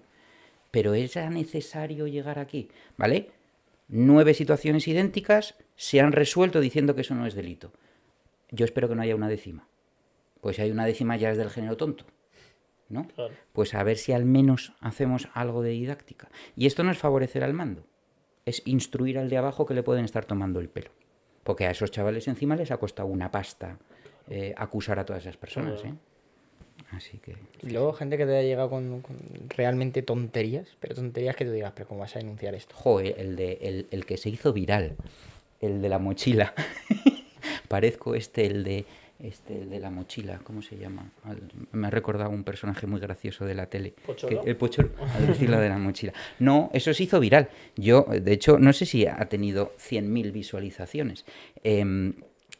Pero es necesario llegar aquí, ¿vale? Nueve situaciones idénticas se han resuelto diciendo que eso no es delito. Yo espero que no haya una décima. Pues si hay una décima ya es del género tonto. ¿no? Pues a ver si al menos hacemos algo de didáctica. Y esto no es favorecer al mando, es instruir al de abajo que le pueden estar tomando el pelo. Porque a esos chavales encima les ha costado una pasta eh, acusar a todas esas personas. ¿eh? Así que. Y luego gente que te ha llegado con, realmente tonterías, pero tonterías que tú digas, pero ¿cómo vas a denunciar esto? Joder, el, de, el que se hizo viral, el de la mochila. Parezco este, el de este, el de la mochila, ¿cómo se llama? me ha recordado un personaje muy gracioso de la tele. el pocholo, al decir de la mochila. No, eso se hizo viral. Yo, de hecho, no sé si ha tenido 100.000 visualizaciones. Em,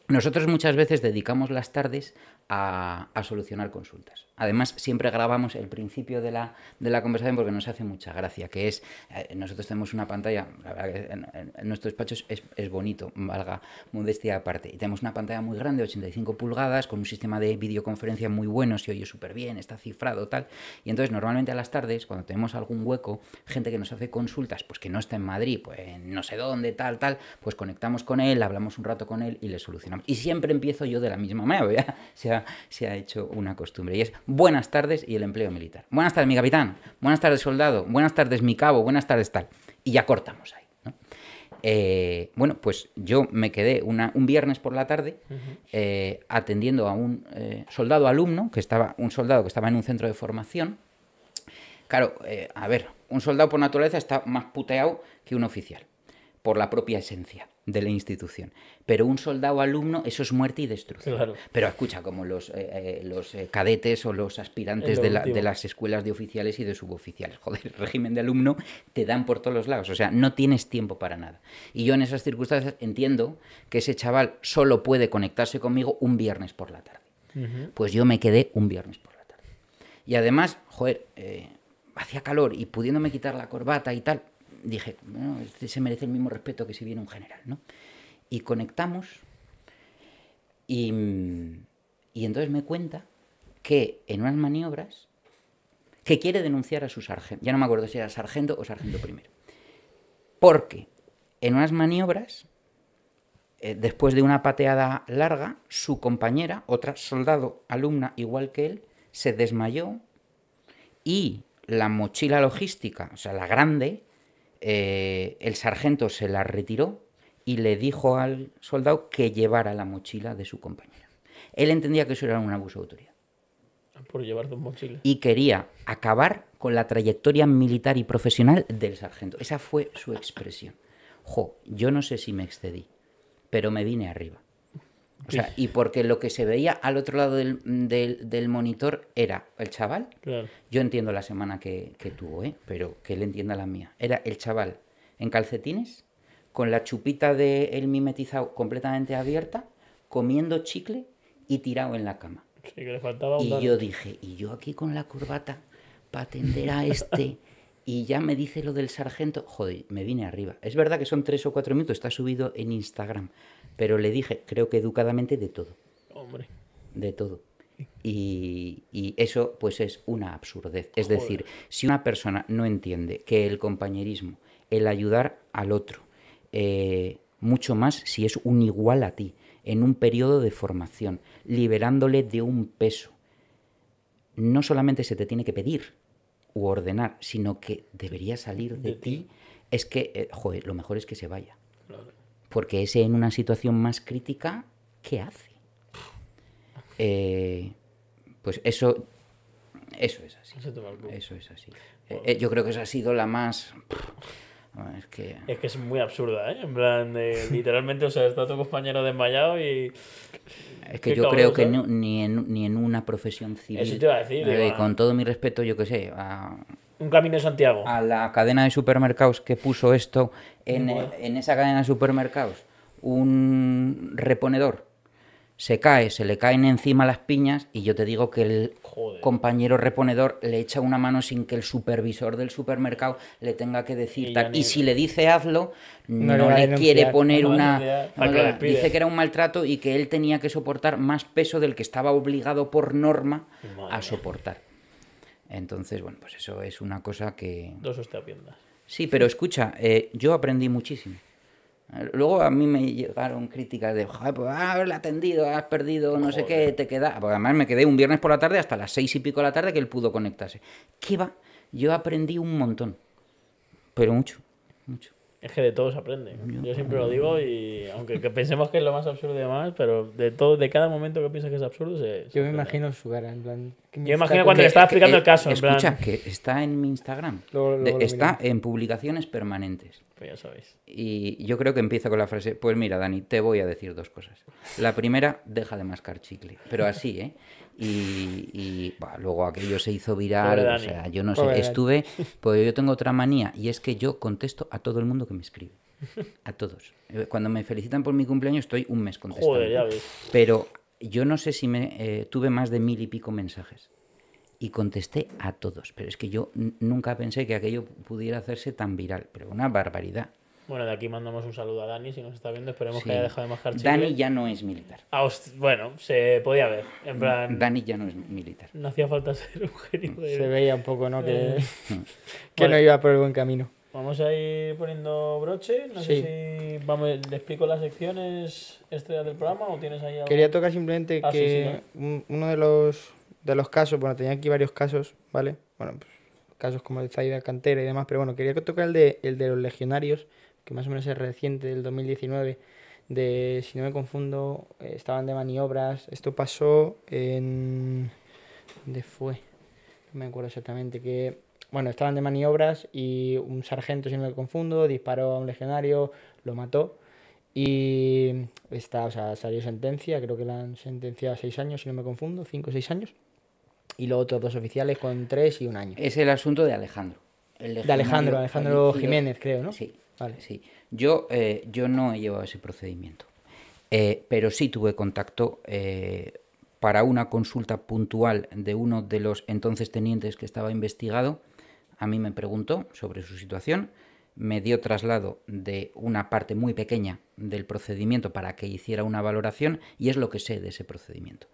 nosotros muchas veces dedicamos las tardes a solucionar consultas. Además, siempre grabamos el principio de la, de la conversación porque nos hace mucha gracia, que es, eh, nosotros tenemos una pantalla, la verdad que en, nuestro despacho es, bonito, valga modestia aparte, y tenemos una pantalla muy grande, 85 pulgadas, con un sistema de videoconferencia muy bueno, se oye súper bien, está cifrado, tal, y entonces normalmente a las tardes, cuando tenemos algún hueco, gente que nos hace consultas, pues que no está en Madrid, pues no sé dónde, tal, tal, pues conectamos con él, hablamos un rato con él y le solucionamos. Y siempre empiezo yo de la misma manera, se ha, se ha hecho una costumbre, y es buenas tardes y el empleo militar. Buenas tardes, mi capitán. Buenas tardes, soldado. Buenas tardes, mi cabo. Buenas tardes, tal. Y ya cortamos ahí. Eh, bueno, pues yo me quedé un viernes por la tarde eh, atendiendo a un eh, soldado alumno, que estaba, un soldado que estaba en un centro de formación. Claro, a ver, un soldado por naturaleza está más puteado que un oficial por la propia esencia de la institución. Pero un soldado alumno, eso es muerte y destrucción. Pero escucha, como los, eh, eh, los eh, cadetes o los aspirantes de, las escuelas de oficiales y de suboficiales. Joder, régimen de alumno te dan por todos los lados. O sea, no tienes tiempo para nada. Y yo en esas circunstancias entiendo que ese chaval solo puede conectarse conmigo un viernes por la tarde. Pues yo me quedé un viernes por la tarde. Y además, joder, hacía calor y pudiéndome quitar la corbata y tal, dije, bueno, este se merece el mismo respeto que si viene un general, ¿no? Y conectamos y, entonces me cuenta que en unas maniobras que quiere denunciar a su sargento, ya no me acuerdo si era sargento o sargento primero, porque en unas maniobras, eh, después de una pateada larga, su compañera, otra soldado, alumna igual que él, se desmayó y la mochila logística, o sea, la grande, eh, el sargento se la retiró y le dijo al soldado que llevara la mochila de su compañero. Él entendía que eso era un abuso de autoridad. Por llevar dos mochilas. Y quería acabar con la trayectoria militar y profesional del sargento. Esa fue su expresión. Jo, yo no sé si me excedí, pero me vine arriba y porque lo que se veía al otro lado del, monitor era el chaval. Yo entiendo la semana que, tuvo, ¿eh? pero que él entienda la mía. Era el chaval en calcetines, con la chupita de mimetizado completamente abierta, comiendo chicle y tirado en la cama. y yo dije, y yo aquí con la corbata para atender a este. y ya me dice lo del sargento, joder, me vine arriba. Es verdad que son tres o cuatro minutos, está subido en Instagram. Pero le dije, creo que educadamente, de todo. Hombre. De todo. Y, eso pues es una absurdez. Es decir, si una persona no entiende que el compañerismo, el ayudar al otro, eh, mucho más si es un igual a ti, en un periodo de formación, liberándole de un peso, no solamente se te tiene que pedir u ordenar, sino que debería salir de, ti. Es que, eh, joder, lo mejor es que se vaya. Claro. Porque ese en una situación más crítica, ¿qué hace? Eh, pues eso, eso es así. Eso es así. Eh, eh, yo creo que esa ha sido la más... Es que... es muy absurda, ¿eh? En plan, literalmente, o sea, está tu compañero desmayado y... Es que yo creo que ni, en, ni en una profesión civil... Eso te iba a decir. Eh, con ah. todo mi respeto, yo qué sé, a, un camino de Santiago. A la cadena de supermercados que puso esto en, esa cadena de supermercados, un reponedor se cae, se le caen encima las piñas y yo te digo que el compañero reponedor le echa una mano sin que el supervisor del supermercado le tenga que decir y tal. Y si le dice hazlo, no, le quiere poner una... dice que era un maltrato y que él tenía que soportar más peso del que estaba obligado por norma a soportar. Entonces, bueno, pues eso es una cosa que... Dos viendo. Sí, pero escucha, eh, yo aprendí muchísimo. Luego a mí me llegaron críticas de, joder, pues atendido, has perdido, no sé qué, te queda. Porque además me quedé un viernes por la tarde hasta las seis y pico de la tarde que él pudo conectarse. ¿Qué va? Yo aprendí un montón, pero mucho, mucho. Es que de todo se aprende. Yo siempre lo digo y aunque que pensemos que es lo más absurdo y demás, pero de todo, de cada momento que piensas que es absurdo se... Yo me imagino su cara, en plan... Yo me imagino cuando le estaba explicando el eh, caso, en Escucha, que está en mi Instagram. está en publicaciones permanentes. Pues ya sabéis. Y yo creo que empieza con la frase, pues mira, Dani, te voy a decir dos cosas. La primera, deja de mascar chicle. Pero así, ¿eh? y, luego aquello se hizo viral. o sea, yo no sé, estuve, pues yo tengo otra manía y es que yo contesto a todo el mundo que me escribe. A todos. Eh, cuando me felicitan por mi cumpleaños estoy un mes contestando. Pero yo no sé si me eh, tuve más de mil y pico mensajes y contesté a todos. Pero es que yo nunca pensé que aquello pudiera hacerse tan viral. Pero una barbaridad. Bueno, de aquí mandamos un saludo a Dani, si nos está viendo, esperemos que haya dejado de marchar Dani ya no es militar. Ah, bueno, se podía ver, en mm, plan... Dani ya no es militar. No hacía falta ser un genio mm. de... Se veía un poco, ¿no? Que, eh. que mm. no iba por el buen camino. Vamos a ir poniendo broche. No sé si vamos, le explico las secciones estrellas del programa o tienes ahí algo. Quería tocar simplemente ah, que uno de los, de los casos, bueno, tenía aquí varios casos, ¿vale? Bueno, pues, casos como el Zaida Cantera y demás, pero bueno, quería tocar el de, el de los legionarios, que más o menos es reciente, del 2019, de, si no me confundo, eh, estaban de maniobras. Esto pasó en... ¿Dónde fue? No me acuerdo exactamente. Que, bueno, estaban de maniobras y un sargento, si no me confundo, disparó a un legionario, lo mató. Y está, o sea, salió sentencia, creo que la han sentenciado a seis años, si no me confundo, cinco o seis años. Y luego otros dos oficiales con tres y un año. Es el asunto de Alejandro. de Alejandro, Alejandro Jiménez, creo, ¿no? Sí. Vale. Sí. Yo, eh, yo no he llevado ese procedimiento, eh, pero sí tuve contacto eh, para una consulta puntual de uno de los entonces tenientes que estaba investigado. A mí me preguntó sobre su situación, me dio traslado de una parte muy pequeña del procedimiento para que hiciera una valoración y es lo que sé de ese procedimiento.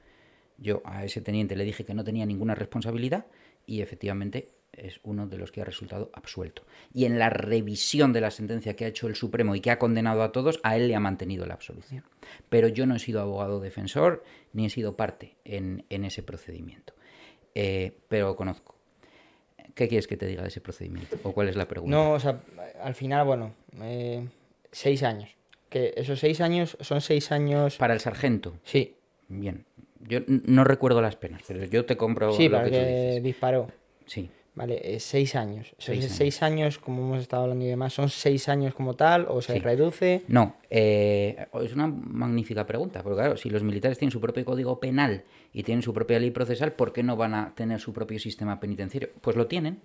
Yo a ese teniente le dije que no tenía ninguna responsabilidad y efectivamente es uno de los que ha resultado absuelto. Y en la revisión de la sentencia que ha hecho el Supremo y que ha condenado a todos, a él le ha mantenido la absolución. Pero yo no he sido abogado defensor ni he sido parte en, ese procedimiento. Eh, pero conozco. ¿Qué quieres que te diga de ese procedimiento? ¿O cuál es la pregunta? No, o sea, al final, bueno, eh, seis años. Que esos seis años son seis años. Para el sargento. Sí. Bien. Yo no recuerdo las penas, pero yo te compro sí, lo que dices. disparó. Sí. Vale, eh, seis años. Seis, años. años, como hemos estado hablando y demás, ¿son seis años como tal o se reduce? No, eh, es una magnífica pregunta, porque claro, si los militares tienen su propio código penal y tienen su propia ley procesal, ¿por qué no van a tener su propio sistema penitenciario? Pues lo tienen,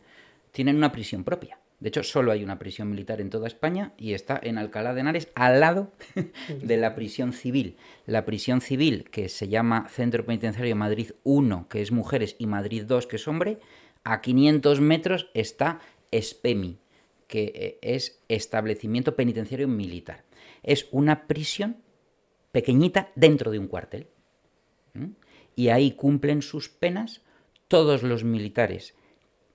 tienen una prisión propia. De hecho, solo hay una prisión militar en toda España y está en Alcalá de Henares, al lado de la prisión civil. La prisión civil, que se llama Centro Penitenciario Madrid 1, que es mujeres, y Madrid 2, que es hombre, a 500 metros está SPEMI, que eh, es establecimiento penitenciario militar. Es una prisión pequeñita dentro de un cuartel. Y ahí cumplen sus penas todos los militares.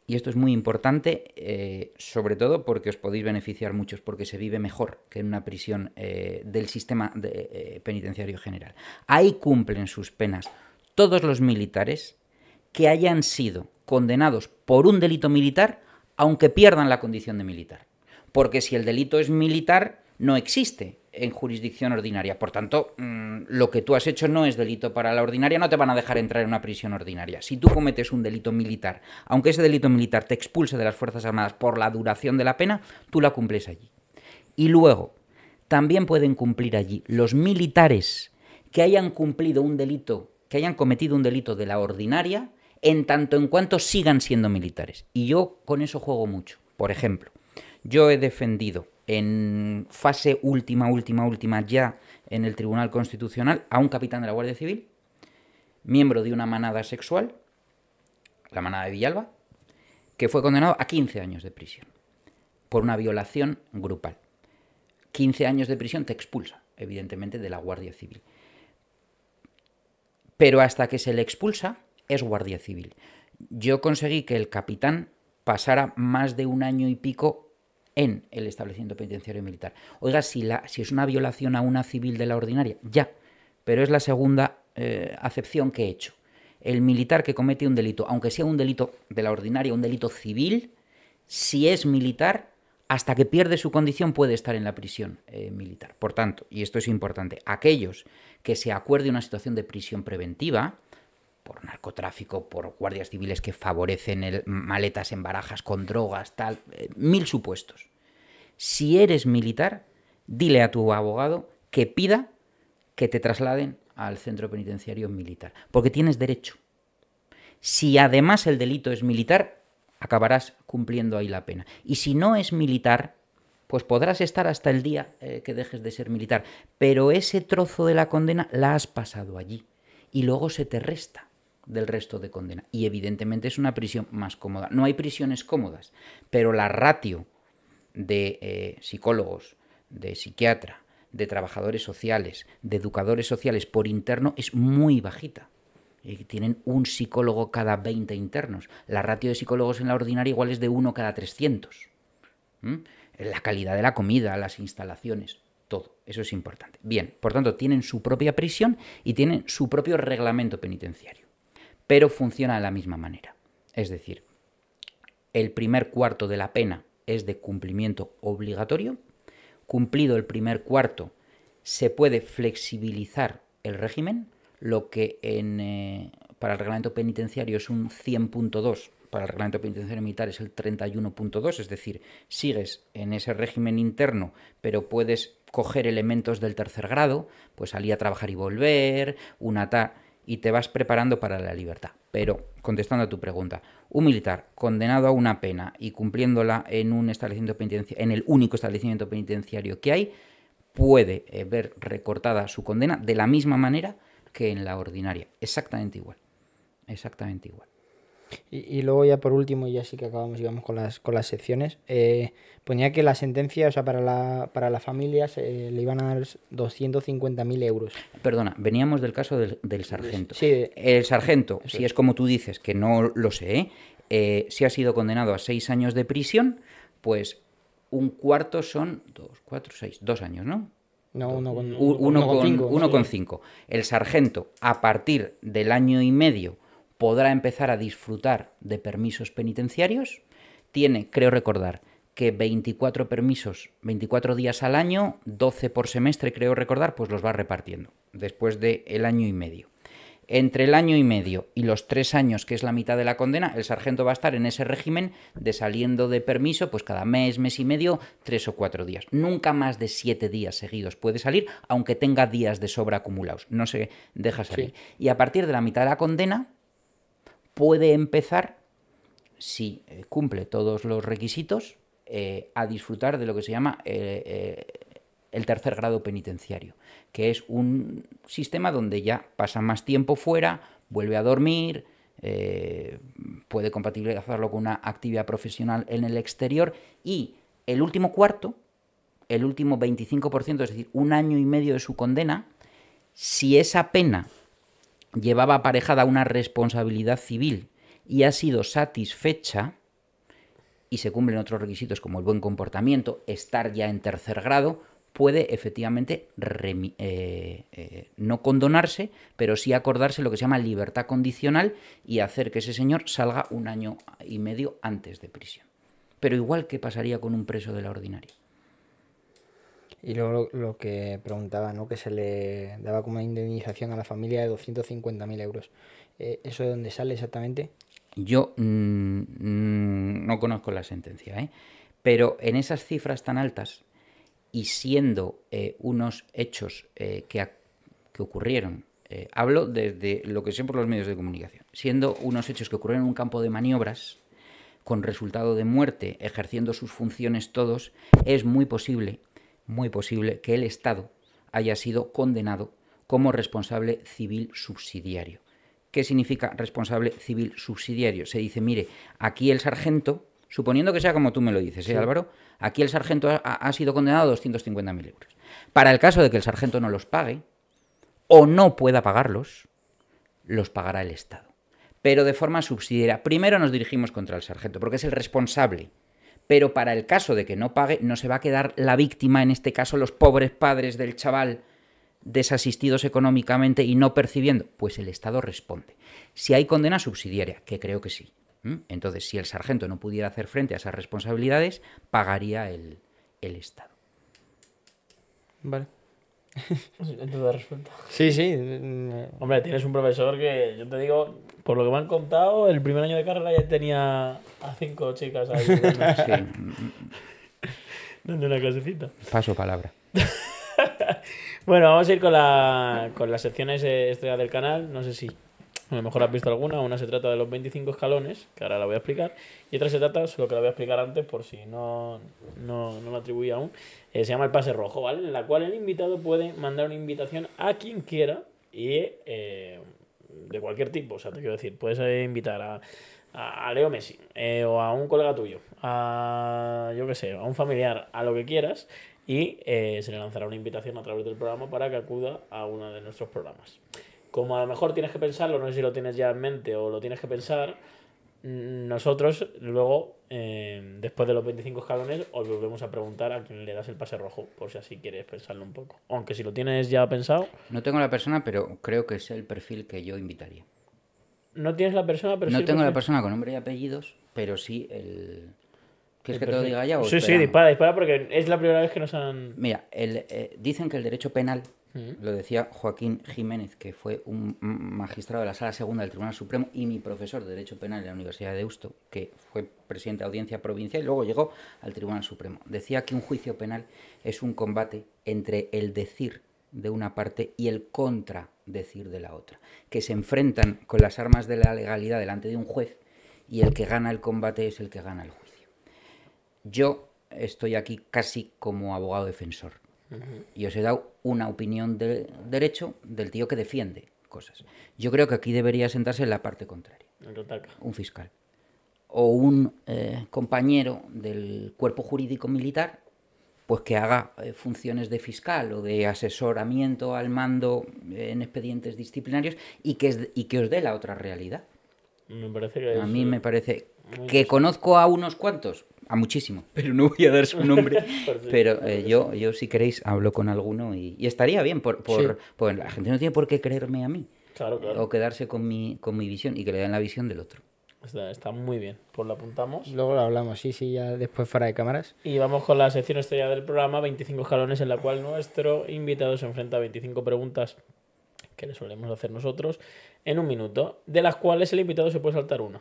Y esto es muy importante, eh, sobre todo porque os podéis beneficiar muchos, porque se vive mejor que en una prisión eh, del sistema penitenciario general. Ahí cumplen sus penas todos los militares que hayan sido condenados por un delito militar aunque pierdan la condición de militar. Porque si el delito es militar, no existe en jurisdicción ordinaria. Por tanto, mm, lo que tú has hecho no es delito para la ordinaria, no te van a dejar entrar en una prisión ordinaria. Si tú cometes un delito militar, aunque ese delito militar te expulse de las Fuerzas Armadas por la duración de la pena, tú la cumples allí. Y luego, también pueden cumplir allí los militares que hayan cumplido un delito, que hayan cometido un delito de la ordinaria en tanto en cuanto sigan siendo militares. Y yo con eso juego mucho. Por ejemplo, yo he defendido en fase última, última, última ya en el Tribunal Constitucional a un capitán de la Guardia Civil, miembro de una manada sexual, la manada de Villalba, que fue condenado a 15 años de prisión por una violación grupal. 15 años de prisión te expulsa, evidentemente, de la Guardia Civil. Pero hasta que se le expulsa, es guardia civil. Yo conseguí que el capitán pasara más de un año y pico en el establecimiento penitenciario militar. Oiga, si, la, si es una violación a una civil de la ordinaria, ya, pero es la segunda eh, acepción que he hecho. El militar que comete un delito, aunque sea un delito de la ordinaria, un delito civil, si es militar, hasta que pierde su condición puede estar en la prisión eh, militar. Por tanto, y esto es importante, aquellos que se acuerde una situación de prisión preventiva, por narcotráfico, por guardias civiles que favorecen el, maletas en barajas con drogas, tal, eh, mil supuestos. Si eres militar, dile a tu abogado que pida que te trasladen al centro penitenciario militar, porque tienes derecho. Si además el delito es militar, acabarás cumpliendo ahí la pena. Y si no es militar, pues podrás estar hasta el día eh, que dejes de ser militar, pero ese trozo de la condena la has pasado allí y luego se te resta del resto de condena. Y evidentemente es una prisión más cómoda. No hay prisiones cómodas, pero la ratio de eh, psicólogos, de psiquiatra, de trabajadores sociales, de educadores sociales por interno es muy bajita. tienen un psicólogo cada 20 internos. La ratio de psicólogos en la ordinaria igual es de uno cada 300. ¿Mm? La calidad de la comida, las instalaciones, todo. Eso es importante. Bien, por tanto, tienen su propia prisión y tienen su propio reglamento penitenciario pero funciona de la misma manera. Es decir, el primer cuarto de la pena es de cumplimiento obligatorio, cumplido el primer cuarto se puede flexibilizar el régimen, lo que en, eh, para el reglamento penitenciario es un 100.2, para el reglamento penitenciario militar es el 31.2, es decir, sigues en ese régimen interno, pero puedes coger elementos del tercer grado, pues salir a trabajar y volver, una ataque y te vas preparando para la libertad. Pero, contestando a tu pregunta, un militar condenado a una pena y cumpliéndola en un establecimiento penitenciario, en el único establecimiento penitenciario que hay, puede eh, ver recortada su condena de la misma manera que en la ordinaria. Exactamente igual. Exactamente igual. Y, luego ya por último, ya sí que acabamos con, las, con las secciones, eh, ponía que la sentencia, o sea, para, la, para las familias le iban a dar 250.000 euros. Perdona, veníamos del caso del, del sargento. Sí. El sargento, si es como tú dices, que no lo sé, eh, si ha sido condenado a seis años de prisión, pues un cuarto son dos, cuatro, seis, dos años, ¿no? No, uno con, uno, cinco, uno con cinco. El sargento, a partir del año y medio podrá empezar a disfrutar de permisos penitenciarios. Tiene, creo recordar, que 24 permisos, 24 días al año, 12 por semestre, creo recordar, pues los va repartiendo después del el año y medio. Entre el año y medio y los tres años, que es la mitad de la condena, el sargento va a estar en ese régimen de saliendo de permiso, pues cada mes, mes y medio, tres o cuatro días. Nunca más de siete días seguidos puede salir, aunque tenga días de sobra acumulados. No se deja salir. Y a partir de la mitad de la condena, puede empezar, si eh, cumple todos los requisitos, eh, a disfrutar de lo que se llama eh, el tercer grado penitenciario, que es un sistema donde ya pasa más tiempo fuera, vuelve a dormir, puede puede compatibilizarlo con una actividad profesional en el exterior y el último cuarto, el último 25%, es decir, un año y medio de su condena, si esa pena llevaba aparejada una responsabilidad civil y ha sido satisfecha y se cumplen otros requisitos como el buen comportamiento, estar ya en tercer grado, puede efectivamente eh, eh, no condonarse, pero sí acordarse lo que se llama libertad condicional y hacer que ese señor salga un año y medio antes de prisión. Pero igual que pasaría con un preso de la ordinaria. Y luego lo, que preguntaba, ¿no? Que se le daba como indemnización a la familia de 250.000 euros. Eh, ¿Eso de dónde sale exactamente? Yo mm, mm, no conozco la sentencia, ¿eh? Pero en esas cifras tan altas y siendo eh, unos hechos eh, que, que, ocurrieron, hablo desde lo que sé por los medios de comunicación, siendo unos hechos que ocurrieron en un campo de maniobras, con resultado de muerte, ejerciendo sus funciones todos, es muy posible muy posible que el Estado haya sido condenado como responsable civil subsidiario. ¿Qué significa responsable civil subsidiario? Se dice, mire, aquí el sargento, suponiendo que sea como tú me lo dices, ¿eh, Álvaro, aquí el sargento ha, ha sido condenado a 250.000 euros. Para el caso de que el sargento no los pague o no pueda pagarlos, los pagará el Estado. Pero de forma subsidiaria. Primero nos dirigimos contra el sargento, porque es el responsable pero para el caso de que no pague, no se va a quedar la víctima, en este caso los pobres padres del chaval desasistidos económicamente y no percibiendo, pues el Estado responde. Si hay condena subsidiaria, que creo que sí. Entonces, si el sargento no pudiera hacer frente a esas responsabilidades, pagaría el, Estado. Vale. respuesta? Sí, sí. Mm, hombre, tienes un profesor que yo te digo, por lo que me han contado, el primer año de carrera ya tenía a cinco chicas ahí. sí. Dando una clasecita. Paso palabra. bueno, vamos a ir con, la, con las secciones eh, estrellas del canal. No sé si a lo mejor has visto alguna. Una se trata de los 25 escalones, que ahora la voy a explicar. Y otra se trata, solo que la voy a explicar antes por si no, no, no la atribuí aún. Eh, se llama el pase rojo, ¿vale? En la cual el invitado puede mandar una invitación a quien quiera y eh, de cualquier tipo. O sea, te quiero decir, puedes eh, invitar a, a Leo Messi eh, o a un colega tuyo, a yo que sé, a un familiar, a lo que quieras, y eh, se le lanzará una invitación a través del programa para que acuda a uno de nuestros programas. Como a lo mejor tienes que pensarlo, no sé si lo tienes ya en mente o lo tienes que pensar, nosotros luego, eh, después de los 25 escalones, os volvemos a preguntar a quién le das el pase rojo, por si así quieres pensarlo un poco. Aunque si lo tienes ya pensado... No tengo la persona, pero creo que es el perfil que yo invitaría. No tienes la persona, pero... No tengo la persona con nombre y apellidos, pero sí el... ¿Quieres que te lo diga ya? sí, sí, dispara, dispara porque es la primera vez que nos han... Mira, el, eh, dicen que el derecho penal Mm. Lo decía Joaquín Jiménez, que fue un magistrado de la Sala Segunda del Tribunal Supremo y mi profesor de Derecho Penal en la Universidad de Eusto, que fue presidente de audiencia provincial y luego llegó al Tribunal Supremo. Decía que un juicio penal es un combate entre el decir de una parte y el contradecir de la otra, que se enfrentan con las armas de la legalidad delante de un juez y el que gana el combate es el que gana el juicio. Yo estoy aquí casi como abogado defensor y os he dado una opinión de derecho del tío que defiende cosas. Yo creo que aquí debería sentarse en la parte contraria. Un fiscal. O un eh, compañero del cuerpo jurídico militar, pues que haga eh, funciones de fiscal o de asesoramiento al mando en expedientes disciplinarios y que, y que os dé la otra realidad. A mí me parece que conozco a unos cuantos, a muchísimo, pero no voy a dar su nombre. pero eh, yo, yo, si queréis, hablo con alguno y, estaría bien, por, pues, la gente no tiene por qué creerme a mí. O quedarse con mi, con mi visión y que le den la visión del otro. Está, muy bien. Pues lo apuntamos. Luego lo hablamos, sí, sí, ya después fuera de cámaras. Y vamos con la sección estrella del programa, 25 jalones, en la cual nuestro invitado se enfrenta a 25 preguntas que le solemos hacer nosotros en un minuto, de las cuales el invitado se puede saltar una.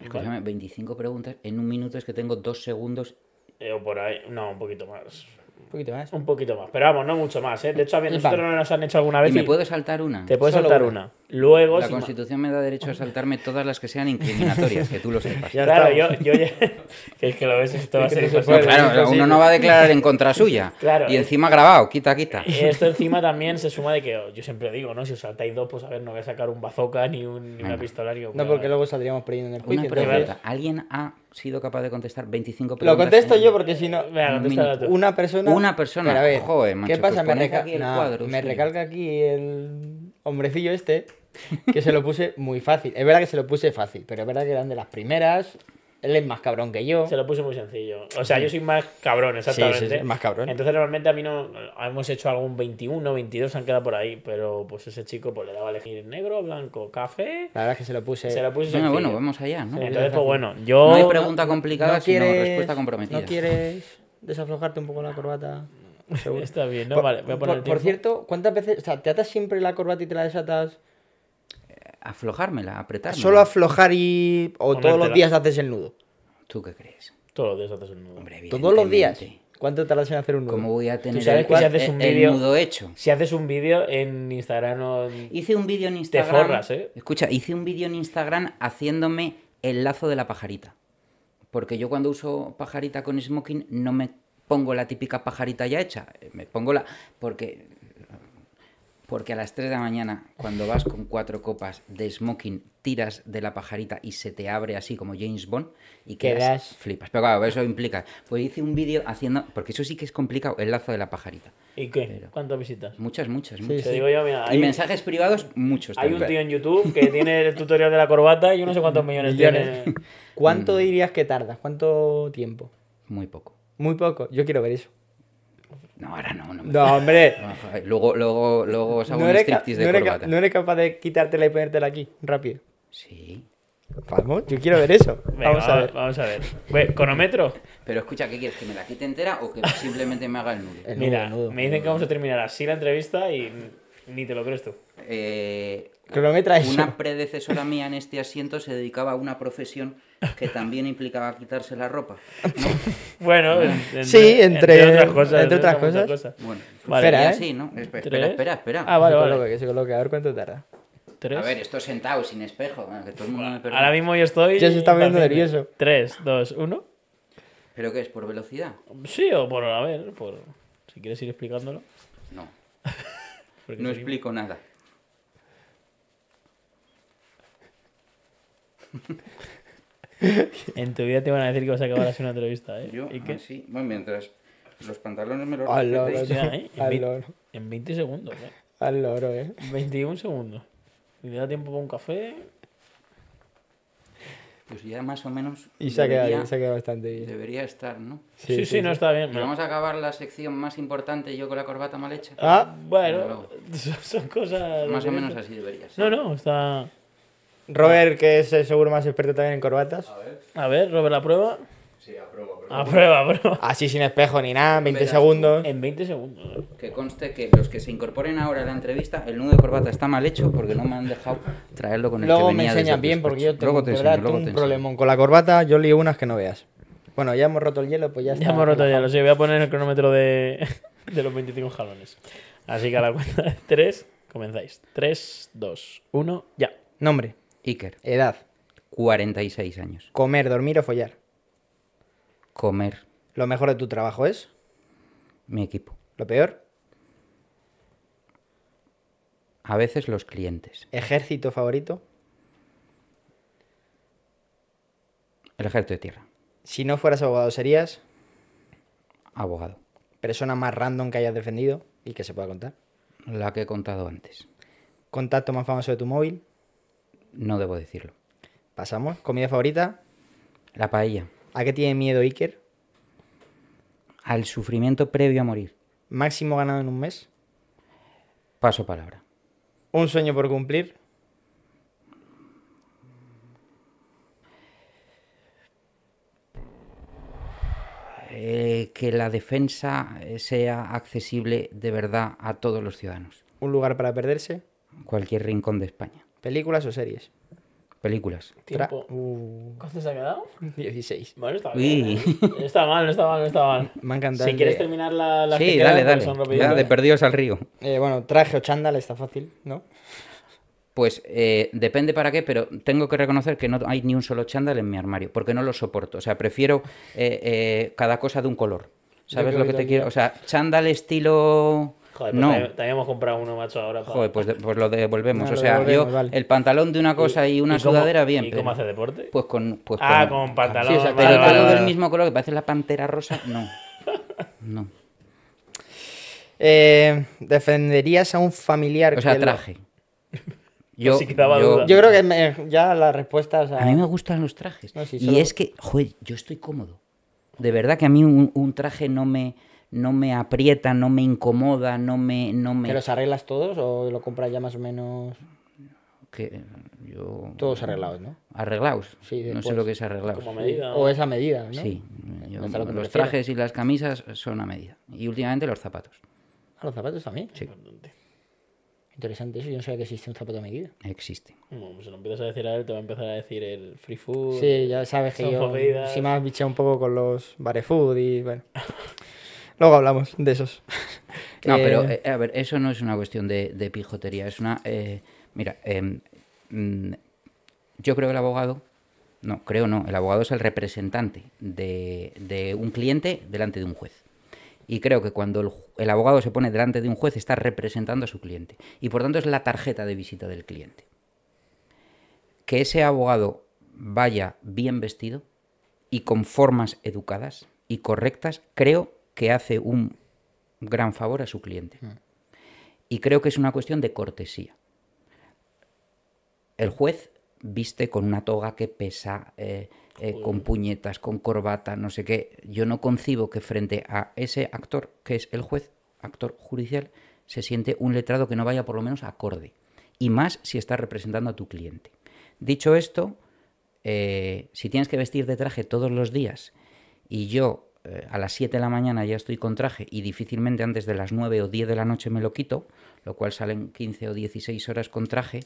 Escúchame, 25 preguntas en un minuto es que tengo dos segundos. Eh, o por ahí, no, un poquito más. Un poquito más. Un poquito más. Pero vamos, no mucho más, eh. De hecho, a nosotros no nos han hecho alguna vez. ¿Y, y... me puedo saltar una? Te puedes saltar una. Luego, la Constitución me da derecho a saltarme todas las que sean incriminatorias, que tú lo sepas. claro, yo, ya... que es que lo ves, esto va a ser claro, uno no va a declarar en contra suya. Claro, y encima grabado, quita, quita. Y Esto encima también se suma de que oh, yo siempre digo, ¿no? Si os saltáis dos, pues a ver, no voy a sacar un bazooka ni, un, ni una pistola ni No, porque luego saldríamos perdiendo en el juicio. Una pregunta. ¿Alguien ha sido capaz de contestar 25 preguntas? Lo contesto yo porque si no... una persona... Una persona. a Joder, ¿qué pues pasa? me, recalca aquí el hombrecillo este que se lo puse muy fácil. Es verdad que se lo puse fácil, pero es verdad que eran de las primeras. Él es más cabrón que yo. Se lo puse muy sencillo. O sea, yo soy más cabrón, exactamente. Sí, sí, más cabrón. Entonces, normalmente a mí no. Hemos hecho algún 21, 22, han quedado por ahí. Pero pues ese chico pues, le daba a elegir negro, blanco, café. La verdad es que se lo puse. Se lo puse bueno, bueno, vamos allá, ¿no? Entonces, pues bueno, yo. No hay pregunta complicada, sino respuesta comprometida. ¿No quieres desaflojarte un poco la corbata? Está bien, ¿no? vale, por cierto, ¿cuántas veces. O sea, ¿te atas siempre la corbata y te la desatas? aflojármela, apretar Solo aflojar y. o todos los días haces el nudo. ¿Tú qué crees? Todos los días haces el nudo. Hombre, todos los días. ¿Cuánto tardas en hacer un nudo? ¿Cómo voy a tener el, un nudo hecho? Si haces un vídeo en Instagram o Hice un vídeo en Instagram. Te forras, ¿eh? Escucha, hice un vídeo en Instagram haciéndome el lazo de la pajarita. Porque yo cuando uso pajarita con smoking no me pongo la típica pajarita ya hecha. Eh, me pongo la. Porque porque a las 3 de la mañana, cuando vas con cuatro copas de smoking, tiras de la pajarita y se te abre así como James Bond y quedas, flipas. Pero claro, eso implica. Pues hice un vídeo haciendo. Porque eso sí que es complicado, el lazo de la pajarita. ¿Y qué? ¿Cuántas visitas? Muchas, muchas, digo yo, hay... Y mensajes privados, muchos. Hay un tío en YouTube que tiene el tutorial de la corbata y yo no sé cuántos millones, millones. tiene. ¿Cuánto mm. dirías que tardas? ¿Cuánto tiempo? Muy poco. Muy poco. Yo quiero ver eso. No, ahora no, no. Me... No, hombre. luego, luego, luego os hago no un striptease de no corbata. ¿No eres capaz de quitártela y ponértela aquí, rápido? Sí. Vamos, yo quiero ver eso. vamos, a ver. Vamos a ver. ¿Cronómetro? Pero escucha, ¿qué quieres? ¿Que me la quite entera o que simplemente me haga el nudo? Mira, me dicen que vamos a terminar así la entrevista y ni te lo crees tú. Eh, una predecesora mía en este asiento se dedicaba a una profesión que también implicaba quitarse la ropa. bueno, entre, sí, entre, otras cosas. Bueno, pues espera, ¿eh? sí, ¿no? Espera, espera, espera, espera. Ah, vale, vale. Que se coloque, a ver cuánto tarda. A ver, estoy sentado, sin espejo. Ahora mismo yo estoy... Ya se está poniendo nervioso. 3, 2, 1. ¿Pero qué es? ¿Por velocidad? Sí, o por... A ver, por... Si quieres ir explicándolo. No. no explico nada. en tu vida te van a decir que vas a acabar así una entrevista, ¿eh? Yo, ¿Y qué? Ah, sí. Bueno, mientras los pantalones me los Al loro, ¿eh? en, Al loro. en 20 segundos, ¿eh? Al loro, ¿eh? 21 segundos. Y me da tiempo para un café. Pues ya más o menos. Y se, ha, quedado, se ha bastante bien. Debería estar, ¿no? Sí, sí, no está bien. Vamos a acabar la sección más importante, yo con la corbata mal hecha. Ah, bueno. Son cosas. Más o menos así debería ser. No, no, está. Robert, que es seguro más experto también en corbatas. A ver, Robert, la prueba. Sí, aprueba, aprueba. Aprueba, bro. Así sin espejo ni nada, 20 segundos. En 20 segundos. Que conste que los que se incorporen ahora a la entrevista, el nudo de corbata está mal hecho porque no me han dejado traerlo con el Luego que me enseñas bien porque yo tengo te un con la corbata, yo lío unas que no veas. Bueno, ya hemos roto el hielo, pues ya está. Ya hemos roto el hielo, sí, voy a poner el cronómetro de, de los 25 jalones. Así que a la cuenta de 3, comenzáis. 3, 2, 1, ya. Nombre. Iker. Edad. 46 años. Comer, dormir o follar. Comer. Lo mejor de tu trabajo es. Mi equipo. Lo peor. A veces los clientes. Ejército favorito. El ejército de tierra. Si no fueras abogado, serías. Abogado. Persona más random que hayas defendido y que se pueda contar. La que he contado antes. Contacto más famoso de tu móvil no debo decirlo. Pasamos. ¿Comida favorita? La paella. ¿A qué tiene miedo Iker? Al sufrimiento previo a morir. ¿Máximo ganado en un mes? Paso palabra. ¿Un sueño por cumplir? Eh, que la defensa sea accesible de verdad a todos los ciudadanos. ¿Un lugar para perderse? Cualquier rincón de España. ¿Películas o series? Películas. Tiempo. Uh. ¿Cuánto se ha quedado? 16. Bueno, ¿eh? está mal. está mal, no está mal, no está mal. Me ha encantado. Si quieres terminar la, la Sí, dale, dale. Pues de perdidos al río. Eh, bueno, traje o chándal está fácil, ¿no? Pues eh, depende para qué, pero tengo que reconocer que no hay ni un solo chándal en mi armario, porque no lo soporto. O sea, prefiero cada cosa de un color. ¿Sabes lo que te quiero? O sea, chándal estilo Joder, pues no. También, hemos comprado uno, macho, ahora. Joder, pues, pues, lo devolvemos. o sea, yo el pantalón de una cosa y, una sudadera, bien. ¿Y cómo hace deporte? Pues con. Pues ah, con, pantalón. pero el del mismo color que parece la pantera rosa, no. no. Eh, ¿Defenderías a un familiar? O sea, traje. Yo, yo, yo, creo que ya la respuesta. A mí me gustan los trajes. Y es que, joder, yo estoy cómodo. De verdad que a mí un traje no me no me aprieta, no me incomoda, no me... No me... ¿Te los arreglas todos o lo compras ya más o menos...? Que yo... Todos arreglados, ¿no? Arreglados. Sí, no sé pues, lo que es arreglados. Como medida. O esa medida, ¿no? Sí. los trajes y las camisas son a medida. Y últimamente los zapatos. ¿A los zapatos también? Sí. Interesante eso, yo no sabía que existe un zapato a medida. Existe. Bueno, pues si lo empiezas a decir a él, te va a empezar a decir el free food. Sí, ya sabes que yo. si me has bichado un poco con los bare food y bueno. Luego hablamos de esos. no, pero eh, eh, a ver, eso no es una cuestión de, pijotería, es una... Eh, mira, em, mm, yo creo que el abogado, no, creo no, el abogado es el representante de, un cliente delante de un juez. Y creo que cuando el, abogado se pone delante de un juez está representando a su cliente. Y por tanto es la tarjeta de visita del cliente. Que ese abogado vaya bien vestido y con formas educadas y correctas, creo que hace un gran favor a su cliente. Mm. Y creo que es una cuestión de cortesía. El juez viste con una toga que pesa, eh, eh, con puñetas, con corbata, no sé qué. Yo no concibo que frente a ese actor, que es el juez, actor judicial, se siente un letrado que no vaya por lo menos acorde. Y más si está representando a tu cliente. Dicho esto, eh, si tienes que vestir de traje todos los días y yo eh, a las 7 de la mañana ya estoy con traje y difícilmente antes de las 9 o 10 de la noche me lo quito, lo cual salen 15 o 16 horas con traje,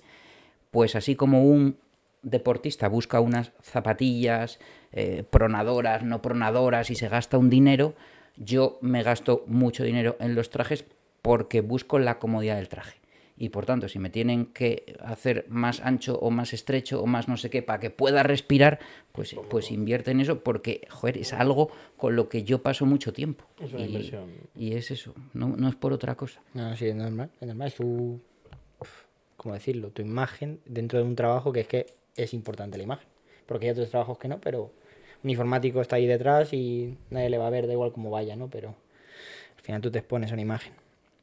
pues así como un deportista busca unas zapatillas eh, pronadoras, no pronadoras y se gasta un dinero, yo me gasto mucho dinero en los trajes porque busco la comodidad del traje y por tanto si me tienen que hacer más ancho o más estrecho o más no sé qué para que pueda respirar, pues, pues invierte en eso porque, joder, es algo con lo que yo paso mucho tiempo. y, y, es eso, no, es por otra cosa. No, sí, es normal, es normal, es tu, ¿cómo decirlo? Tu imagen dentro de un trabajo que es que es importante la imagen, porque hay otros trabajos que no, pero un informático está ahí detrás y nadie le va a ver, da igual cómo vaya, ¿no? Pero al final tú te expones a una imagen.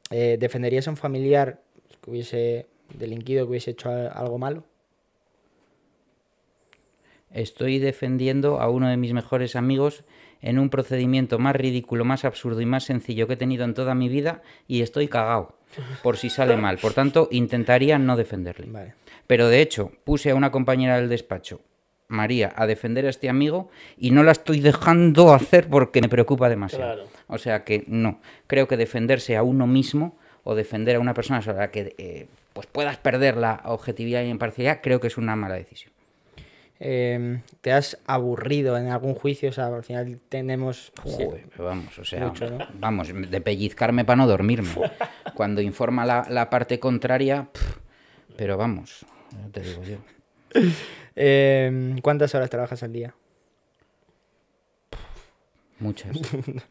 Eh, ¿Defenderías a un familiar que hubiese delinquido, que hubiese hecho algo malo? Estoy defendiendo a uno de mis mejores amigos en un procedimiento más ridículo, más absurdo y más sencillo que he tenido en toda mi vida y estoy cagado... por si sale mal. Por tanto, intentaría no defenderle. Vale. Pero de hecho, puse a una compañera del despacho, María, a defender a este amigo y no la estoy dejando hacer porque me preocupa demasiado. O sea que no, creo que defenderse a uno mismo o defender a una persona sobre la que eh, pues puedas perder la objetividad y imparcialidad, creo que es una mala decisión. Em, ¿Te has aburrido en algún juicio? O sea, al final tenemos. Pues, vamos, o sea, vamos, de pellizcarme para no dormirme. Cuando informa la, parte contraria, pero vamos, te digo yo. Em, ¿Cuántas horas trabajas al día? Muchas.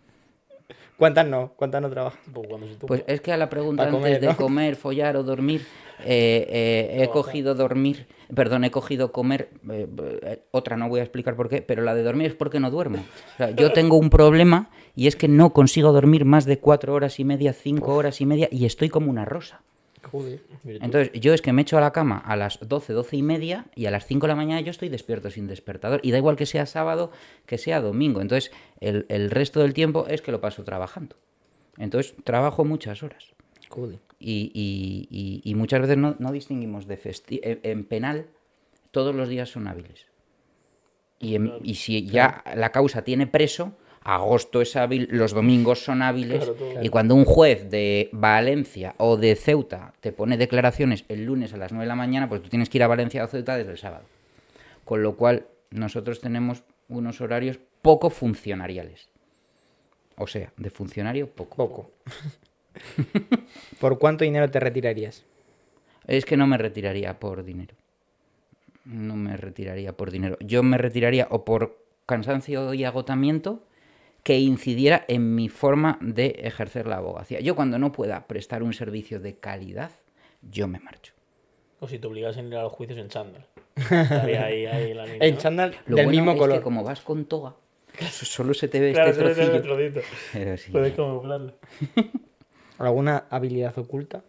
¿Cuántas no? ¿Cuántas no trabajan? Pues, pues es que a la pregunta antes de comer, follar o dormir, eh, eh, he cogido dormir, perdón, he cogido comer, eh, otra no voy a explicar por qué, pero la de dormir es porque no duermo. O sea, yo tengo un problema y es que no consigo dormir más de cuatro horas y media, cinco horas y media y estoy como una rosa. Entonces, yo es que me echo a la cama a las 12, 12 y media y a las 5 de la mañana yo estoy despierto sin despertador. Y da igual que sea sábado, que sea domingo. Entonces, el, resto del tiempo es que lo paso trabajando. Entonces, trabajo muchas horas. Y, muchas veces no, distinguimos de festi en, penal, todos los días son hábiles. Y, si ya la causa tiene preso, agosto es hábil, los domingos son hábiles, y cuando un juez de Valencia o de Ceuta te pone declaraciones el lunes a las 9 de la mañana, pues tú tienes que ir a Valencia o Ceuta desde el sábado. Con lo cual, nosotros tenemos unos horarios poco funcionariales. O sea, de funcionario poco. Poco. ¿Por cuánto dinero te retirarías? Es que no me retiraría por dinero. No me retiraría por dinero. Yo me retiraría o por cansancio y agotamiento que incidiera en mi forma de ejercer la abogacía. Yo cuando no pueda prestar un servicio de calidad, yo me marcho. O si te obligas a ir a los juicios en chándal. en chándal Lo bueno es Que como vas con toga, solo se te ve este trocito. Puedes ¿Alguna habilidad oculta?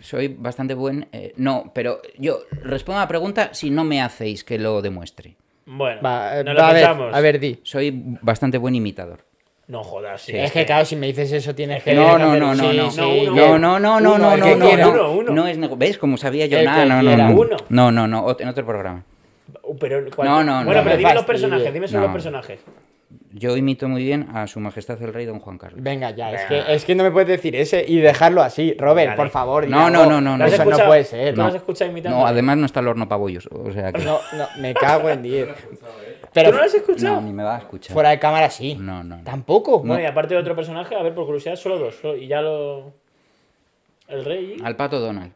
Soy bastante buen. Eh, no, pero yo respondo a la pregunta si no me hacéis que lo demuestre. Bueno, va, eh, no lo a, ver, a ver, di. Soy bastante buen imitador. No jodas, sí. Es que claro, si me dices eso tienes que... No, no, no, no, no, no, no, no, no, no, no, no, es... ¿Ves? Como sabía yo, nada, no, no, no. No, no, no, en otro programa. Pero, no, no, no. Bueno, pero dime los personajes, dime solo los personajes. Yo imito muy bien a Su Majestad el Rey Don Juan Carlos. Venga, ya, Es, que, es que no me puedes decir ese y dejarlo así. Robert, por favor. No, no, no, no, no. Eso no puede ser. No, escuchado No, además no está el horno bollos. O sea que... No, no, me cago en 10. Pero, ¿Tú no lo has escuchado? No, ni me va a escuchar. Fuera de cámara sí. No, no. Tampoco. Bueno, y aparte de otro personaje, a ver, por curiosidad, solo dos. y ya lo. El rey. Al pato Donald.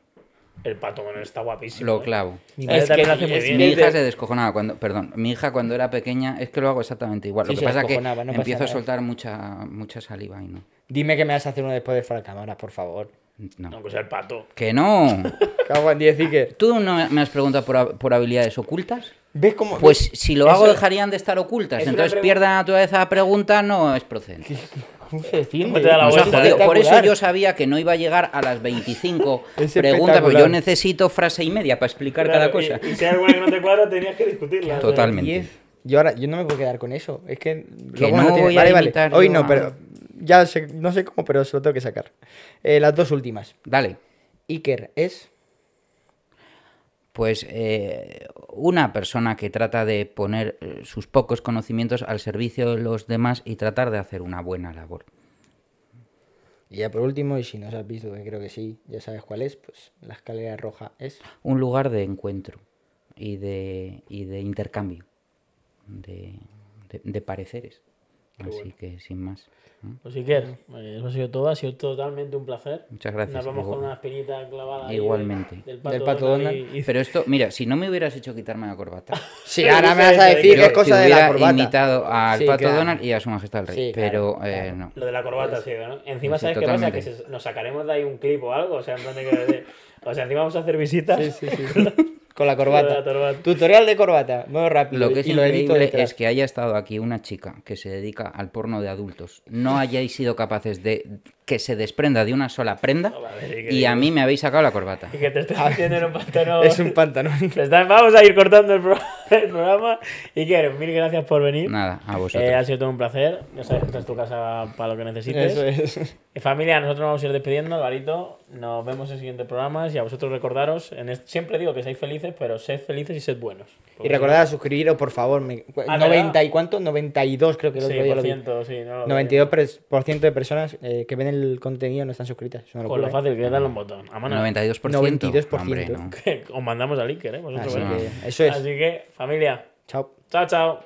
El pato con está guapísimo. Lo ¿eh? clavo. Mi, hija se descojonaba cuando. Perdón, mi hija cuando era pequeña es que lo hago exactamente igual. lo que pasa es que empiezo a soltar mucha, mucha saliva y no. Dime que me vas a hacer uno después de fuera cámara, por favor. No. no, sea pues el pato. ¡Que no! Cago en que. ¿Tú no me has preguntado por, habilidades ocultas? ¿Ves cómo.? Pues si lo hago, dejarían de estar ocultas. Entonces, pierda la naturaleza la pregunta, no es procedente. Eh, da la Por eso yo sabía que no iba a llegar a las 25 preguntas, porque yo necesito frase y media para explicar cada cosa. Y, si hay alguna que no te cuadra, tenías que discutirla. Totalmente. Yo ahora, yo no me puedo quedar con eso. Es que, voy a vale, vale. Hoy no, pero ya no sé cómo, pero se lo tengo que sacar. Eh, las dos últimas. Dale. Iker es pues eh, una persona que trata de poner eh, sus pocos conocimientos al servicio de los demás y tratar de hacer una buena labor. Y ya por último, y si no has visto, que creo que sí, ya sabes cuál es, pues la escalera roja es... Un lugar de encuentro y de, y de intercambio de, de, pareceres. Así que sin más. Pues quieres, eh, eso ha sido todo, ha sido totalmente un placer. Muchas gracias. Nos vamos con una espinita clavada. Igualmente. del pato, Donald. Pero esto, mira, si no me hubieras hecho quitarme la corbata. sí, ahora me vas a decir que es cosa de la corbata. invitado al pato Donald y a su majestad el rey. pero Eh, no. Lo de la corbata, sí, ¿no? Encima, ¿sabes qué pasa? Que nos sacaremos de ahí un clip o algo. O sea, que. O sea, encima vamos a hacer visitas. Sí, sí, sí. con la corbata. Tutorial de corbata, muy rápido. Lo que es increíble es que haya estado aquí una chica que se dedica al porno de adultos. No hayáis sido capaces de que se desprenda de una sola prenda y a mí me habéis sacado la corbata. en un Es un pantano. Vamos a ir cortando el, programa. Y quiero mil gracias por venir. Nada, a vosotros. Eh, ha sido todo un placer. Ya sabes que esta tu casa para lo que necesites. Eso es. Eh, familia, nosotros nos vamos a ir despidiendo, Alvarito. Nos vemos en siguientes programas y a vosotros recordaros, siempre digo que seáis felices, pero sed felices y sed buenos. Y recordad a suscribiros, por favor. 90 ah, y cuánto? 92 creo que el por ciento, lo vi. 92% de personas eh, que venden el contenido no están suscritas. Con lo ¿eh? fácil que es darle un botón. 92%. 92%. Hombre, Os mandamos al link ¿eh? eso es. Así que, familia. Chao. Chao, chao.